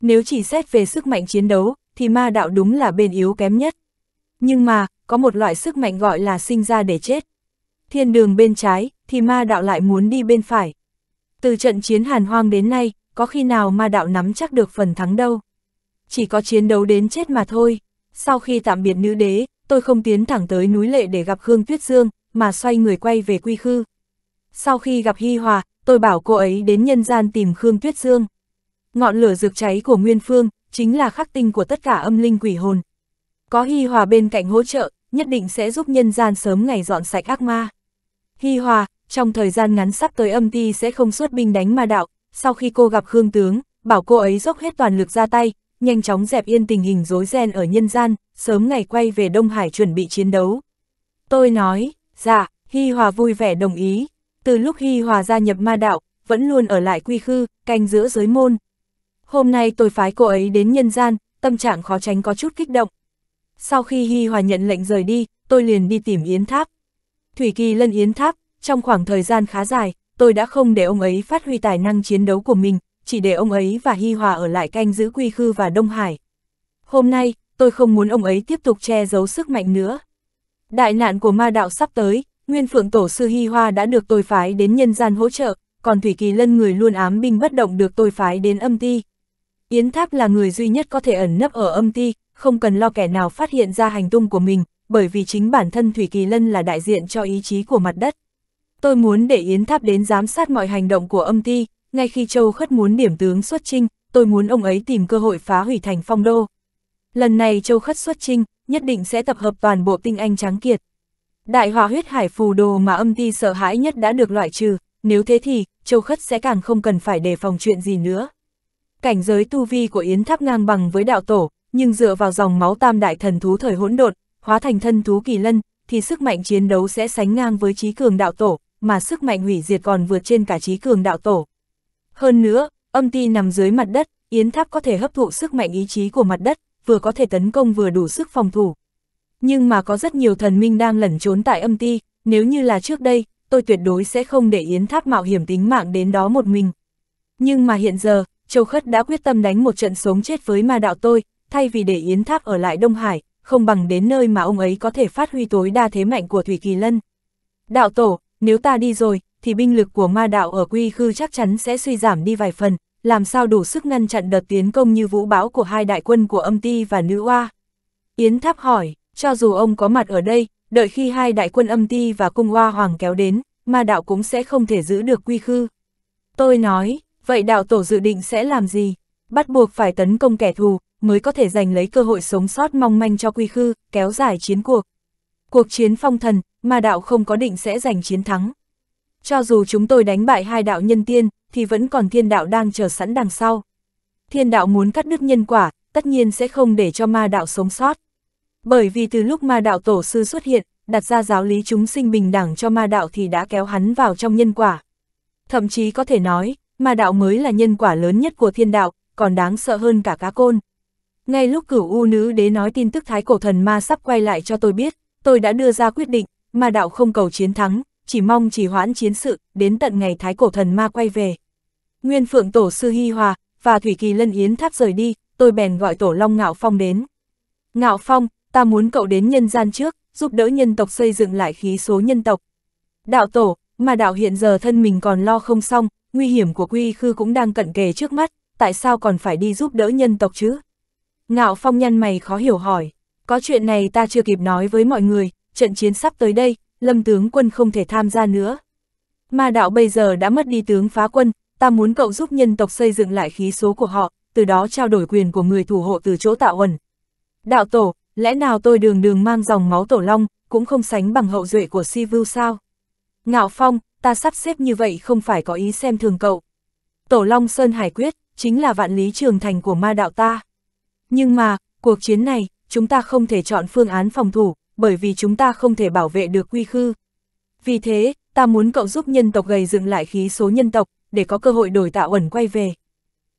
Nếu chỉ xét về sức mạnh chiến đấu, thì ma đạo đúng là bên yếu kém nhất. Nhưng mà, có một loại sức mạnh gọi là sinh ra để chết. Thiên đường bên trái, thì ma đạo lại muốn đi bên phải. Từ trận chiến hàn hoang đến nay, có khi nào ma đạo nắm chắc được phần thắng đâu. Chỉ có chiến đấu đến chết mà thôi. Sau khi tạm biệt nữ đế, tôi không tiến thẳng tới núi lệ để gặp Khương Tuyết Dương, mà xoay người quay về quy khư. Sau khi gặp Hy Hòa, tôi bảo cô ấy đến nhân gian tìm Khương Tuyết Dương. Ngọn lửa rực cháy của Nguyên Phương, chính là khắc tinh của tất cả âm linh quỷ hồn, có Hi Hòa bên cạnh hỗ trợ, nhất định sẽ giúp nhân gian sớm ngày dọn sạch ác ma. Hi Hòa, trong thời gian ngắn sắp tới âm ti sẽ không xuất binh đánh ma đạo, sau khi cô gặp Khương Tướng, bảo cô ấy dốc hết toàn lực ra tay, nhanh chóng dẹp yên tình hình rối ren ở nhân gian, sớm ngày quay về Đông Hải chuẩn bị chiến đấu. Tôi nói, dạ, Hi Hòa vui vẻ đồng ý. Từ lúc Hi Hòa gia nhập ma đạo, vẫn luôn ở lại quy khư, canh giữa giới môn. Hôm nay tôi phái cô ấy đến nhân gian, tâm trạng khó tránh có chút kích động, sau khi Hi Hòa nhận lệnh rời đi, tôi liền đi tìm Yến Tháp. Thủy Kỳ lân Yến Tháp, trong khoảng thời gian khá dài, tôi đã không để ông ấy phát huy tài năng chiến đấu của mình, chỉ để ông ấy và Hi Hòa ở lại canh giữ quy khư và Đông Hải. Hôm nay, tôi không muốn ông ấy tiếp tục che giấu sức mạnh nữa. Đại nạn của ma đạo sắp tới, Nguyên Phượng Tổ Sư Hi Hoa đã được tôi phái đến nhân gian hỗ trợ, còn Thủy Kỳ Lân người luôn ám binh bất động được tôi phái đến âm ti. Yến Tháp là người duy nhất có thể ẩn nấp ở âm ti, không cần lo kẻ nào phát hiện ra hành tung của mình, bởi vì chính bản thân Thủy Kỳ Lân là đại diện cho ý chí của mặt đất. Tôi muốn để Yến Tháp đến giám sát mọi hành động của âm ti, ngay khi Châu Khất muốn điểm tướng xuất trinh, tôi muốn ông ấy tìm cơ hội phá hủy thành phong đô. Lần này Châu Khất xuất trinh, nhất định sẽ tập hợp toàn bộ tinh anh tráng kiệt. Đại hòa huyết hải phù đồ mà âm ti sợ hãi nhất đã được loại trừ, nếu thế thì, Châu Khất sẽ càng không cần phải đề phòng chuyện gì nữa cảnh giới tu vi của Yến Tháp ngang bằng với đạo tổ, nhưng dựa vào dòng máu tam đại thần thú thời hỗn độn, hóa thành thân thú kỳ lân, thì sức mạnh chiến đấu sẽ sánh ngang với trí cường đạo tổ, mà sức mạnh hủy diệt còn vượt trên cả trí cường đạo tổ. Hơn nữa, âm ti nằm dưới mặt đất, Yến Tháp có thể hấp thụ sức mạnh ý chí của mặt đất, vừa có thể tấn công vừa đủ sức phòng thủ. Nhưng mà có rất nhiều thần minh đang lẩn trốn tại âm ti, nếu như là trước đây, tôi tuyệt đối sẽ không để Yến Tháp mạo hiểm tính mạng đến đó một mình. Nhưng mà hiện giờ, Châu Khất đã quyết tâm đánh một trận sống chết với ma đạo tôi, thay vì để Yến Tháp ở lại Đông Hải, không bằng đến nơi mà ông ấy có thể phát huy tối đa thế mạnh của Thủy Kỳ Lân. Đạo tổ, nếu ta đi rồi, thì binh lực của ma đạo ở quy khư chắc chắn sẽ suy giảm đi vài phần, làm sao đủ sức ngăn chặn đợt tiến công như vũ bão của hai đại quân của âm ti và nữ oa. Yến Tháp hỏi, cho dù ông có mặt ở đây, đợi khi hai đại quân âm ti và cung oa hoàng kéo đến, ma đạo cũng sẽ không thể giữ được quy khư. Tôi nói, vậy đạo tổ dự định sẽ làm gì? Bắt buộc phải tấn công kẻ thù, mới có thể giành lấy cơ hội sống sót mong manh cho quy khư, kéo dài chiến cuộc. Cuộc chiến phong thần, mà đạo không có định sẽ giành chiến thắng. Cho dù chúng tôi đánh bại hai đạo nhân tiên, thì vẫn còn thiên đạo đang chờ sẵn đằng sau. Thiên đạo muốn cắt đứt nhân quả, tất nhiên sẽ không để cho ma đạo sống sót. Bởi vì từ lúc ma đạo tổ sư xuất hiện, đặt ra giáo lý chúng sinh bình đẳng cho ma đạo thì đã kéo hắn vào trong nhân quả. Thậm chí có thể nói, mà đạo mới là nhân quả lớn nhất của thiên đạo, còn đáng sợ hơn cả cá côn. Ngay lúc cửu u nữ đế nói tin tức thái cổ thần ma sắp quay lại cho tôi biết, tôi đã đưa ra quyết định, mà đạo không cầu chiến thắng, chỉ mong chỉ hoãn chiến sự, đến tận ngày thái cổ thần ma quay về. Nguyên phượng tổ sư Hy Hòa, và Thủy Kỳ Lân Yến tháp rời đi, tôi bèn gọi tổ Long Ngạo Phong đến. Ngạo Phong, ta muốn cậu đến nhân gian trước, giúp đỡ nhân tộc xây dựng lại khí số nhân tộc. Đạo tổ, mà đạo hiện giờ thân mình còn lo không xong, nguy hiểm của quy khư cũng đang cận kề trước mắt, tại sao còn phải đi giúp đỡ nhân tộc chứ? Ngạo phong nhăn mày khó hiểu hỏi, có chuyện này ta chưa kịp nói với mọi người, trận chiến sắp tới đây, lâm tướng quân không thể tham gia nữa. Ma đạo bây giờ đã mất đi tướng phá quân, ta muốn cậu giúp nhân tộc xây dựng lại khí số của họ, từ đó trao đổi quyền của người thủ hộ từ chỗ tạo ẩn. Đạo tổ, lẽ nào tôi đường đường mang dòng máu tổ long, cũng không sánh bằng hậu duệ của Sivu sao? Ngạo Phong, ta sắp xếp như vậy không phải có ý xem thường cậu. Tổ Long Sơn Hải Quyết, chính là vạn lý trường thành của ma đạo ta. Nhưng mà, cuộc chiến này, chúng ta không thể chọn phương án phòng thủ, bởi vì chúng ta không thể bảo vệ được quy khư. Vì thế, ta muốn cậu giúp nhân tộc gầy dựng lại khí số nhân tộc, để có cơ hội đổi tạo ẩn quay về.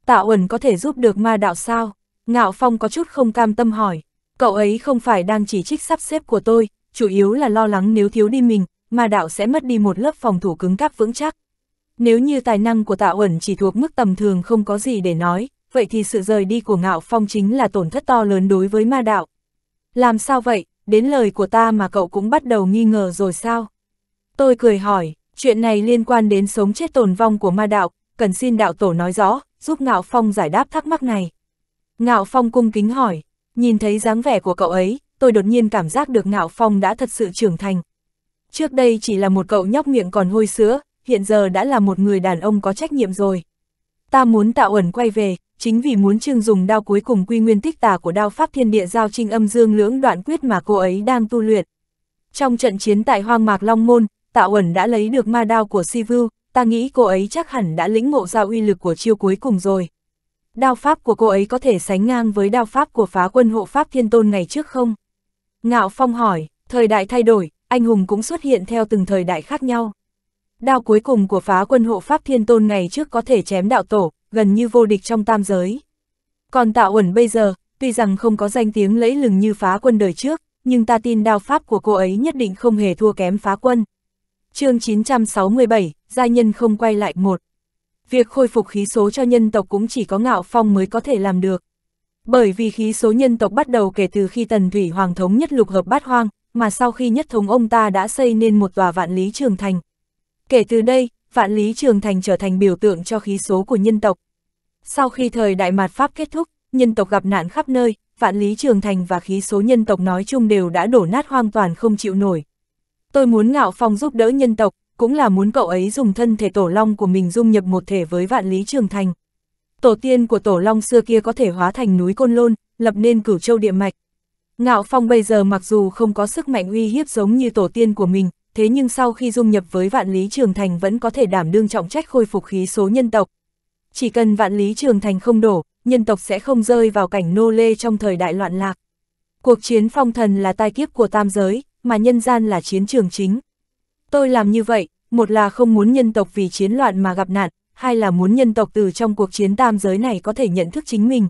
Tạo ẩn có thể giúp được ma đạo sao? Ngạo Phong có chút không cam tâm hỏi. Cậu ấy không phải đang chỉ trích sắp xếp của tôi, chủ yếu là lo lắng nếu thiếu đi mình, Ma đạo sẽ mất đi một lớp phòng thủ cứng cáp vững chắc. Nếu như tài năng của tạ ẩn chỉ thuộc mức tầm thường không có gì để nói, vậy thì sự rời đi của ngạo phong chính là tổn thất to lớn đối với ma đạo. Làm sao vậy, đến lời của ta mà cậu cũng bắt đầu nghi ngờ rồi sao? Tôi cười hỏi, chuyện này liên quan đến sống chết tồn vong của ma đạo, cần xin đạo tổ nói rõ, giúp ngạo phong giải đáp thắc mắc này. Ngạo phong cung kính hỏi, nhìn thấy dáng vẻ của cậu ấy, tôi đột nhiên cảm giác được ngạo phong đã thật sự trưởng thành, Trước đây chỉ là một cậu nhóc miệng còn hôi sữa, hiện giờ đã là một người đàn ông có trách nhiệm rồi. Ta muốn tạo ẩn quay về, chính vì muốn Trương dùng đao cuối cùng quy nguyên tích tả của đao pháp thiên địa giao trinh âm dương lưỡng đoạn quyết mà cô ấy đang tu luyện. Trong trận chiến tại Hoang Mạc Long Môn, Tạo ẩn đã lấy được ma đao của Sivu, ta nghĩ cô ấy chắc hẳn đã lĩnh ngộ ra uy lực của chiêu cuối cùng rồi. Đao pháp của cô ấy có thể sánh ngang với đao pháp của phá quân hộ pháp thiên tôn ngày trước không? Ngạo Phong hỏi, thời đại thay đổi, anh hùng cũng xuất hiện theo từng thời đại khác nhau. Đao cuối cùng của phá quân hộ Pháp Thiên Tôn ngày trước có thể chém đạo tổ, gần như vô địch trong tam giới. Còn tạo ẩn bây giờ, tuy rằng không có danh tiếng lẫy lừng như phá quân đời trước, nhưng ta tin đao pháp của cô ấy nhất định không hề thua kém phá quân. chương 967, Gia Nhân không quay lại một. Việc khôi phục khí số cho nhân tộc cũng chỉ có ngạo phong mới có thể làm được. Bởi vì khí số nhân tộc bắt đầu kể từ khi tần thủy hoàng thống nhất lục hợp bát hoang, mà sau khi nhất thống ông ta đã xây nên một tòa vạn lý trường thành. Kể từ đây, vạn lý trường thành trở thành biểu tượng cho khí số của nhân tộc. Sau khi thời đại mạt Pháp kết thúc, nhân tộc gặp nạn khắp nơi, vạn lý trường thành và khí số nhân tộc nói chung đều đã đổ nát hoàn toàn không chịu nổi. Tôi muốn ngạo phong giúp đỡ nhân tộc, cũng là muốn cậu ấy dùng thân thể tổ long của mình dung nhập một thể với vạn lý trường thành. Tổ tiên của tổ long xưa kia có thể hóa thành núi Côn Lôn, lập nên cửu châu địa mạch. Ngạo Phong bây giờ mặc dù không có sức mạnh uy hiếp giống như tổ tiên của mình, thế nhưng sau khi dung nhập với vạn lý trường thành vẫn có thể đảm đương trọng trách khôi phục khí số nhân tộc. Chỉ cần vạn lý trường thành không đổ, nhân tộc sẽ không rơi vào cảnh nô lê trong thời đại loạn lạc. Cuộc chiến phong thần là tai kiếp của tam giới, mà nhân gian là chiến trường chính. Tôi làm như vậy, một là không muốn nhân tộc vì chiến loạn mà gặp nạn, hai là muốn nhân tộc từ trong cuộc chiến tam giới này có thể nhận thức chính mình.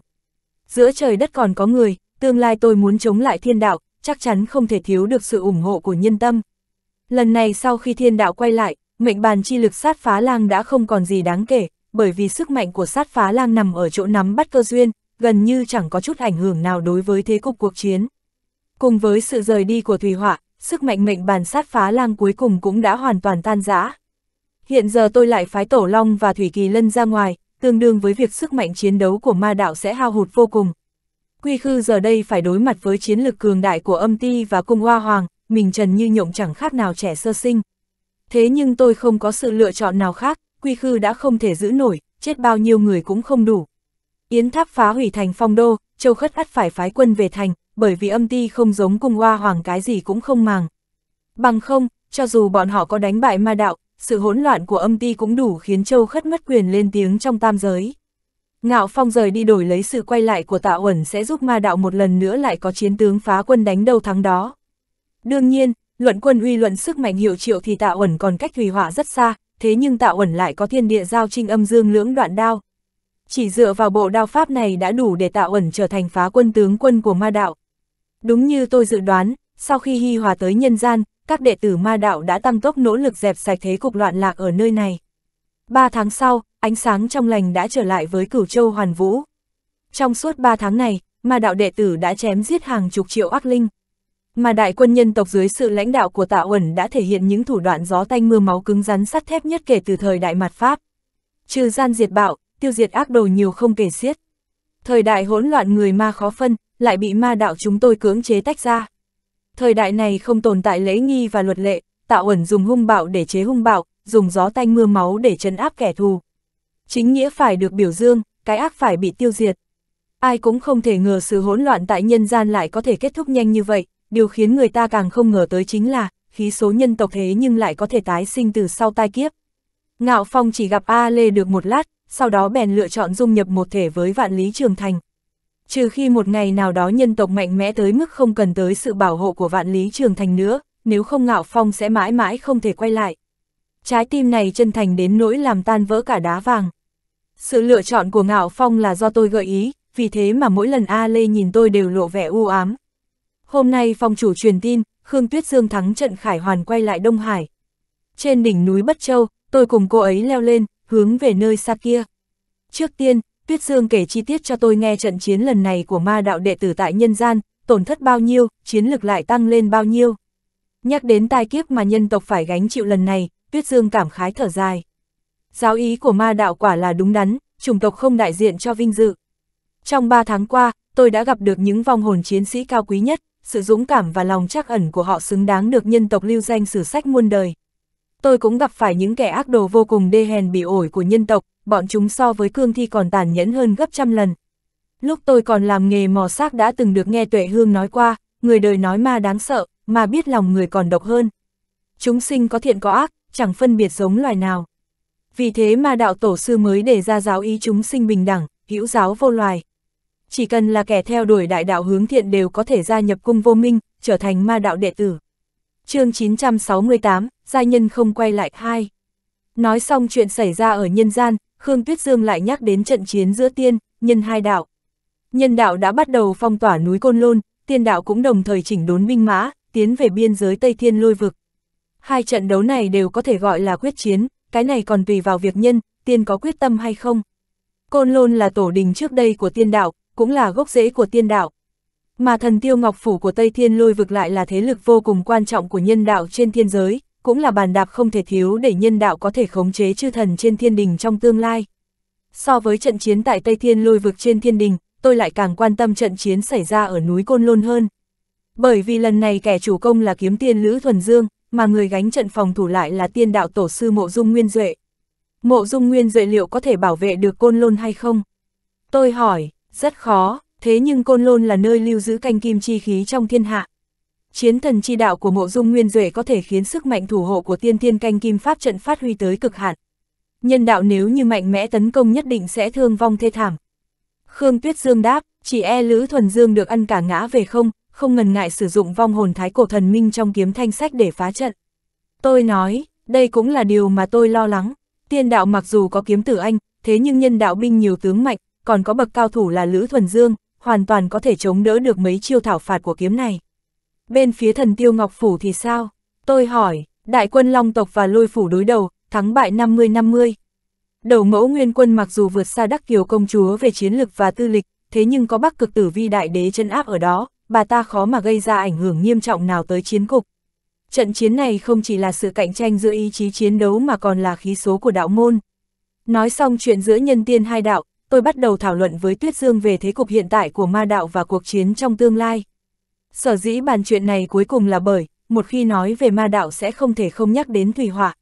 Giữa trời đất còn có người, Tương lai tôi muốn chống lại thiên đạo, chắc chắn không thể thiếu được sự ủng hộ của nhân tâm. Lần này sau khi thiên đạo quay lại, mệnh bàn chi lực sát phá lang đã không còn gì đáng kể, bởi vì sức mạnh của sát phá lang nằm ở chỗ nắm bắt cơ duyên, gần như chẳng có chút ảnh hưởng nào đối với thế cục cuộc chiến. Cùng với sự rời đi của Thùy Họa, sức mạnh mệnh bàn sát phá lang cuối cùng cũng đã hoàn toàn tan rã. Hiện giờ tôi lại phái Tổ Long và Thủy Kỳ Lân ra ngoài, tương đương với việc sức mạnh chiến đấu của ma đạo sẽ hao hụt vô cùng, Quy Khư giờ đây phải đối mặt với chiến lực cường đại của âm ti và cung hoa hoàng, mình trần như nhộng chẳng khác nào trẻ sơ sinh. Thế nhưng tôi không có sự lựa chọn nào khác, Quy Khư đã không thể giữ nổi, chết bao nhiêu người cũng không đủ. Yến tháp phá hủy thành phong đô, châu khất ắt phải phái quân về thành, bởi vì âm ti không giống cung hoa hoàng cái gì cũng không màng. Bằng không, cho dù bọn họ có đánh bại ma đạo, sự hỗn loạn của âm ti cũng đủ khiến châu khất mất quyền lên tiếng trong tam giới. Ngạo Phong rời đi đổi lấy sự quay lại của Tạ Uẩn sẽ giúp ma đạo một lần nữa lại có chiến tướng phá quân đánh đầu thắng đó. Đương nhiên, luận quân uy luận sức mạnh hiệu triệu thì Tạ Uẩn còn cách hủy hỏa rất xa, thế nhưng Tạ Uẩn lại có thiên địa giao trinh âm dương lưỡng đoạn đao. Chỉ dựa vào bộ đao pháp này đã đủ để Tạ Uẩn trở thành phá quân tướng quân của ma đạo. Đúng như tôi dự đoán, sau khi hy hòa tới nhân gian, các đệ tử ma đạo đã tăng tốc nỗ lực dẹp sạch thế cục loạn lạc ở nơi này. Ba tháng sau, ánh sáng trong lành đã trở lại với cửu châu hoàn vũ. Trong suốt ba tháng này, mà đạo đệ tử đã chém giết hàng chục triệu ác linh. Mà đại quân nhân tộc dưới sự lãnh đạo của tạ ẩn đã thể hiện những thủ đoạn gió tanh mưa máu cứng rắn sắt thép nhất kể từ thời đại mặt Pháp. Trừ gian diệt bạo, tiêu diệt ác đồ nhiều không kể xiết. Thời đại hỗn loạn người ma khó phân, lại bị ma đạo chúng tôi cưỡng chế tách ra. Thời đại này không tồn tại lễ nghi và luật lệ, tạo ẩn dùng hung bạo để chế hung bạo, dùng gió tanh mưa máu để trấn áp kẻ thù. Chính nghĩa phải được biểu dương, cái ác phải bị tiêu diệt. Ai cũng không thể ngờ sự hỗn loạn tại nhân gian lại có thể kết thúc nhanh như vậy, điều khiến người ta càng không ngờ tới chính là, khí số nhân tộc thế nhưng lại có thể tái sinh từ sau tai kiếp. Ngạo Phong chỉ gặp A Lê được một lát, sau đó bèn lựa chọn dung nhập một thể với vạn lý trường thành. Trừ khi một ngày nào đó nhân tộc mạnh mẽ tới mức không cần tới sự bảo hộ của vạn lý trường thành nữa, nếu không Ngạo Phong sẽ mãi mãi không thể quay lại trái tim này chân thành đến nỗi làm tan vỡ cả đá vàng. Sự lựa chọn của Ngạo Phong là do tôi gợi ý, vì thế mà mỗi lần A Lê nhìn tôi đều lộ vẻ u ám. Hôm nay phong chủ truyền tin, Khương Tuyết Dương thắng trận Khải Hoàn quay lại Đông Hải. Trên đỉnh núi Bất Châu, tôi cùng cô ấy leo lên, hướng về nơi xa kia. Trước tiên, Tuyết Dương kể chi tiết cho tôi nghe trận chiến lần này của ma đạo đệ tử tại nhân gian, tổn thất bao nhiêu, chiến lực lại tăng lên bao nhiêu. Nhắc đến tai kiếp mà nhân tộc phải gánh chịu lần này, Tuyết Dương cảm khái thở dài. Giáo ý của ma đạo quả là đúng đắn, chủng tộc không đại diện cho vinh dự. Trong ba tháng qua, tôi đã gặp được những vong hồn chiến sĩ cao quý nhất, sự dũng cảm và lòng trắc ẩn của họ xứng đáng được nhân tộc lưu danh sử sách muôn đời. Tôi cũng gặp phải những kẻ ác đồ vô cùng đê hèn bị ổi của nhân tộc, bọn chúng so với cương thi còn tàn nhẫn hơn gấp trăm lần. Lúc tôi còn làm nghề mò xác đã từng được nghe Tuệ Hương nói qua, người đời nói ma đáng sợ, mà biết lòng người còn độc hơn. Chúng sinh có thiện có ác, chẳng phân biệt giống loài nào. Vì thế mà đạo tổ sư mới đề ra giáo ý chúng sinh bình đẳng, hữu giáo vô loài. Chỉ cần là kẻ theo đuổi đại đạo hướng thiện đều có thể gia nhập cung vô minh, trở thành ma đạo đệ tử. chương 968, Gia Nhân không quay lại hai. Nói xong chuyện xảy ra ở nhân gian, Khương Tuyết Dương lại nhắc đến trận chiến giữa tiên, nhân hai đạo. Nhân đạo đã bắt đầu phong tỏa núi Côn Lôn, tiên đạo cũng đồng thời chỉnh đốn binh mã, tiến về biên giới Tây Thiên lôi vực. Hai trận đấu này đều có thể gọi là quyết chiến, cái này còn tùy vào việc nhân, tiên có quyết tâm hay không. Côn Lôn là tổ đình trước đây của tiên đạo, cũng là gốc rễ của tiên đạo. Mà thần tiêu ngọc phủ của Tây Thiên lôi vực lại là thế lực vô cùng quan trọng của nhân đạo trên thiên giới, cũng là bàn đạp không thể thiếu để nhân đạo có thể khống chế chư thần trên thiên đình trong tương lai. So với trận chiến tại Tây Thiên lôi vực trên thiên đình, tôi lại càng quan tâm trận chiến xảy ra ở núi Côn Lôn hơn. Bởi vì lần này kẻ chủ công là kiếm tiên Lữ Thuần Dương, mà người gánh trận phòng thủ lại là tiên đạo tổ sư Mộ Dung Nguyên Duệ. Mộ Dung Nguyên Duệ liệu có thể bảo vệ được Côn Lôn hay không? Tôi hỏi, rất khó, thế nhưng Côn Lôn là nơi lưu giữ canh kim chi khí trong thiên hạ. Chiến thần chi đạo của Mộ Dung Nguyên Duệ có thể khiến sức mạnh thủ hộ của tiên thiên canh kim pháp trận phát huy tới cực hạn. Nhân đạo nếu như mạnh mẽ tấn công nhất định sẽ thương vong thê thảm. Khương Tuyết Dương đáp, chỉ e Lữ Thuần Dương được ăn cả ngã về không, không ngần ngại sử dụng vong hồn thái cổ thần minh trong kiếm thanh sách để phá trận. Tôi nói, đây cũng là điều mà tôi lo lắng, tiên đạo mặc dù có kiếm tử anh, thế nhưng nhân đạo binh nhiều tướng mạnh, còn có bậc cao thủ là Lữ Thuần Dương, hoàn toàn có thể chống đỡ được mấy chiêu thảo phạt của kiếm này. Bên phía thần tiêu Ngọc Phủ thì sao? Tôi hỏi, đại quân Long Tộc và Lôi Phủ đối đầu, thắng bại 50-50. Đầu mẫu nguyên quân mặc dù vượt xa đắc kiều công chúa về chiến lực và tư lịch, thế nhưng có bắc cực tử vi đại đế chân áp ở đó, bà ta khó mà gây ra ảnh hưởng nghiêm trọng nào tới chiến cục. Trận chiến này không chỉ là sự cạnh tranh giữa ý chí chiến đấu mà còn là khí số của đạo môn. Nói xong chuyện giữa nhân tiên hai đạo, tôi bắt đầu thảo luận với Tuyết Dương về thế cục hiện tại của ma đạo và cuộc chiến trong tương lai. Sở dĩ bàn chuyện này cuối cùng là bởi, một khi nói về ma đạo sẽ không thể không nhắc đến thủy Hỏa.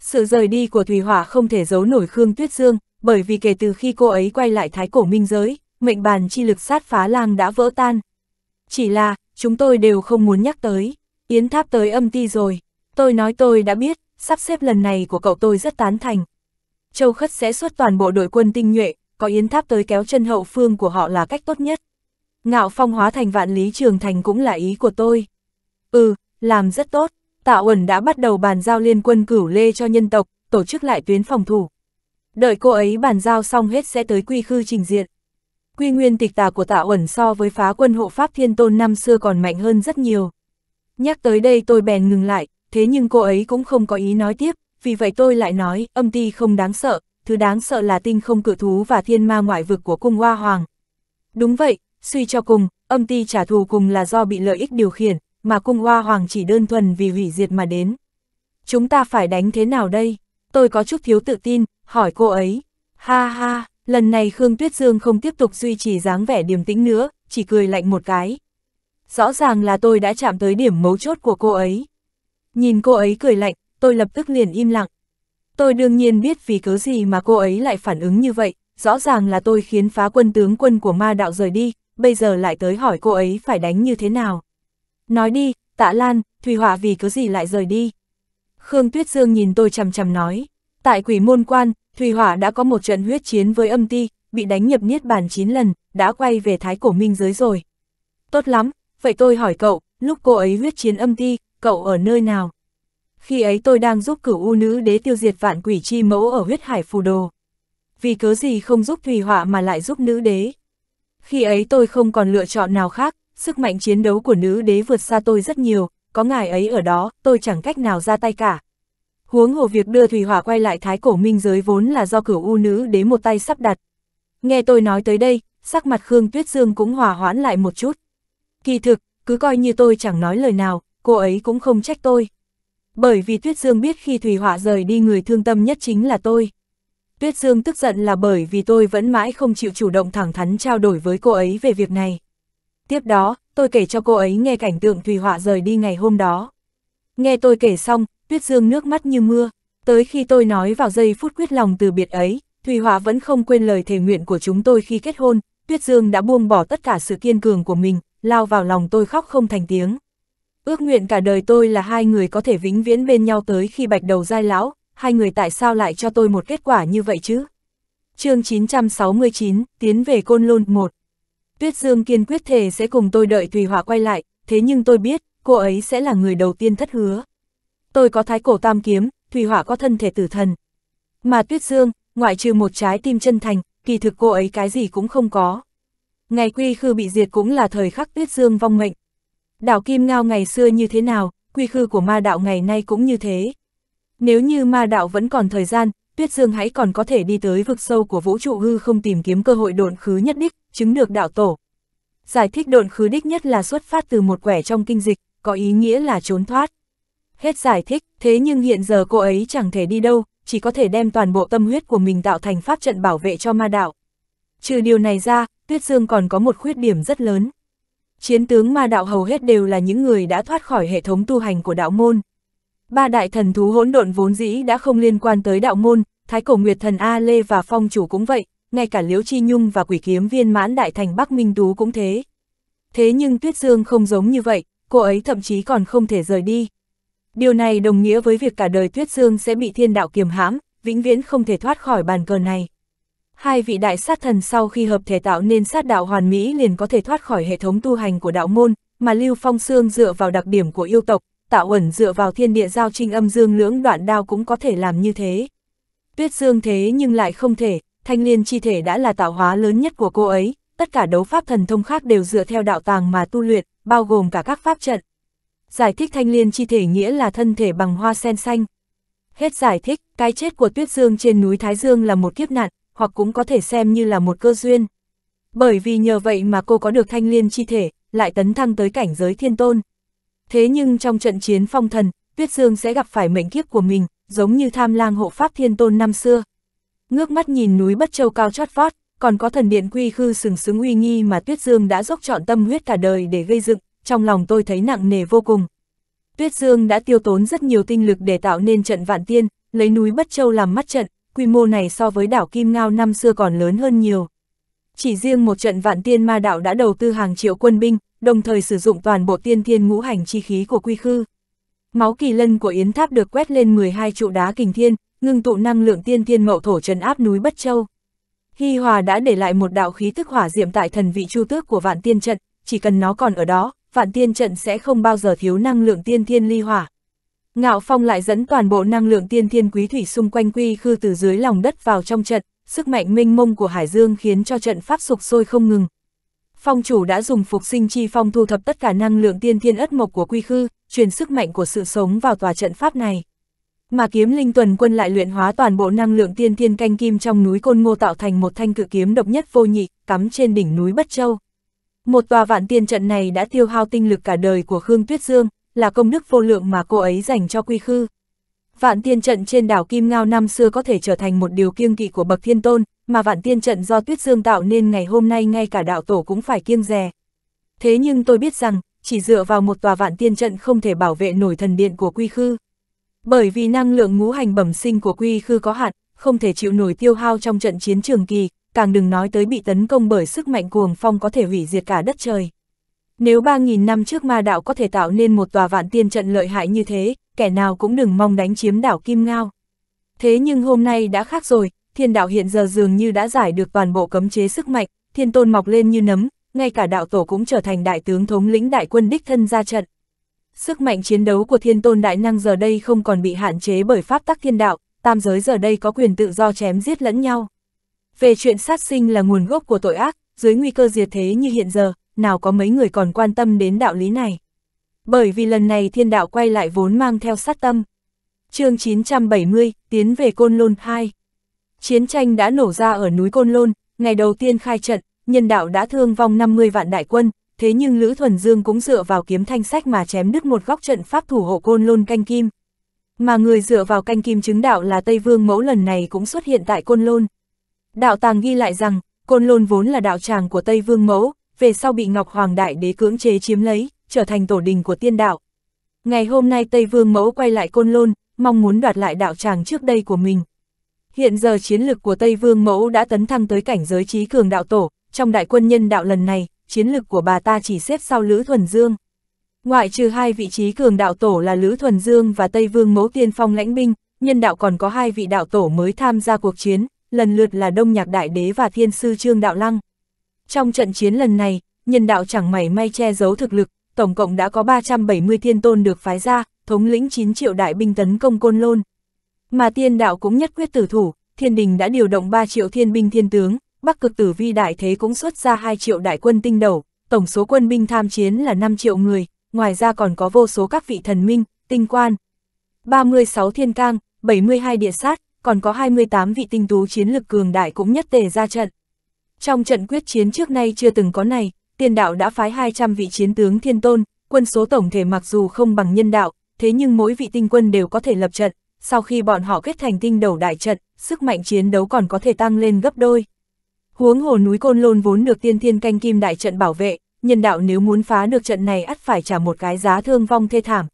Sự rời đi của thủy Hỏa không thể giấu nổi Khương Tuyết Dương, bởi vì kể từ khi cô ấy quay lại thái cổ minh giới, mệnh bàn chi lực sát phá lang đã vỡ tan, chỉ là, chúng tôi đều không muốn nhắc tới. Yến Tháp tới âm ti rồi. Tôi nói tôi đã biết, sắp xếp lần này của cậu tôi rất tán thành. Châu Khất sẽ xuất toàn bộ đội quân tinh nhuệ, có Yến Tháp tới kéo chân hậu phương của họ là cách tốt nhất. Ngạo phong hóa thành vạn lý trường thành cũng là ý của tôi. Ừ, làm rất tốt. Tạ Uẩn đã bắt đầu bàn giao liên quân cửu lê cho nhân tộc, tổ chức lại tuyến phòng thủ. Đợi cô ấy bàn giao xong hết sẽ tới quy khư trình diện quy nguyên tịch tà của tạ ẩn so với phá quân hộ pháp thiên tôn năm xưa còn mạnh hơn rất nhiều. Nhắc tới đây tôi bèn ngừng lại, thế nhưng cô ấy cũng không có ý nói tiếp, vì vậy tôi lại nói, âm ti không đáng sợ, thứ đáng sợ là tinh không cự thú và thiên ma ngoại vực của cung hoa hoàng. Đúng vậy, suy cho cùng, âm ti trả thù cùng là do bị lợi ích điều khiển, mà cung hoa hoàng chỉ đơn thuần vì hủy diệt mà đến. Chúng ta phải đánh thế nào đây? Tôi có chút thiếu tự tin, hỏi cô ấy. Ha ha, Lần này Khương Tuyết Dương không tiếp tục duy trì dáng vẻ điềm tĩnh nữa, chỉ cười lạnh một cái. Rõ ràng là tôi đã chạm tới điểm mấu chốt của cô ấy. Nhìn cô ấy cười lạnh, tôi lập tức liền im lặng. Tôi đương nhiên biết vì cớ gì mà cô ấy lại phản ứng như vậy, rõ ràng là tôi khiến phá quân tướng quân của ma đạo rời đi, bây giờ lại tới hỏi cô ấy phải đánh như thế nào. Nói đi, tạ Lan, Thùy Họa vì cớ gì lại rời đi. Khương Tuyết Dương nhìn tôi chầm chầm nói, tại quỷ môn quan, Thủy Hỏa đã có một trận huyết chiến với âm ti, bị đánh nhập niết bàn 9 lần, đã quay về thái cổ minh giới rồi. Tốt lắm, vậy tôi hỏi cậu, lúc cô ấy huyết chiến âm ti, cậu ở nơi nào? Khi ấy tôi đang giúp cửu u nữ đế tiêu diệt vạn quỷ chi mẫu ở huyết hải phù đồ. Vì cớ gì không giúp Thủy Hỏa mà lại giúp nữ đế? Khi ấy tôi không còn lựa chọn nào khác, sức mạnh chiến đấu của nữ đế vượt xa tôi rất nhiều, có ngài ấy ở đó, tôi chẳng cách nào ra tay cả, Huống hồ việc đưa thủy hỏa quay lại thái cổ minh giới vốn là do cửu u nữ đế một tay sắp đặt. Nghe tôi nói tới đây, sắc mặt Khương Tuyết Dương cũng hòa hoãn lại một chút. Kỳ thực, cứ coi như tôi chẳng nói lời nào, cô ấy cũng không trách tôi. Bởi vì Tuyết Dương biết khi Thủy Hỏa rời đi người thương tâm nhất chính là tôi. Tuyết Dương tức giận là bởi vì tôi vẫn mãi không chịu chủ động thẳng thắn trao đổi với cô ấy về việc này. Tiếp đó, tôi kể cho cô ấy nghe cảnh tượng Thủy Họa rời đi ngày hôm đó. Nghe tôi kể xong, Tuyết Dương nước mắt như mưa, tới khi tôi nói vào giây phút quyết lòng từ biệt ấy, Thùy Hòa vẫn không quên lời thề nguyện của chúng tôi khi kết hôn, Tuyết Dương đã buông bỏ tất cả sự kiên cường của mình, lao vào lòng tôi khóc không thành tiếng. Ước nguyện cả đời tôi là hai người có thể vĩnh viễn bên nhau tới khi bạch đầu dai lão, hai người tại sao lại cho tôi một kết quả như vậy chứ? chương 969, Tiến về Côn Lôn 1 Tuyết Dương kiên quyết thề sẽ cùng tôi đợi Thùy Hòa quay lại, thế nhưng tôi biết, cô ấy sẽ là người đầu tiên thất hứa tôi có thái cổ tam kiếm, Thủy Hỏa có thân thể tử thần. Mà Tuyết Dương, ngoại trừ một trái tim chân thành, kỳ thực cô ấy cái gì cũng không có. Ngày Quy Khư bị diệt cũng là thời khắc Tuyết Dương vong mệnh. Đảo Kim Ngao ngày xưa như thế nào, Quy Khư của ma đạo ngày nay cũng như thế. Nếu như ma đạo vẫn còn thời gian, Tuyết Dương hãy còn có thể đi tới vực sâu của vũ trụ hư không tìm kiếm cơ hội độn khứ nhất đích, chứng được đạo tổ. Giải thích độn khứ đích nhất là xuất phát từ một quẻ trong kinh dịch, có ý nghĩa là trốn thoát. Hết giải thích, thế nhưng hiện giờ cô ấy chẳng thể đi đâu, chỉ có thể đem toàn bộ tâm huyết của mình tạo thành pháp trận bảo vệ cho ma đạo. Trừ điều này ra, Tuyết Dương còn có một khuyết điểm rất lớn. Chiến tướng ma đạo hầu hết đều là những người đã thoát khỏi hệ thống tu hành của đạo môn. Ba đại thần thú hỗn độn vốn dĩ đã không liên quan tới đạo môn, Thái Cổ Nguyệt Thần A Lê và Phong Chủ cũng vậy, ngay cả Liễu Chi Nhung và Quỷ Kiếm Viên Mãn Đại Thành Bắc Minh Tú cũng thế. Thế nhưng Tuyết Dương không giống như vậy, cô ấy thậm chí còn không thể rời đi, Điều này đồng nghĩa với việc cả đời Tuyết Dương sẽ bị thiên đạo kiềm hãm, vĩnh viễn không thể thoát khỏi bàn cờ này. Hai vị đại sát thần sau khi hợp thể tạo nên sát đạo hoàn mỹ liền có thể thoát khỏi hệ thống tu hành của đạo môn, mà Lưu Phong Sương dựa vào đặc điểm của yêu tộc, tạo ẩn dựa vào thiên địa giao trinh âm dương lưỡng đoạn đao cũng có thể làm như thế. Tuyết Dương thế nhưng lại không thể, thanh liên chi thể đã là tạo hóa lớn nhất của cô ấy, tất cả đấu pháp thần thông khác đều dựa theo đạo tàng mà tu luyện, bao gồm cả các pháp trận giải thích thanh liên chi thể nghĩa là thân thể bằng hoa sen xanh. Hết giải thích, cái chết của Tuyết Dương trên núi Thái Dương là một kiếp nạn, hoặc cũng có thể xem như là một cơ duyên. Bởi vì nhờ vậy mà cô có được thanh liên chi thể, lại tấn thăng tới cảnh giới thiên tôn. Thế nhưng trong trận chiến phong thần, Tuyết Dương sẽ gặp phải mệnh kiếp của mình, giống như tham lang hộ pháp thiên tôn năm xưa. Ngước mắt nhìn núi Bất Châu cao chót vót, còn có thần điện quy khư sừng sững uy nghi mà Tuyết Dương đã dốc trọn tâm huyết cả đời để gây dựng, trong lòng tôi thấy nặng nề vô cùng. Tuyết Dương đã tiêu tốn rất nhiều tinh lực để tạo nên trận Vạn Tiên, lấy núi Bất Châu làm mắt trận, quy mô này so với đảo Kim Ngao năm xưa còn lớn hơn nhiều. Chỉ riêng một trận Vạn Tiên Ma Đạo đã đầu tư hàng triệu quân binh, đồng thời sử dụng toàn bộ tiên thiên ngũ hành chi khí của quy khư. Máu kỳ lân của Yến Tháp được quét lên 12 trụ đá kình thiên, ngưng tụ năng lượng tiên thiên mậu thổ trấn áp núi Bất Châu. Hy Hòa đã để lại một đạo khí tức hỏa diệm tại thần vị chu tước của Vạn Tiên trận, chỉ cần nó còn ở đó, vạn tiên trận sẽ không bao giờ thiếu năng lượng tiên thiên ly hỏa. Ngạo Phong lại dẫn toàn bộ năng lượng tiên thiên quý thủy xung quanh quy khư từ dưới lòng đất vào trong trận, sức mạnh minh mông của Hải Dương khiến cho trận pháp sục sôi không ngừng. Phong chủ đã dùng phục sinh chi phong thu thập tất cả năng lượng tiên thiên ất mộc của quy khư, truyền sức mạnh của sự sống vào tòa trận pháp này. Mà kiếm linh tuần quân lại luyện hóa toàn bộ năng lượng tiên thiên canh kim trong núi côn ngô tạo thành một thanh cự kiếm độc nhất vô nhị, cắm trên đỉnh núi Bất Châu. Một tòa vạn tiên trận này đã tiêu hao tinh lực cả đời của Khương Tuyết Dương, là công đức vô lượng mà cô ấy dành cho quy khư. Vạn tiên trận trên đảo Kim Ngao năm xưa có thể trở thành một điều kiêng kỵ của bậc thiên tôn, mà vạn tiên trận do Tuyết Dương tạo nên ngày hôm nay ngay cả đạo tổ cũng phải kiêng dè. Thế nhưng tôi biết rằng, chỉ dựa vào một tòa vạn tiên trận không thể bảo vệ nổi thần điện của quy khư. Bởi vì năng lượng ngũ hành bẩm sinh của quy khư có hạn, không thể chịu nổi tiêu hao trong trận chiến trường kỳ, càng đừng nói tới bị tấn công bởi sức mạnh cuồng phong có thể hủy diệt cả đất trời. Nếu 3.000 năm trước ma đạo có thể tạo nên một tòa vạn tiên trận lợi hại như thế, kẻ nào cũng đừng mong đánh chiếm đảo Kim Ngao. Thế nhưng hôm nay đã khác rồi, thiên đạo hiện giờ dường như đã giải được toàn bộ cấm chế sức mạnh, thiên tôn mọc lên như nấm, ngay cả đạo tổ cũng trở thành đại tướng thống lĩnh đại quân đích thân ra trận. Sức mạnh chiến đấu của thiên tôn đại năng giờ đây không còn bị hạn chế bởi pháp tắc thiên đạo, tam giới giờ đây có quyền tự do chém giết lẫn nhau. Về chuyện sát sinh là nguồn gốc của tội ác, dưới nguy cơ diệt thế như hiện giờ, nào có mấy người còn quan tâm đến đạo lý này. Bởi vì lần này thiên đạo quay lại vốn mang theo sát tâm. chương 970, tiến về Côn Lôn 2. Chiến tranh đã nổ ra ở núi Côn Lôn, ngày đầu tiên khai trận, nhân đạo đã thương vong 50 vạn đại quân, thế nhưng Lữ Thuần Dương cũng dựa vào kiếm thanh sách mà chém đứt một góc trận pháp thủ hộ Côn Lôn canh kim. Mà người dựa vào canh kim chứng đạo là Tây Vương mẫu lần này cũng xuất hiện tại Côn Lôn. Đạo tàng ghi lại rằng, Côn Lôn vốn là đạo tràng của Tây Vương Mẫu, về sau bị Ngọc Hoàng Đại Đế cưỡng chế chiếm lấy, trở thành tổ đình của tiên đạo. Ngày hôm nay Tây Vương Mẫu quay lại Côn Lôn, mong muốn đoạt lại đạo tràng trước đây của mình. Hiện giờ chiến lực của Tây Vương Mẫu đã tấn thăng tới cảnh giới trí cường đạo tổ, trong đại quân nhân đạo lần này, chiến lực của bà ta chỉ xếp sau Lữ Thuần Dương. Ngoại trừ hai vị trí cường đạo tổ là Lữ Thuần Dương và Tây Vương Mẫu Tiên Phong lãnh binh, nhân đạo còn có hai vị đạo tổ mới tham gia cuộc chiến, lần lượt là Đông Nhạc Đại Đế và Thiên Sư Trương Đạo Lăng. Trong trận chiến lần này, nhân đạo chẳng mảy may che giấu thực lực, tổng cộng đã có 370 thiên tôn được phái ra, thống lĩnh 9 triệu đại binh tấn công Côn Lôn. Mà tiên đạo cũng nhất quyết tử thủ, thiên đình đã điều động 3 triệu thiên binh thiên tướng, bắc cực tử vi đại thế cũng xuất ra 2 triệu đại quân tinh đầu, tổng số quân binh tham chiến là 5 triệu người, ngoài ra còn có vô số các vị thần minh, tinh quan. 36 thiên cang, 72 địa sát, còn có 28 vị tinh tú chiến lực cường đại cũng nhất tề ra trận. Trong trận quyết chiến trước nay chưa từng có này, tiền đạo đã phái 200 vị chiến tướng thiên tôn, quân số tổng thể mặc dù không bằng nhân đạo, thế nhưng mỗi vị tinh quân đều có thể lập trận, sau khi bọn họ kết thành tinh đầu đại trận, sức mạnh chiến đấu còn có thể tăng lên gấp đôi. Huống hồ núi Côn Lôn vốn được tiên thiên canh kim đại trận bảo vệ, nhân đạo nếu muốn phá được trận này ắt phải trả một cái giá thương vong thê thảm.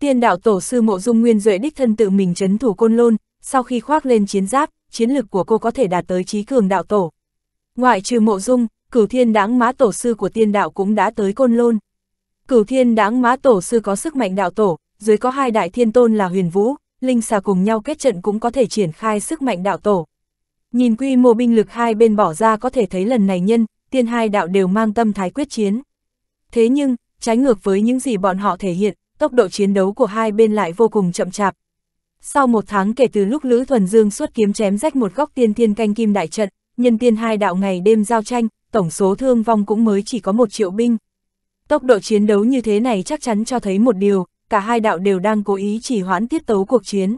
Tiên đạo tổ sư mộ dung nguyên duệ đích thân tự mình chấn thủ Côn Lôn, sau khi khoác lên chiến giáp, chiến lực của cô có thể đạt tới trí cường đạo tổ. Ngoại trừ mộ dung, cửu thiên đáng má tổ sư của tiên đạo cũng đã tới côn lôn. Cửu thiên đáng má tổ sư có sức mạnh đạo tổ, dưới có hai đại thiên tôn là huyền vũ, linh xà cùng nhau kết trận cũng có thể triển khai sức mạnh đạo tổ. Nhìn quy mô binh lực hai bên bỏ ra có thể thấy lần này nhân, tiên hai đạo đều mang tâm thái quyết chiến. Thế nhưng, trái ngược với những gì bọn họ thể hiện, tốc độ chiến đấu của hai bên lại vô cùng chậm chạp, sau một tháng kể từ lúc Lữ Thuần Dương xuất kiếm chém rách một góc tiên thiên canh kim đại trận, nhân tiên hai đạo ngày đêm giao tranh, tổng số thương vong cũng mới chỉ có một triệu binh. Tốc độ chiến đấu như thế này chắc chắn cho thấy một điều, cả hai đạo đều đang cố ý chỉ hoãn tiết tấu cuộc chiến.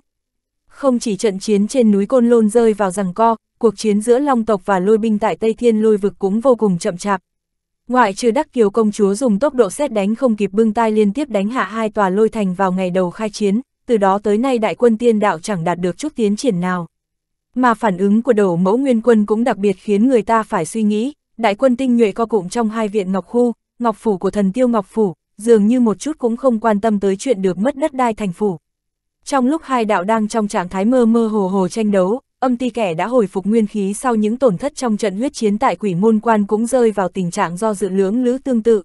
Không chỉ trận chiến trên núi Côn Lôn rơi vào rằng co, cuộc chiến giữa Long tộc và lôi binh tại Tây Thiên lôi vực cũng vô cùng chậm chạp. Ngoại trừ Đắc Kiều công chúa dùng tốc độ xét đánh không kịp bưng tai liên tiếp đánh hạ hai tòa lôi thành vào ngày đầu khai chiến, từ đó tới nay đại quân tiên đạo chẳng đạt được chút tiến triển nào. Mà phản ứng của đổ mẫu nguyên quân cũng đặc biệt khiến người ta phải suy nghĩ, đại quân tinh nhuệ co cụm trong hai viện Ngọc Khu, Ngọc Phủ của thần tiêu Ngọc Phủ, dường như một chút cũng không quan tâm tới chuyện được mất đất đai thành phủ. Trong lúc hai đạo đang trong trạng thái mơ mơ hồ hồ tranh đấu, âm ti kẻ đã hồi phục nguyên khí sau những tổn thất trong trận huyết chiến tại quỷ môn quan cũng rơi vào tình trạng do dự lưỡng lữ tương tự.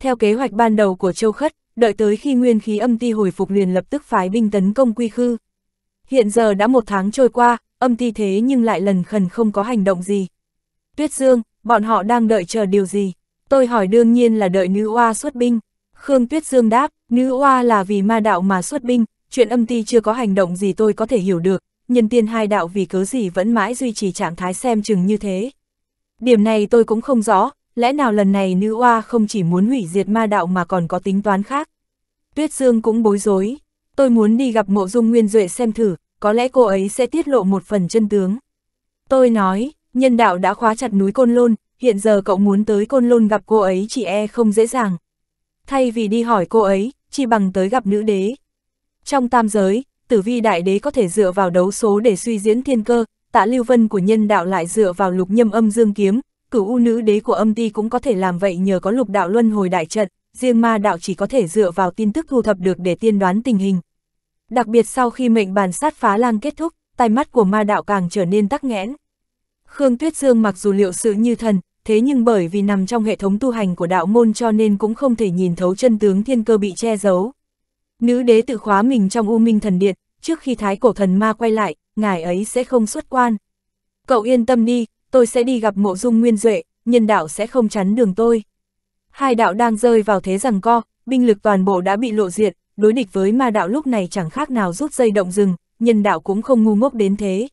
Theo kế hoạch ban đầu của Châu Khất, đợi tới khi nguyên khí âm ti hồi phục liền lập tức phái binh tấn công quy khư. Hiện giờ đã một tháng trôi qua, âm ti thế nhưng lại lần khẩn không có hành động gì. Tuyết Dương, bọn họ đang đợi chờ điều gì? Tôi hỏi đương nhiên là đợi nữ oa xuất binh. Khương Tuyết Dương đáp, nữ oa là vì ma đạo mà xuất binh, chuyện âm ti chưa có hành động gì tôi có thể hiểu được, nhân tiên hai đạo vì cớ gì vẫn mãi duy trì trạng thái xem chừng như thế. Điểm này tôi cũng không rõ, lẽ nào lần này nữ oa không chỉ muốn hủy diệt ma đạo mà còn có tính toán khác. Tuyết Dương cũng bối rối, tôi muốn đi gặp mộ dung nguyên duệ xem thử, có lẽ cô ấy sẽ tiết lộ một phần chân tướng. Tôi nói, nhân đạo đã khóa chặt núi Côn Lôn, hiện giờ cậu muốn tới Côn Lôn gặp cô ấy chỉ e không dễ dàng. Thay vì đi hỏi cô ấy, chỉ bằng tới gặp nữ đế. Trong tam giới, tử vi đại đế có thể dựa vào đấu số để suy diễn thiên cơ, tạ lưu vân của nhân đạo lại dựa vào lục nhâm âm dương kiếm, cửu u nữ đế của âm ti cũng có thể làm vậy nhờ có lục đạo luân hồi đại trận, riêng ma đạo chỉ có thể dựa vào tin tức thu thập được để tiên đoán tình hình. Đặc biệt sau khi mệnh bàn sát phá lang kết thúc, tai mắt của ma đạo càng trở nên tắc nghẽn. Khương Tuyết Dương mặc dù liệu sự như thần, thế nhưng bởi vì nằm trong hệ thống tu hành của đạo môn cho nên cũng không thể nhìn thấu chân tướng thiên cơ bị che giấu. Nữ đế tự khóa mình trong u minh thần điện, trước khi thái cổ thần ma quay lại, ngài ấy sẽ không xuất quan. Cậu yên tâm đi, tôi sẽ đi gặp mộ dung nguyên duệ, nhân đạo sẽ không chắn đường tôi. Hai đạo đang rơi vào thế rằng co, binh lực toàn bộ đã bị lộ diện, đối địch với ma đạo lúc này chẳng khác nào rút dây động rừng, nhân đạo cũng không ngu ngốc đến thế.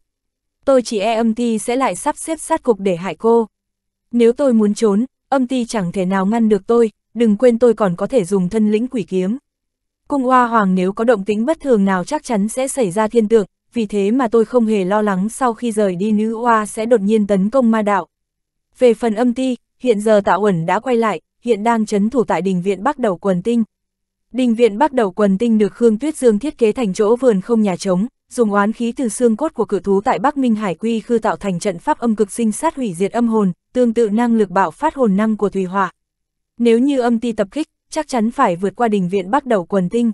Tôi chỉ e âm ti sẽ lại sắp xếp sát cục để hại cô. Nếu tôi muốn trốn, âm ti chẳng thể nào ngăn được tôi, đừng quên tôi còn có thể dùng thân lĩnh quỷ kiếm. Cung Hoa Hoàng nếu có động tĩnh bất thường nào chắc chắn sẽ xảy ra thiên tượng, vì thế mà tôi không hề lo lắng sau khi rời đi nữ hoa sẽ đột nhiên tấn công ma đạo. Về phần âm ti, hiện giờ tạo ẩn đã quay lại, hiện đang chấn thủ tại đình viện Bắc Đầu Quần Tinh. Đình viện Bắc Đầu Quần Tinh được Khương Tuyết Dương thiết kế thành chỗ vườn không nhà trống, dùng oán khí từ xương cốt của cử thú tại Bắc Minh Hải Quy khư tạo thành trận pháp âm cực sinh sát hủy diệt âm hồn, tương tự năng lực bạo phát hồn năng của Thủy hòa Nếu như âm ti tập kích, chắc chắn phải vượt qua đình viện Bắc Đầu Quần Tinh.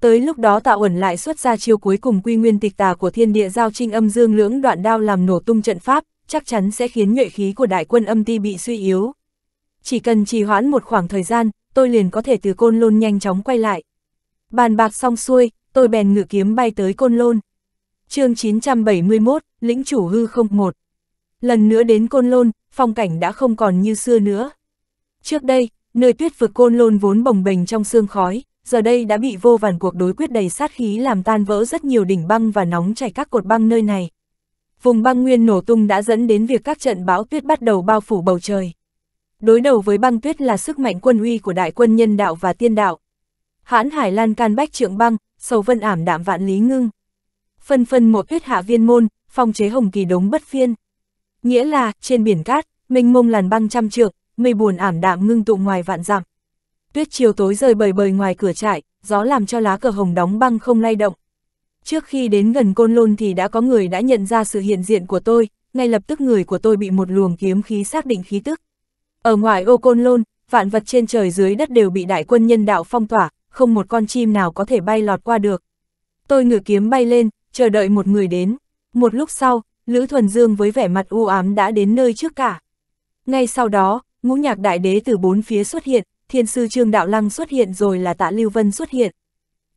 Tới lúc đó tạo ẩn lại xuất ra chiêu cuối cùng quy nguyên tịch tà của thiên địa giao trinh âm dương lưỡng đoạn đao làm nổ tung trận pháp, chắc chắn sẽ khiến nhuệ khí của đại quân âm ti bị suy yếu. Chỉ cần trì hoãn một khoảng thời gian, tôi liền có thể từ côn lôn nhanh chóng quay lại. Bàn bạc xong xuôi, tôi bèn ngự kiếm bay tới côn lôn. chương 971, lĩnh chủ hư không một. Lần nữa đến côn lôn, phong cảnh đã không còn như xưa nữa. Trước đây, nơi tuyết vực côn lôn vốn bồng bềnh trong sương khói, giờ đây đã bị vô vàn cuộc đối quyết đầy sát khí làm tan vỡ rất nhiều đỉnh băng và nóng chảy các cột băng nơi này. Vùng băng nguyên nổ tung đã dẫn đến việc các trận bão tuyết bắt đầu bao phủ bầu trời. Đối đầu với băng tuyết là sức mạnh quân uy của đại quân nhân đạo và tiên đạo. Hãn Hải Lan can bách trượng băng, sầu vân ảm đạm vạn lý ngưng. Phân phân một tuyết hạ viên môn, phong chế hồng kỳ đống bất phiên. Nghĩa là, trên biển cát, mênh mông làn băng trăm trượng, mây buồn ảm đạm ngưng tụ ngoài vạn dặm tuyết chiều tối rơi bời bời ngoài cửa trại, gió làm cho lá cờ hồng đóng băng không lay động. Trước khi đến gần côn lôn thì đã có người đã nhận ra sự hiện diện của tôi, ngay lập tức người của tôi bị một luồng kiếm khí xác định khí tức. Ở ngoài ô côn lôn, vạn vật trên trời dưới đất đều bị đại quân nhân đạo phong tỏa, không một con chim nào có thể bay lọt qua được. Tôi ngửa kiếm bay lên, chờ đợi một người đến. Một lúc sau, Lữ Thuần Dương với vẻ mặt u ám đã đến nơi trước cả. Ngay sau đó, ngũ nhạc đại đế từ bốn phía xuất hiện, thiên sư Trương Đạo Lăng xuất hiện rồi là tạ Lưu Vân xuất hiện.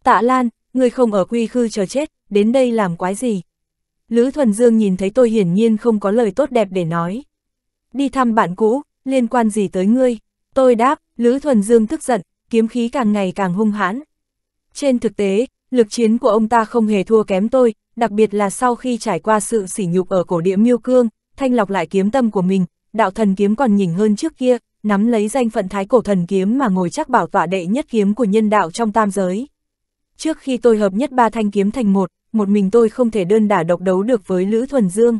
Tạ Lan, người không ở quy khư chờ chết, đến đây làm quái gì? Lữ Thuần Dương nhìn thấy tôi hiển nhiên không có lời tốt đẹp để nói. Đi thăm bạn cũ, liên quan gì tới ngươi? Tôi đáp, Lữ Thuần Dương tức giận, kiếm khí càng ngày càng hung hãn. Trên thực tế, lực chiến của ông ta không hề thua kém tôi, đặc biệt là sau khi trải qua sự sỉ nhục ở cổ địa miêu cương, thanh lọc lại kiếm tâm của mình, đạo thần kiếm còn nhỉnh hơn trước kia, nắm lấy danh phận thái cổ thần kiếm mà ngồi chắc bảo tọa đệ nhất kiếm của nhân đạo trong tam giới. Trước khi tôi hợp nhất ba thanh kiếm thành một, một mình tôi không thể đơn đả độc đấu được với Lữ Thuần Dương.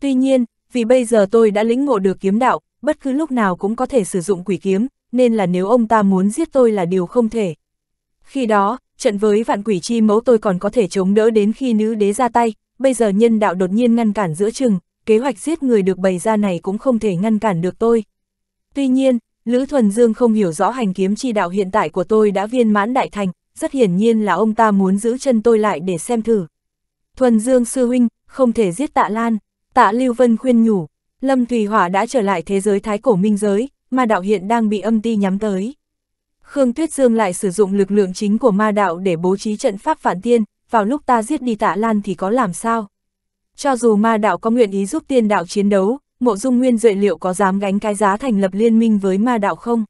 Tuy nhiên, vì bây giờ tôi đã lĩnh ngộ được kiếm đạo, bất cứ lúc nào cũng có thể sử dụng quỷ kiếm, nên là nếu ông ta muốn giết tôi là điều không thể. Khi đó, trận với vạn quỷ chi mẫu tôi còn có thể chống đỡ đến khi nữ đế ra tay, bây giờ nhân đạo đột nhiên ngăn cản giữa chừng, kế hoạch giết người được bày ra này cũng không thể ngăn cản được tôi. Tuy nhiên, Lữ Thuần Dương không hiểu rõ hành kiếm chi đạo hiện tại của tôi đã viên mãn đại thành, rất hiển nhiên là ông ta muốn giữ chân tôi lại để xem thử. Thuần Dương sư huynh, không thể giết tạ Lan, tạ Lưu Vân khuyên nhủ, Lâm Thùy Hỏa đã trở lại thế giới thái cổ minh giới, ma đạo hiện đang bị âm ti nhắm tới. Khương Tuyết Dương lại sử dụng lực lượng chính của ma đạo để bố trí trận pháp phản tiên, vào lúc ta giết đi tạ Lan thì có làm sao? Cho dù ma đạo có nguyện ý giúp tiên đạo chiến đấu, mộ dung nguyên duệ liệu có dám gánh cái giá thành lập liên minh với ma đạo không?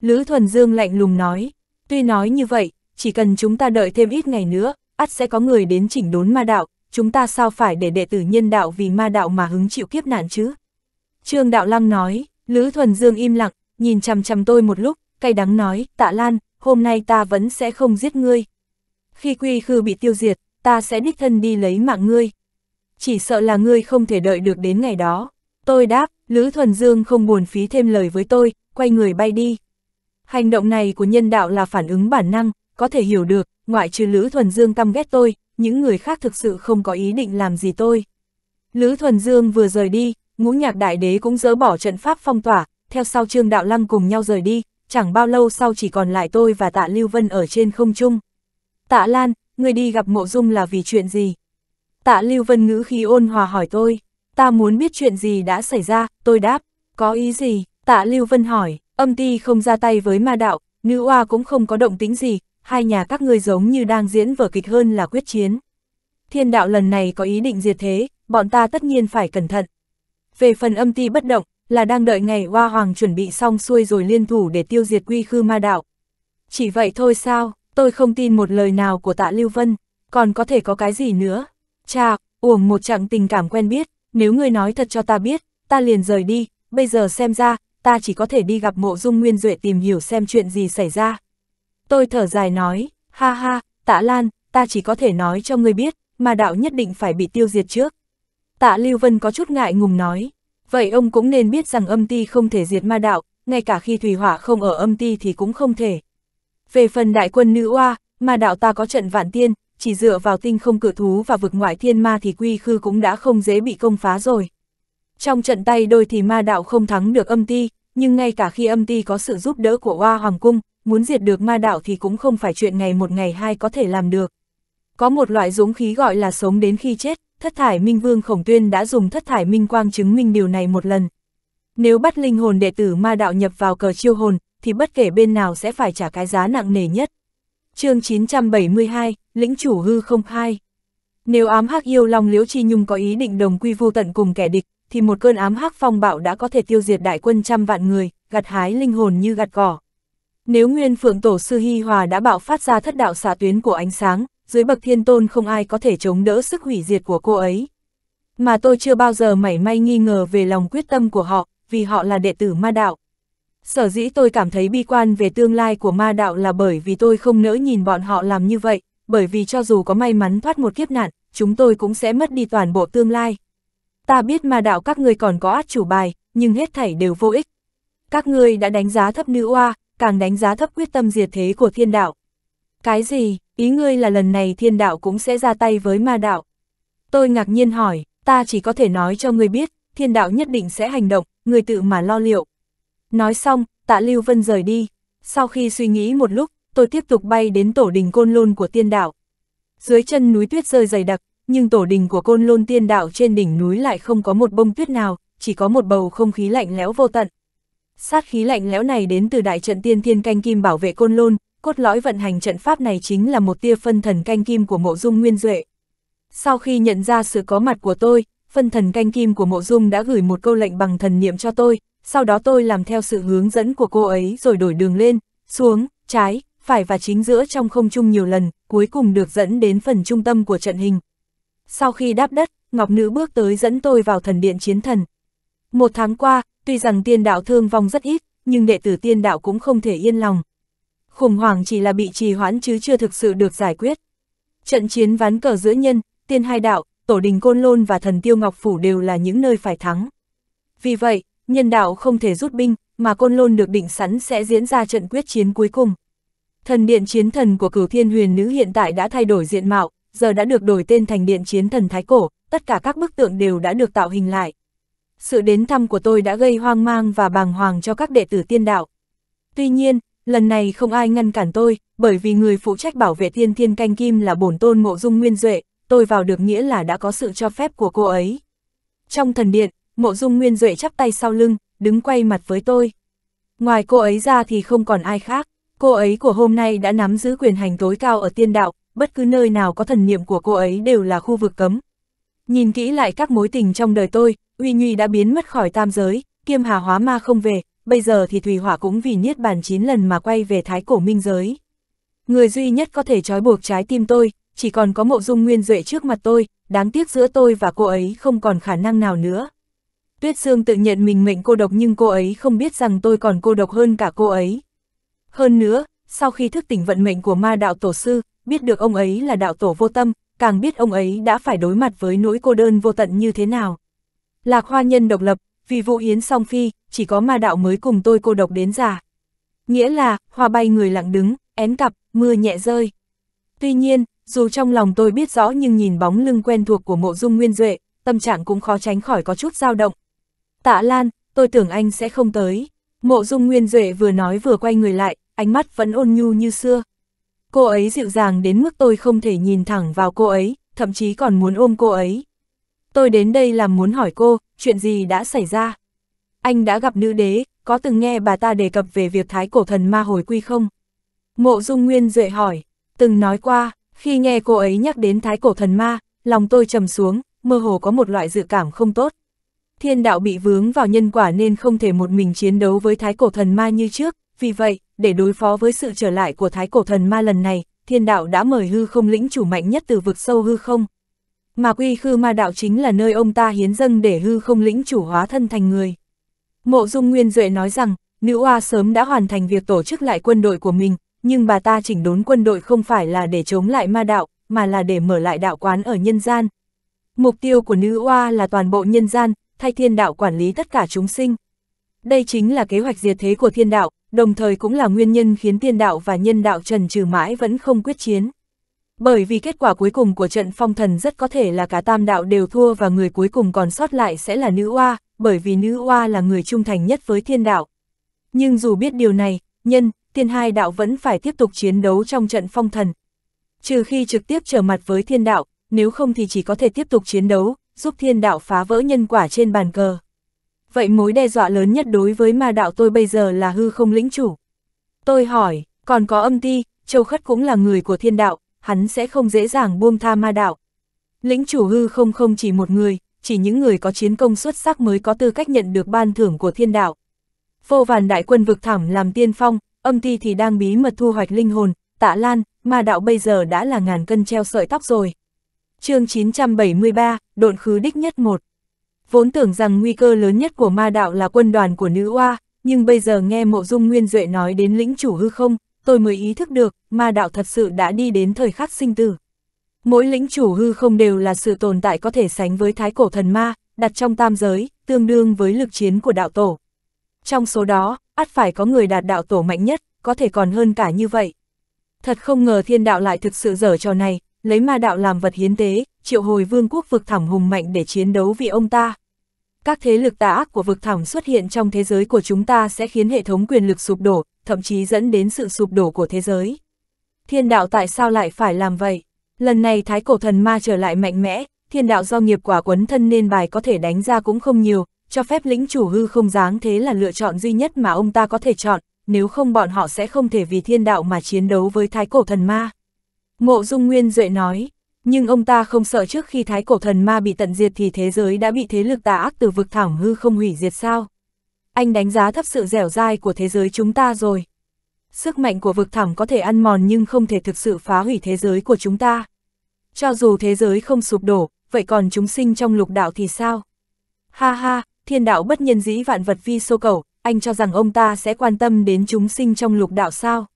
Lữ Thuần Dương lạnh lùng nói, tuy nói như vậy, chỉ cần chúng ta đợi thêm ít ngày nữa, ắt sẽ có người đến chỉnh đốn ma đạo, chúng ta sao phải để đệ tử nhân đạo vì ma đạo mà hứng chịu kiếp nạn chứ? Trương Đạo Lăng nói, Lữ Thuần Dương im lặng, nhìn chằm chằm tôi một lúc, cay đắng nói, tạ Lan, hôm nay ta vẫn sẽ không giết ngươi. Khi quy khư bị tiêu diệt, ta sẽ đích thân đi lấy mạng ngươi. Chỉ sợ là ngươi không thể đợi được đến ngày đó. Tôi đáp, Lữ Thuần Dương không buồn phí thêm lời với tôi, quay người bay đi. Hành động này của nhân đạo là phản ứng bản năng, có thể hiểu được, ngoại trừ Lữ Thuần Dương căm ghét tôi, những người khác thực sự không có ý định làm gì tôi. Lữ Thuần Dương vừa rời đi, ngũ nhạc đại đế cũng dỡ bỏ trận pháp phong tỏa, theo sau Trương Đạo Lăng cùng nhau rời đi, chẳng bao lâu sau chỉ còn lại tôi và tạ Lưu Vân ở trên không trung. Tạ Lan, người đi gặp mộ dung là vì chuyện gì? Tạ Lưu Vân ngữ khí ôn hòa hỏi tôi ta muốn biết chuyện gì đã xảy ra, tôi đáp, có ý gì, tạ Lưu Vân hỏi, âm ti không ra tay với ma đạo, nữ oa cũng không có động tính gì, hai nhà các ngươi giống như đang diễn vở kịch hơn là quyết chiến. Thiên đạo lần này có ý định diệt thế, bọn ta tất nhiên phải cẩn thận. Về phần âm ti bất động, là đang đợi ngày Oa Hoàng chuẩn bị xong xuôi rồi liên thủ để tiêu diệt quy khư ma đạo. Chỉ vậy thôi sao, tôi không tin một lời nào của tạ Lưu Vân, còn có thể có cái gì nữa. Chà, uổng một chặng tình cảm quen biết, nếu ngươi nói thật cho ta biết, ta liền rời đi, bây giờ xem ra, ta chỉ có thể đi gặp mộ dung nguyên duệ tìm hiểu xem chuyện gì xảy ra. Tôi thở dài nói, ha ha, tạ Lan, ta chỉ có thể nói cho ngươi biết, mà đạo nhất định phải bị tiêu diệt trước. Tạ Lưu Vân có chút ngại ngùng nói, vậy ông cũng nên biết rằng âm ti không thể diệt ma đạo, ngay cả khi thủy hỏa không ở âm ti thì cũng không thể. Về phần đại quân nữ oa, ma đạo ta có trận vạn tiên, chỉ dựa vào tinh không cửa thú và vực ngoại thiên ma thì quy khư cũng đã không dễ bị công phá rồi. Trong trận tay đôi thì ma đạo không thắng được âm ti, nhưng ngay cả khi âm ti có sự giúp đỡ của Hoa Hoàng Cung, muốn diệt được ma đạo thì cũng không phải chuyện ngày một ngày hai có thể làm được. Có một loại dũng khí gọi là sống đến khi chết, thất thải minh vương khổng tuyên đã dùng thất thải minh quang chứng minh điều này một lần. Nếu bắt linh hồn đệ tử ma đạo nhập vào cờ chiêu hồn, thì bất kể bên nào sẽ phải trả cái giá nặng nề nhất. chương 972, lĩnh chủ hư không hai. Nếu ám hắc yêu long liễu chi nhung có ý định đồng quy vô tận cùng kẻ địch, thì một cơn ám hắc phong bạo đã có thể tiêu diệt đại quân trăm vạn người, gặt hái linh hồn như gặt cỏ. Nếu nguyên phượng tổ sư Hy Hòa đã bạo phát ra thất đạo xạ tuyến của ánh sáng, dưới bậc thiên tôn không ai có thể chống đỡ sức hủy diệt của cô ấy. Mà tôi chưa bao giờ mảy may nghi ngờ về lòng quyết tâm của họ, vì họ là đệ tử ma đạo. Sở dĩ tôi cảm thấy bi quan về tương lai của ma đạo là bởi vì tôi không nỡ nhìn bọn họ làm như vậy, bởi vì cho dù có may mắn thoát một kiếp nạn, chúng tôi cũng sẽ mất đi toàn bộ tương lai. Ta biết ma đạo các ngươi còn có át chủ bài, nhưng hết thảy đều vô ích. Các ngươi đã đánh giá thấp nữ oa, càng đánh giá thấp quyết tâm diệt thế của thiên đạo. Cái gì, ý ngươi là lần này thiên đạo cũng sẽ ra tay với ma đạo? Tôi ngạc nhiên hỏi, ta chỉ có thể nói cho ngươi biết, thiên đạo nhất định sẽ hành động, ngươi tự mà lo liệu. Nói xong, tạ Lưu Vân rời đi. Sau khi suy nghĩ một lúc, tôi tiếp tục bay đến tổ đình côn lôn của tiên đạo Dưới chân núi tuyết rơi dày đặc, nhưng tổ đình của côn lôn tiên đạo trên đỉnh núi lại không có một bông tuyết nào, chỉ có một bầu không khí lạnh lẽo vô tận. Sát khí lạnh lẽo này đến từ đại trận tiên thiên canh kim bảo vệ côn lôn, cốt lõi vận hành trận pháp này chính là một tia phân thần canh kim của mộ dung nguyên duệ. Sau khi nhận ra sự có mặt của tôi, phân thần canh kim của mộ dung đã gửi một câu lệnh bằng thần niệm cho tôi, sau đó tôi làm theo sự hướng dẫn của cô ấy rồi đổi đường lên, xuống, trái, phải và chính giữa trong không trung nhiều lần, cuối cùng được dẫn đến phần trung tâm của trận hình. Sau khi đáp đất, Ngọc Nữ bước tới dẫn tôi vào thần điện chiến thần. Một tháng qua, tuy rằng tiên đạo thương vong rất ít, nhưng đệ tử tiên đạo cũng không thể yên lòng. Khủng hoảng chỉ là bị trì hoãn chứ chưa thực sự được giải quyết. Trận chiến ván cờ giữa nhân, tiên hai đạo, tổ đình Côn Lôn và thần Tiêu Ngọc Phủ đều là những nơi phải thắng. Vì vậy, nhân đạo không thể rút binh, mà Côn Lôn được định sẵn sẽ diễn ra trận quyết chiến cuối cùng. Thần điện chiến thần của cửu thiên huyền nữ hiện tại đã thay đổi diện mạo, giờ đã được đổi tên thành điện chiến thần thái cổ, tất cả các bức tượng đều đã được tạo hình lại. Sự đến thăm của tôi đã gây hoang mang và bàng hoàng cho các đệ tử tiên đạo. Tuy nhiên, lần này không ai ngăn cản tôi, bởi vì người phụ trách bảo vệ thiên thiên canh kim là bổn tôn mộ dung nguyên duệ, tôi vào được nghĩa là đã có sự cho phép của cô ấy. Trong thần điện, mộ dung nguyên duệ chắp tay sau lưng, đứng quay mặt với tôi. Ngoài cô ấy ra thì không còn ai khác. Cô ấy của hôm nay đã nắm giữ quyền hành tối cao ở tiên đạo, bất cứ nơi nào có thần niệm của cô ấy đều là khu vực cấm. Nhìn kỹ lại các mối tình trong đời tôi, Uy Nhuy đã biến mất khỏi tam giới, kiêm hà hóa ma không về, bây giờ thì Thùy Hỏa cũng vì niết bàn 9 lần mà quay về thái cổ minh giới. Người duy nhất có thể trói buộc trái tim tôi, chỉ còn có mộ dung nguyên duệ trước mặt tôi, đáng tiếc giữa tôi và cô ấy không còn khả năng nào nữa. Tuyết Sương tự nhận mình mệnh cô độc nhưng cô ấy không biết rằng tôi còn cô độc hơn cả cô ấy. Hơn nữa, sau khi thức tỉnh vận mệnh của ma đạo tổ sư, biết được ông ấy là đạo tổ vô tâm, càng biết ông ấy đã phải đối mặt với nỗi cô đơn vô tận như thế nào. Lạc hoa nhân độc lập, vì vụ yến song phi, chỉ có ma đạo mới cùng tôi cô độc đến già. Nghĩa là, hoa bay người lặng đứng, én cặp, mưa nhẹ rơi. Tuy nhiên, dù trong lòng tôi biết rõ nhưng nhìn bóng lưng quen thuộc của mộ dung nguyên duệ, tâm trạng cũng khó tránh khỏi có chút dao động. Tạ Lan, tôi tưởng anh sẽ không tới. Mộ dung nguyên duệ vừa nói vừa quay người lại, ánh mắt vẫn ôn nhu như xưa. Cô ấy dịu dàng đến mức tôi không thể nhìn thẳng vào cô ấy, thậm chí còn muốn ôm cô ấy. Tôi đến đây là muốn hỏi cô, chuyện gì đã xảy ra? Anh đã gặp nữ đế, có từng nghe bà ta đề cập về việc thái cổ thần ma hồi quy không? Mộ dung nguyên duệ hỏi, từng nói qua, khi nghe cô ấy nhắc đến thái cổ thần ma, lòng tôi trầm xuống, mơ hồ có một loại dự cảm không tốt. Thiên đạo bị vướng vào nhân quả nên không thể một mình chiến đấu với thái cổ thần ma như trước, vì vậy, để đối phó với sự trở lại của thái cổ thần ma lần này, thiên đạo đã mời hư không lĩnh chủ mạnh nhất từ vực sâu hư không. Mà quy khư ma đạo chính là nơi ông ta hiến dâng để hư không lĩnh chủ hóa thân thành người. Mộ dung nguyên duệ nói rằng, nữ oa sớm đã hoàn thành việc tổ chức lại quân đội của mình, nhưng bà ta chỉnh đốn quân đội không phải là để chống lại ma đạo, mà là để mở lại đạo quán ở nhân gian. Mục tiêu của nữ oa là toàn bộ nhân gian, thay thiên đạo quản lý tất cả chúng sinh. Đây chính là kế hoạch diệt thế của thiên đạo, đồng thời cũng là nguyên nhân khiến thiên đạo và nhân đạo trần trừ mãi vẫn không quyết chiến. Bởi vì kết quả cuối cùng của trận phong thần rất có thể là cả tam đạo đều thua và người cuối cùng còn sót lại sẽ là nữ oa, bởi vì nữ oa là người trung thành nhất với thiên đạo. Nhưng dù biết điều này, nhân, thiên hai đạo vẫn phải tiếp tục chiến đấu trong trận phong thần. Trừ khi trực tiếp trở mặt với thiên đạo, nếu không thì chỉ có thể tiếp tục chiến đấu, giúp thiên đạo phá vỡ nhân quả trên bàn cờ. Vậy mối đe dọa lớn nhất đối với ma đạo tôi bây giờ là hư không lĩnh chủ. Tôi hỏi, còn có âm ti, Châu Khất cũng là người của thiên đạo, hắn sẽ không dễ dàng buông tha ma đạo. Lĩnh chủ hư không không chỉ một người, chỉ những người có chiến công xuất sắc mới có tư cách nhận được ban thưởng của thiên đạo. Vô vàn đại quân vực thẳm làm tiên phong, âm ti thì đang bí mật thu hoạch linh hồn, tạ lan, ma đạo bây giờ đã là ngàn cân treo sợi tóc rồi chương 973, độn khứ đích nhất một. Vốn tưởng rằng nguy cơ lớn nhất của ma đạo là quân đoàn của nữ oa, nhưng bây giờ nghe mộ dung nguyên duệ nói đến lĩnh chủ hư không, tôi mới ý thức được, ma đạo thật sự đã đi đến thời khắc sinh tử. Mỗi lĩnh chủ hư không đều là sự tồn tại có thể sánh với thái cổ thần ma, đặt trong tam giới, tương đương với lực chiến của đạo tổ. Trong số đó, ắt phải có người đạt đạo tổ mạnh nhất, có thể còn hơn cả như vậy. Thật không ngờ thiên đạo lại thực sự dở trò này, lấy ma đạo làm vật hiến tế, triệu hồi vương quốc vực thẳm hùng mạnh để chiến đấu vì ông ta. Các thế lực tà ác của vực thẳm xuất hiện trong thế giới của chúng ta sẽ khiến hệ thống quyền lực sụp đổ, thậm chí dẫn đến sự sụp đổ của thế giới. Thiên đạo tại sao lại phải làm vậy? Lần này thái cổ thần ma trở lại mạnh mẽ, thiên đạo do nghiệp quả quấn thân nên bài có thể đánh ra cũng không nhiều, cho phép lĩnh chủ hư không dáng thế là lựa chọn duy nhất mà ông ta có thể chọn, nếu không bọn họ sẽ không thể vì thiên đạo mà chiến đấu với thái cổ thần ma. Mộ Dung Nguyên Duệ nói, nhưng ông ta không sợ trước khi thái cổ thần ma bị tận diệt thì thế giới đã bị thế lực tà ác từ vực thảm hư không hủy diệt sao? Anh đánh giá thấp sự dẻo dai của thế giới chúng ta rồi. Sức mạnh của vực thảm có thể ăn mòn nhưng không thể thực sự phá hủy thế giới của chúng ta. Cho dù thế giới không sụp đổ, vậy còn chúng sinh trong lục đạo thì sao? Ha ha, thiên đạo bất nhân dĩ vạn vật vi sô cầu, anh cho rằng ông ta sẽ quan tâm đến chúng sinh trong lục đạo sao?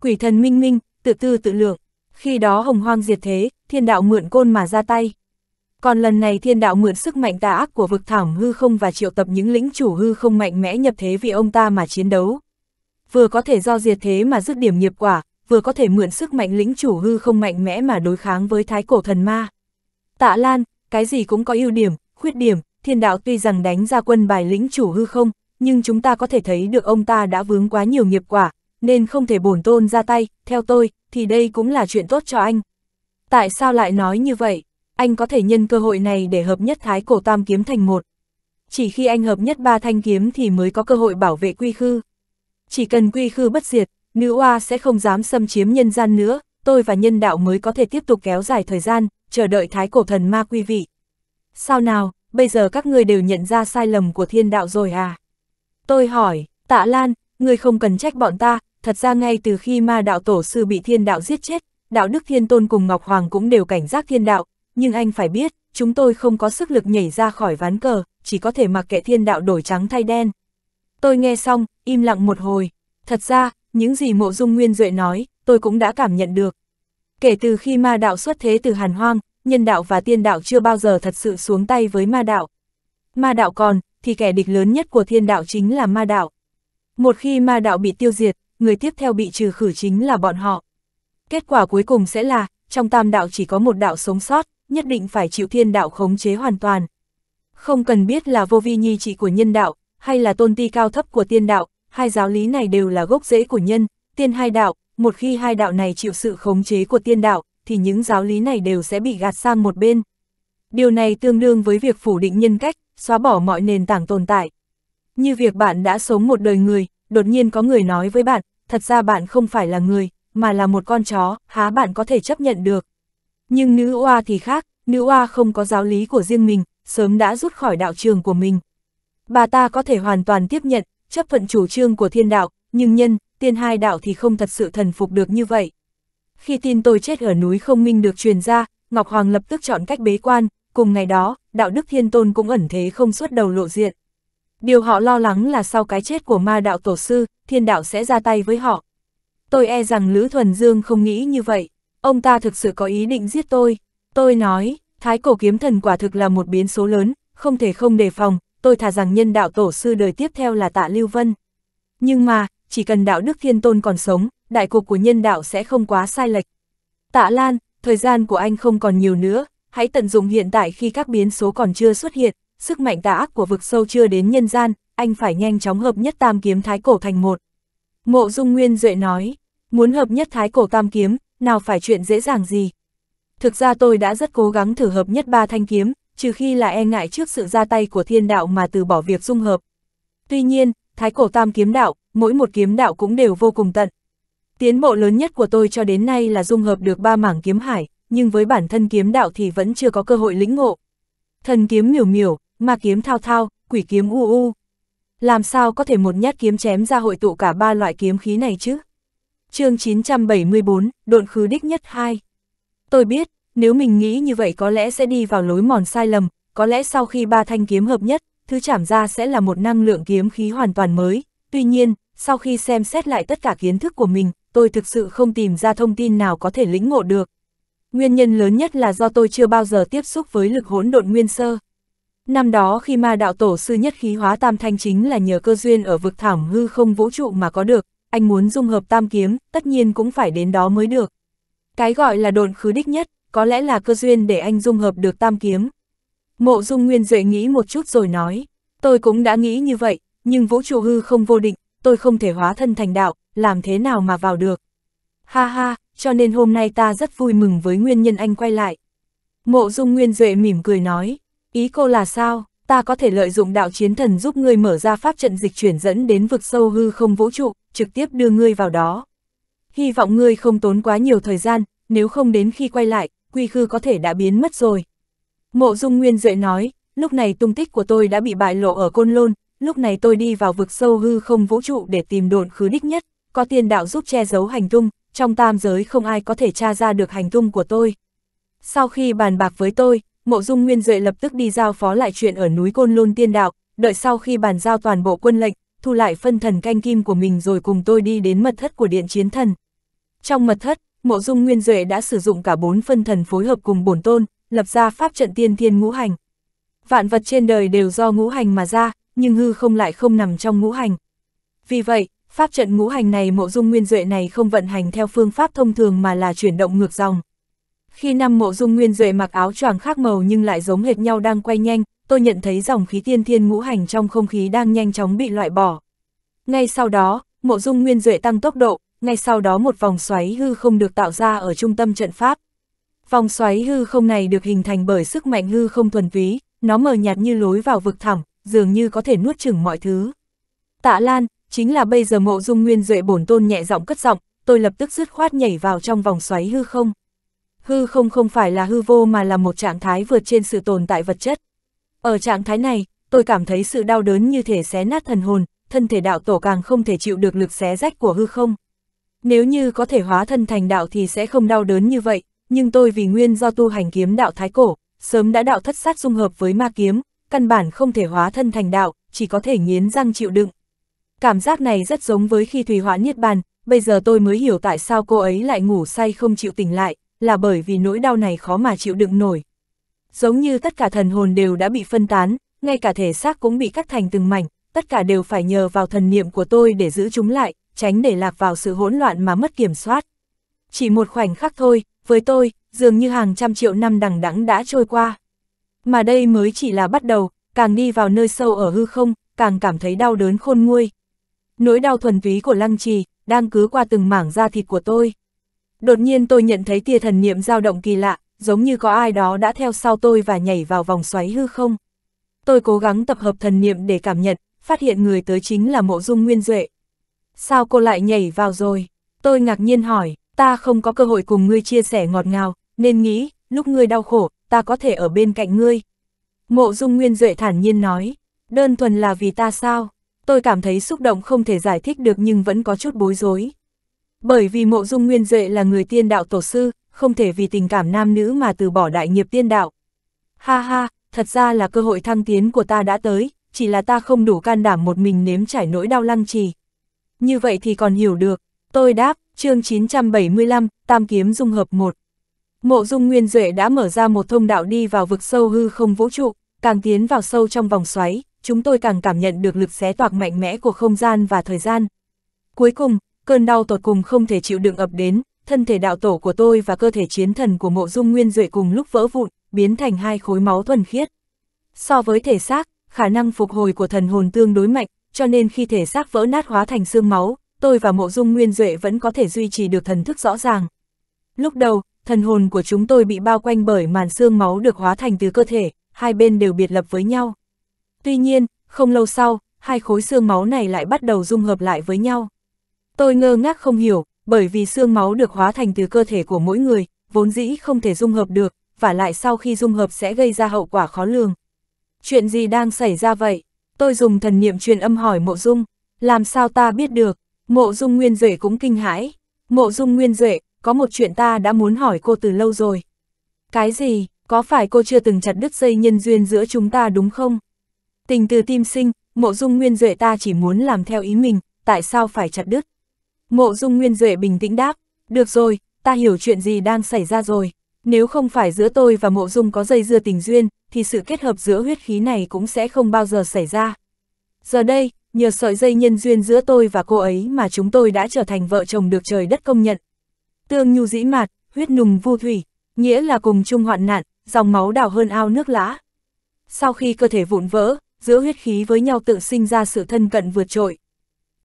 Quỷ thần minh minh, tự tư tự lượng khi đó hồng hoang diệt thế, thiên đạo mượn côn mà ra tay. Còn lần này thiên đạo mượn sức mạnh tà ác của vực thảm hư không và triệu tập những lĩnh chủ hư không mạnh mẽ nhập thế vì ông ta mà chiến đấu. Vừa có thể do diệt thế mà dứt điểm nghiệp quả, vừa có thể mượn sức mạnh lĩnh chủ hư không mạnh mẽ mà đối kháng với thái cổ thần ma. Tạ Lan, cái gì cũng có ưu điểm, khuyết điểm, thiên đạo tuy rằng đánh ra quân bài lĩnh chủ hư không, nhưng chúng ta có thể thấy được ông ta đã vướng quá nhiều nghiệp quả, nên không thể bổn tôn ra tay, theo tôi, thì đây cũng là chuyện tốt cho anh. Tại sao lại nói như vậy? Anh có thể nhân cơ hội này để hợp nhất thái cổ tam kiếm thành một. Chỉ khi anh hợp nhất ba thanh kiếm thì mới có cơ hội bảo vệ quy khư. Chỉ cần quy khư bất diệt, nữ oa sẽ không dám xâm chiếm nhân gian nữa, tôi và nhân đạo mới có thể tiếp tục kéo dài thời gian, chờ đợi thái cổ thần ma quy vị. Sao nào, bây giờ các ngươi đều nhận ra sai lầm của thiên đạo rồi à? Tôi hỏi, tạ Lan, ngươi không cần trách bọn ta, thật ra ngay từ khi ma đạo tổ sư bị thiên đạo giết chết, đạo đức thiên tôn cùng Ngọc Hoàng cũng đều cảnh giác thiên đạo, nhưng anh phải biết, chúng tôi không có sức lực nhảy ra khỏi ván cờ, chỉ có thể mặc kệ thiên đạo đổi trắng thay đen. Tôi nghe xong, im lặng một hồi, thật ra, những gì mộ dung nguyên duệ nói, tôi cũng đã cảm nhận được. Kể từ khi ma đạo xuất thế từ hàn hoang, nhân đạo và tiên đạo chưa bao giờ thật sự xuống tay với ma đạo. Ma đạo còn, thì kẻ địch lớn nhất của thiên đạo chính là ma đạo. Một khi ma đạo bị tiêu diệt, người tiếp theo bị trừ khử chính là bọn họ. Kết quả cuối cùng sẽ là, trong tam đạo chỉ có một đạo sống sót, nhất định phải chịu thiên đạo khống chế hoàn toàn. Không cần biết là vô vi nhi trị của nhân đạo, hay là tôn ti cao thấp của tiên đạo, hai giáo lý này đều là gốc rễ của nhân, tiên hai đạo, một khi hai đạo này chịu sự khống chế của tiên đạo, thì những giáo lý này đều sẽ bị gạt sang một bên. Điều này tương đương với việc phủ định nhân cách, xóa bỏ mọi nền tảng tồn tại. Như việc bạn đã sống một đời người, đột nhiên có người nói với bạn, thật ra bạn không phải là người, mà là một con chó, há bạn có thể chấp nhận được. Nhưng nữ oa thì khác, nữ oa không có giáo lý của riêng mình, sớm đã rút khỏi đạo trường của mình. Bà ta có thể hoàn toàn tiếp nhận, chấp thuận chủ trương của thiên đạo, nhưng nhân, tiên hai đạo thì không thật sự thần phục được như vậy. Khi tin tôi chết ở núi không minh được truyền ra, Ngọc Hoàng lập tức chọn cách bế quan, cùng ngày đó, đạo đức thiên tôn cũng ẩn thế không xuất đầu lộ diện. Điều họ lo lắng là sau cái chết của ma đạo tổ sư, thiên đạo sẽ ra tay với họ. Tôi e rằng Lữ Thuần Dương không nghĩ như vậy. Ông ta thực sự có ý định giết tôi. Tôi nói, thái cổ kiếm thần quả thực là một biến số lớn, không thể không đề phòng. Tôi thà rằng nhân đạo tổ sư đời tiếp theo là tạ Lưu Vân. Nhưng mà, chỉ cần đạo đức thiên tôn còn sống, đại cục của nhân đạo sẽ không quá sai lệch. Tạ Lan, thời gian của anh không còn nhiều nữa, hãy tận dụng hiện tại khi các biến số còn chưa xuất hiện, sức mạnh tà ác của vực sâu chưa đến nhân gian, anh phải nhanh chóng hợp nhất tam kiếm thái cổ thành một. Mộ Dung Nguyên Duệ nói, muốn hợp nhất thái cổ tam kiếm, nào phải chuyện dễ dàng gì. Thực ra tôi đã rất cố gắng thử hợp nhất ba thanh kiếm, trừ khi là e ngại trước sự ra tay của thiên đạo mà từ bỏ việc dung hợp. Tuy nhiên, thái cổ tam kiếm đạo, mỗi một kiếm đạo cũng đều vô cùng tận. Tiến bộ lớn nhất của tôi cho đến nay là dung hợp được ba mảng kiếm hải, nhưng với bản thân kiếm đạo thì vẫn chưa có cơ hội lĩnh ngộ. Thần kiếm miểu miểu, ma kiếm thao thao, quỷ kiếm u u. Làm sao có thể một nhát kiếm chém ra hội tụ cả ba loại kiếm khí này chứ? chương 974, độn khứ đích nhất 2. Tôi biết, nếu mình nghĩ như vậy có lẽ sẽ đi vào lối mòn sai lầm, có lẽ sau khi ba thanh kiếm hợp nhất, thứ chảm ra sẽ là một năng lượng kiếm khí hoàn toàn mới. Tuy nhiên, sau khi xem xét lại tất cả kiến thức của mình, tôi thực sự không tìm ra thông tin nào có thể lĩnh ngộ được. Nguyên nhân lớn nhất là do tôi chưa bao giờ tiếp xúc với lực hỗn độn nguyên sơ, Năm đó khi ma đạo tổ sư nhất khí hóa tam thanh chính là nhờ cơ duyên ở vực thảm hư không vũ trụ mà có được, anh muốn dung hợp tam kiếm, tất nhiên cũng phải đến đó mới được. Cái gọi là đồn khứ đích nhất, có lẽ là cơ duyên để anh dung hợp được tam kiếm. Mộ dung nguyên duệ nghĩ một chút rồi nói, tôi cũng đã nghĩ như vậy, nhưng vũ trụ hư không vô định, tôi không thể hóa thân thành đạo, làm thế nào mà vào được. Ha ha, cho nên hôm nay ta rất vui mừng với nguyên nhân anh quay lại. Mộ dung nguyên duệ mỉm cười nói, Ý cô là sao, ta có thể lợi dụng đạo chiến thần giúp ngươi mở ra pháp trận dịch chuyển dẫn đến vực sâu hư không vũ trụ, trực tiếp đưa ngươi vào đó. Hy vọng ngươi không tốn quá nhiều thời gian, nếu không đến khi quay lại, quy khư có thể đã biến mất rồi. Mộ Dung Nguyên Duệ nói, lúc này tung tích của tôi đã bị bại lộ ở Côn Lôn, lúc này tôi đi vào vực sâu hư không vũ trụ để tìm đồn khứ đích nhất, có tiên đạo giúp che giấu hành tung, trong tam giới không ai có thể tra ra được hành tung của tôi. Sau khi bàn bạc với tôi, Mộ Dung Nguyên Duệ lập tức đi giao phó lại chuyện ở núi Côn Lôn Tiên Đạo, đợi sau khi bàn giao toàn bộ quân lệnh, thu lại phân thần canh kim của mình rồi cùng tôi đi đến mật thất của điện chiến thần. Trong mật thất, Mộ Dung Nguyên Duệ đã sử dụng cả bốn phân thần phối hợp cùng bổn tôn, lập ra pháp trận tiên thiên ngũ hành. Vạn vật trên đời đều do ngũ hành mà ra, nhưng hư không lại không nằm trong ngũ hành. Vì vậy, pháp trận ngũ hành này Mộ Dung Nguyên Duệ này không vận hành theo phương pháp thông thường mà là chuyển động ngược dòng. Khi năm mộ dung nguyên duệ mặc áo choàng khác màu nhưng lại giống hệt nhau đang quay nhanh, tôi nhận thấy dòng khí tiên thiên ngũ hành trong không khí đang nhanh chóng bị loại bỏ. Ngay sau đó, mộ dung nguyên duệ tăng tốc độ, ngay sau đó một vòng xoáy hư không được tạo ra ở trung tâm trận pháp. Vòng xoáy hư không này được hình thành bởi sức mạnh hư không thuần túy, nó mờ nhạt như lối vào vực thẳm, dường như có thể nuốt chửng mọi thứ. Tạ Lan, chính là bây giờ mộ dung nguyên duệ bổn tôn nhẹ giọng cất giọng, tôi lập tức dứt khoát nhảy vào trong vòng xoáy hư không hư không không phải là hư vô mà là một trạng thái vượt trên sự tồn tại vật chất. Ở trạng thái này, tôi cảm thấy sự đau đớn như thể xé nát thần hồn, thân thể đạo tổ càng không thể chịu được lực xé rách của hư không. Nếu như có thể hóa thân thành đạo thì sẽ không đau đớn như vậy, nhưng tôi vì nguyên do tu hành kiếm đạo thái cổ, sớm đã đạo thất sát dung hợp với ma kiếm, căn bản không thể hóa thân thành đạo, chỉ có thể nghiến răng chịu đựng. Cảm giác này rất giống với khi thủy Hóa Niết Bàn, bây giờ tôi mới hiểu tại sao cô ấy lại ngủ say không chịu tỉnh lại là bởi vì nỗi đau này khó mà chịu đựng nổi. Giống như tất cả thần hồn đều đã bị phân tán, ngay cả thể xác cũng bị cắt thành từng mảnh, tất cả đều phải nhờ vào thần niệm của tôi để giữ chúng lại, tránh để lạc vào sự hỗn loạn mà mất kiểm soát. Chỉ một khoảnh khắc thôi, với tôi, dường như hàng trăm triệu năm đằng đẵng đã trôi qua. Mà đây mới chỉ là bắt đầu, càng đi vào nơi sâu ở hư không, càng cảm thấy đau đớn khôn nguôi. Nỗi đau thuần túy của lăng trì, đang cứ qua từng mảng da thịt của tôi. Đột nhiên tôi nhận thấy tia thần niệm dao động kỳ lạ, giống như có ai đó đã theo sau tôi và nhảy vào vòng xoáy hư không. Tôi cố gắng tập hợp thần niệm để cảm nhận, phát hiện người tới chính là mộ dung nguyên duệ. Sao cô lại nhảy vào rồi? Tôi ngạc nhiên hỏi, ta không có cơ hội cùng ngươi chia sẻ ngọt ngào, nên nghĩ, lúc ngươi đau khổ, ta có thể ở bên cạnh ngươi. Mộ dung nguyên duệ thản nhiên nói, đơn thuần là vì ta sao? Tôi cảm thấy xúc động không thể giải thích được nhưng vẫn có chút bối rối. Bởi vì mộ dung nguyên duệ là người tiên đạo tổ sư, không thể vì tình cảm nam nữ mà từ bỏ đại nghiệp tiên đạo. Ha ha, thật ra là cơ hội thăng tiến của ta đã tới, chỉ là ta không đủ can đảm một mình nếm trải nỗi đau lăng trì. Như vậy thì còn hiểu được, tôi đáp, chương 975, Tam Kiếm Dung Hợp 1. Mộ dung nguyên duệ đã mở ra một thông đạo đi vào vực sâu hư không vũ trụ, càng tiến vào sâu trong vòng xoáy, chúng tôi càng cảm nhận được lực xé toạc mạnh mẽ của không gian và thời gian. Cuối cùng, cơn đau tột cùng không thể chịu đựng ập đến, thân thể đạo tổ của tôi và cơ thể chiến thần của mộ dung nguyên duệ cùng lúc vỡ vụn, biến thành hai khối máu thuần khiết. So với thể xác, khả năng phục hồi của thần hồn tương đối mạnh, cho nên khi thể xác vỡ nát hóa thành xương máu, tôi và mộ dung nguyên duệ vẫn có thể duy trì được thần thức rõ ràng. Lúc đầu, thần hồn của chúng tôi bị bao quanh bởi màn xương máu được hóa thành từ cơ thể, hai bên đều biệt lập với nhau. Tuy nhiên, không lâu sau, hai khối xương máu này lại bắt đầu dung hợp lại với nhau. Tôi ngơ ngác không hiểu, bởi vì xương máu được hóa thành từ cơ thể của mỗi người, vốn dĩ không thể dung hợp được, và lại sau khi dung hợp sẽ gây ra hậu quả khó lường. Chuyện gì đang xảy ra vậy? Tôi dùng thần niệm truyền âm hỏi Mộ Dung, làm sao ta biết được? Mộ Dung Nguyên Duệ cũng kinh hãi. Mộ Dung Nguyên Duệ, có một chuyện ta đã muốn hỏi cô từ lâu rồi. Cái gì? Có phải cô chưa từng chặt đứt dây nhân duyên giữa chúng ta đúng không? Tình từ tim sinh, Mộ Dung Nguyên Duệ ta chỉ muốn làm theo ý mình, tại sao phải chặt đứt? Mộ Dung Nguyên Duệ bình tĩnh đáp, được rồi, ta hiểu chuyện gì đang xảy ra rồi. Nếu không phải giữa tôi và Mộ Dung có dây dưa tình duyên, thì sự kết hợp giữa huyết khí này cũng sẽ không bao giờ xảy ra. Giờ đây, nhờ sợi dây nhân duyên giữa tôi và cô ấy mà chúng tôi đã trở thành vợ chồng được trời đất công nhận. Tương nhu dĩ mạt, huyết nùng vu thủy, nghĩa là cùng chung hoạn nạn, dòng máu đào hơn ao nước lã. Sau khi cơ thể vụn vỡ, giữa huyết khí với nhau tự sinh ra sự thân cận vượt trội.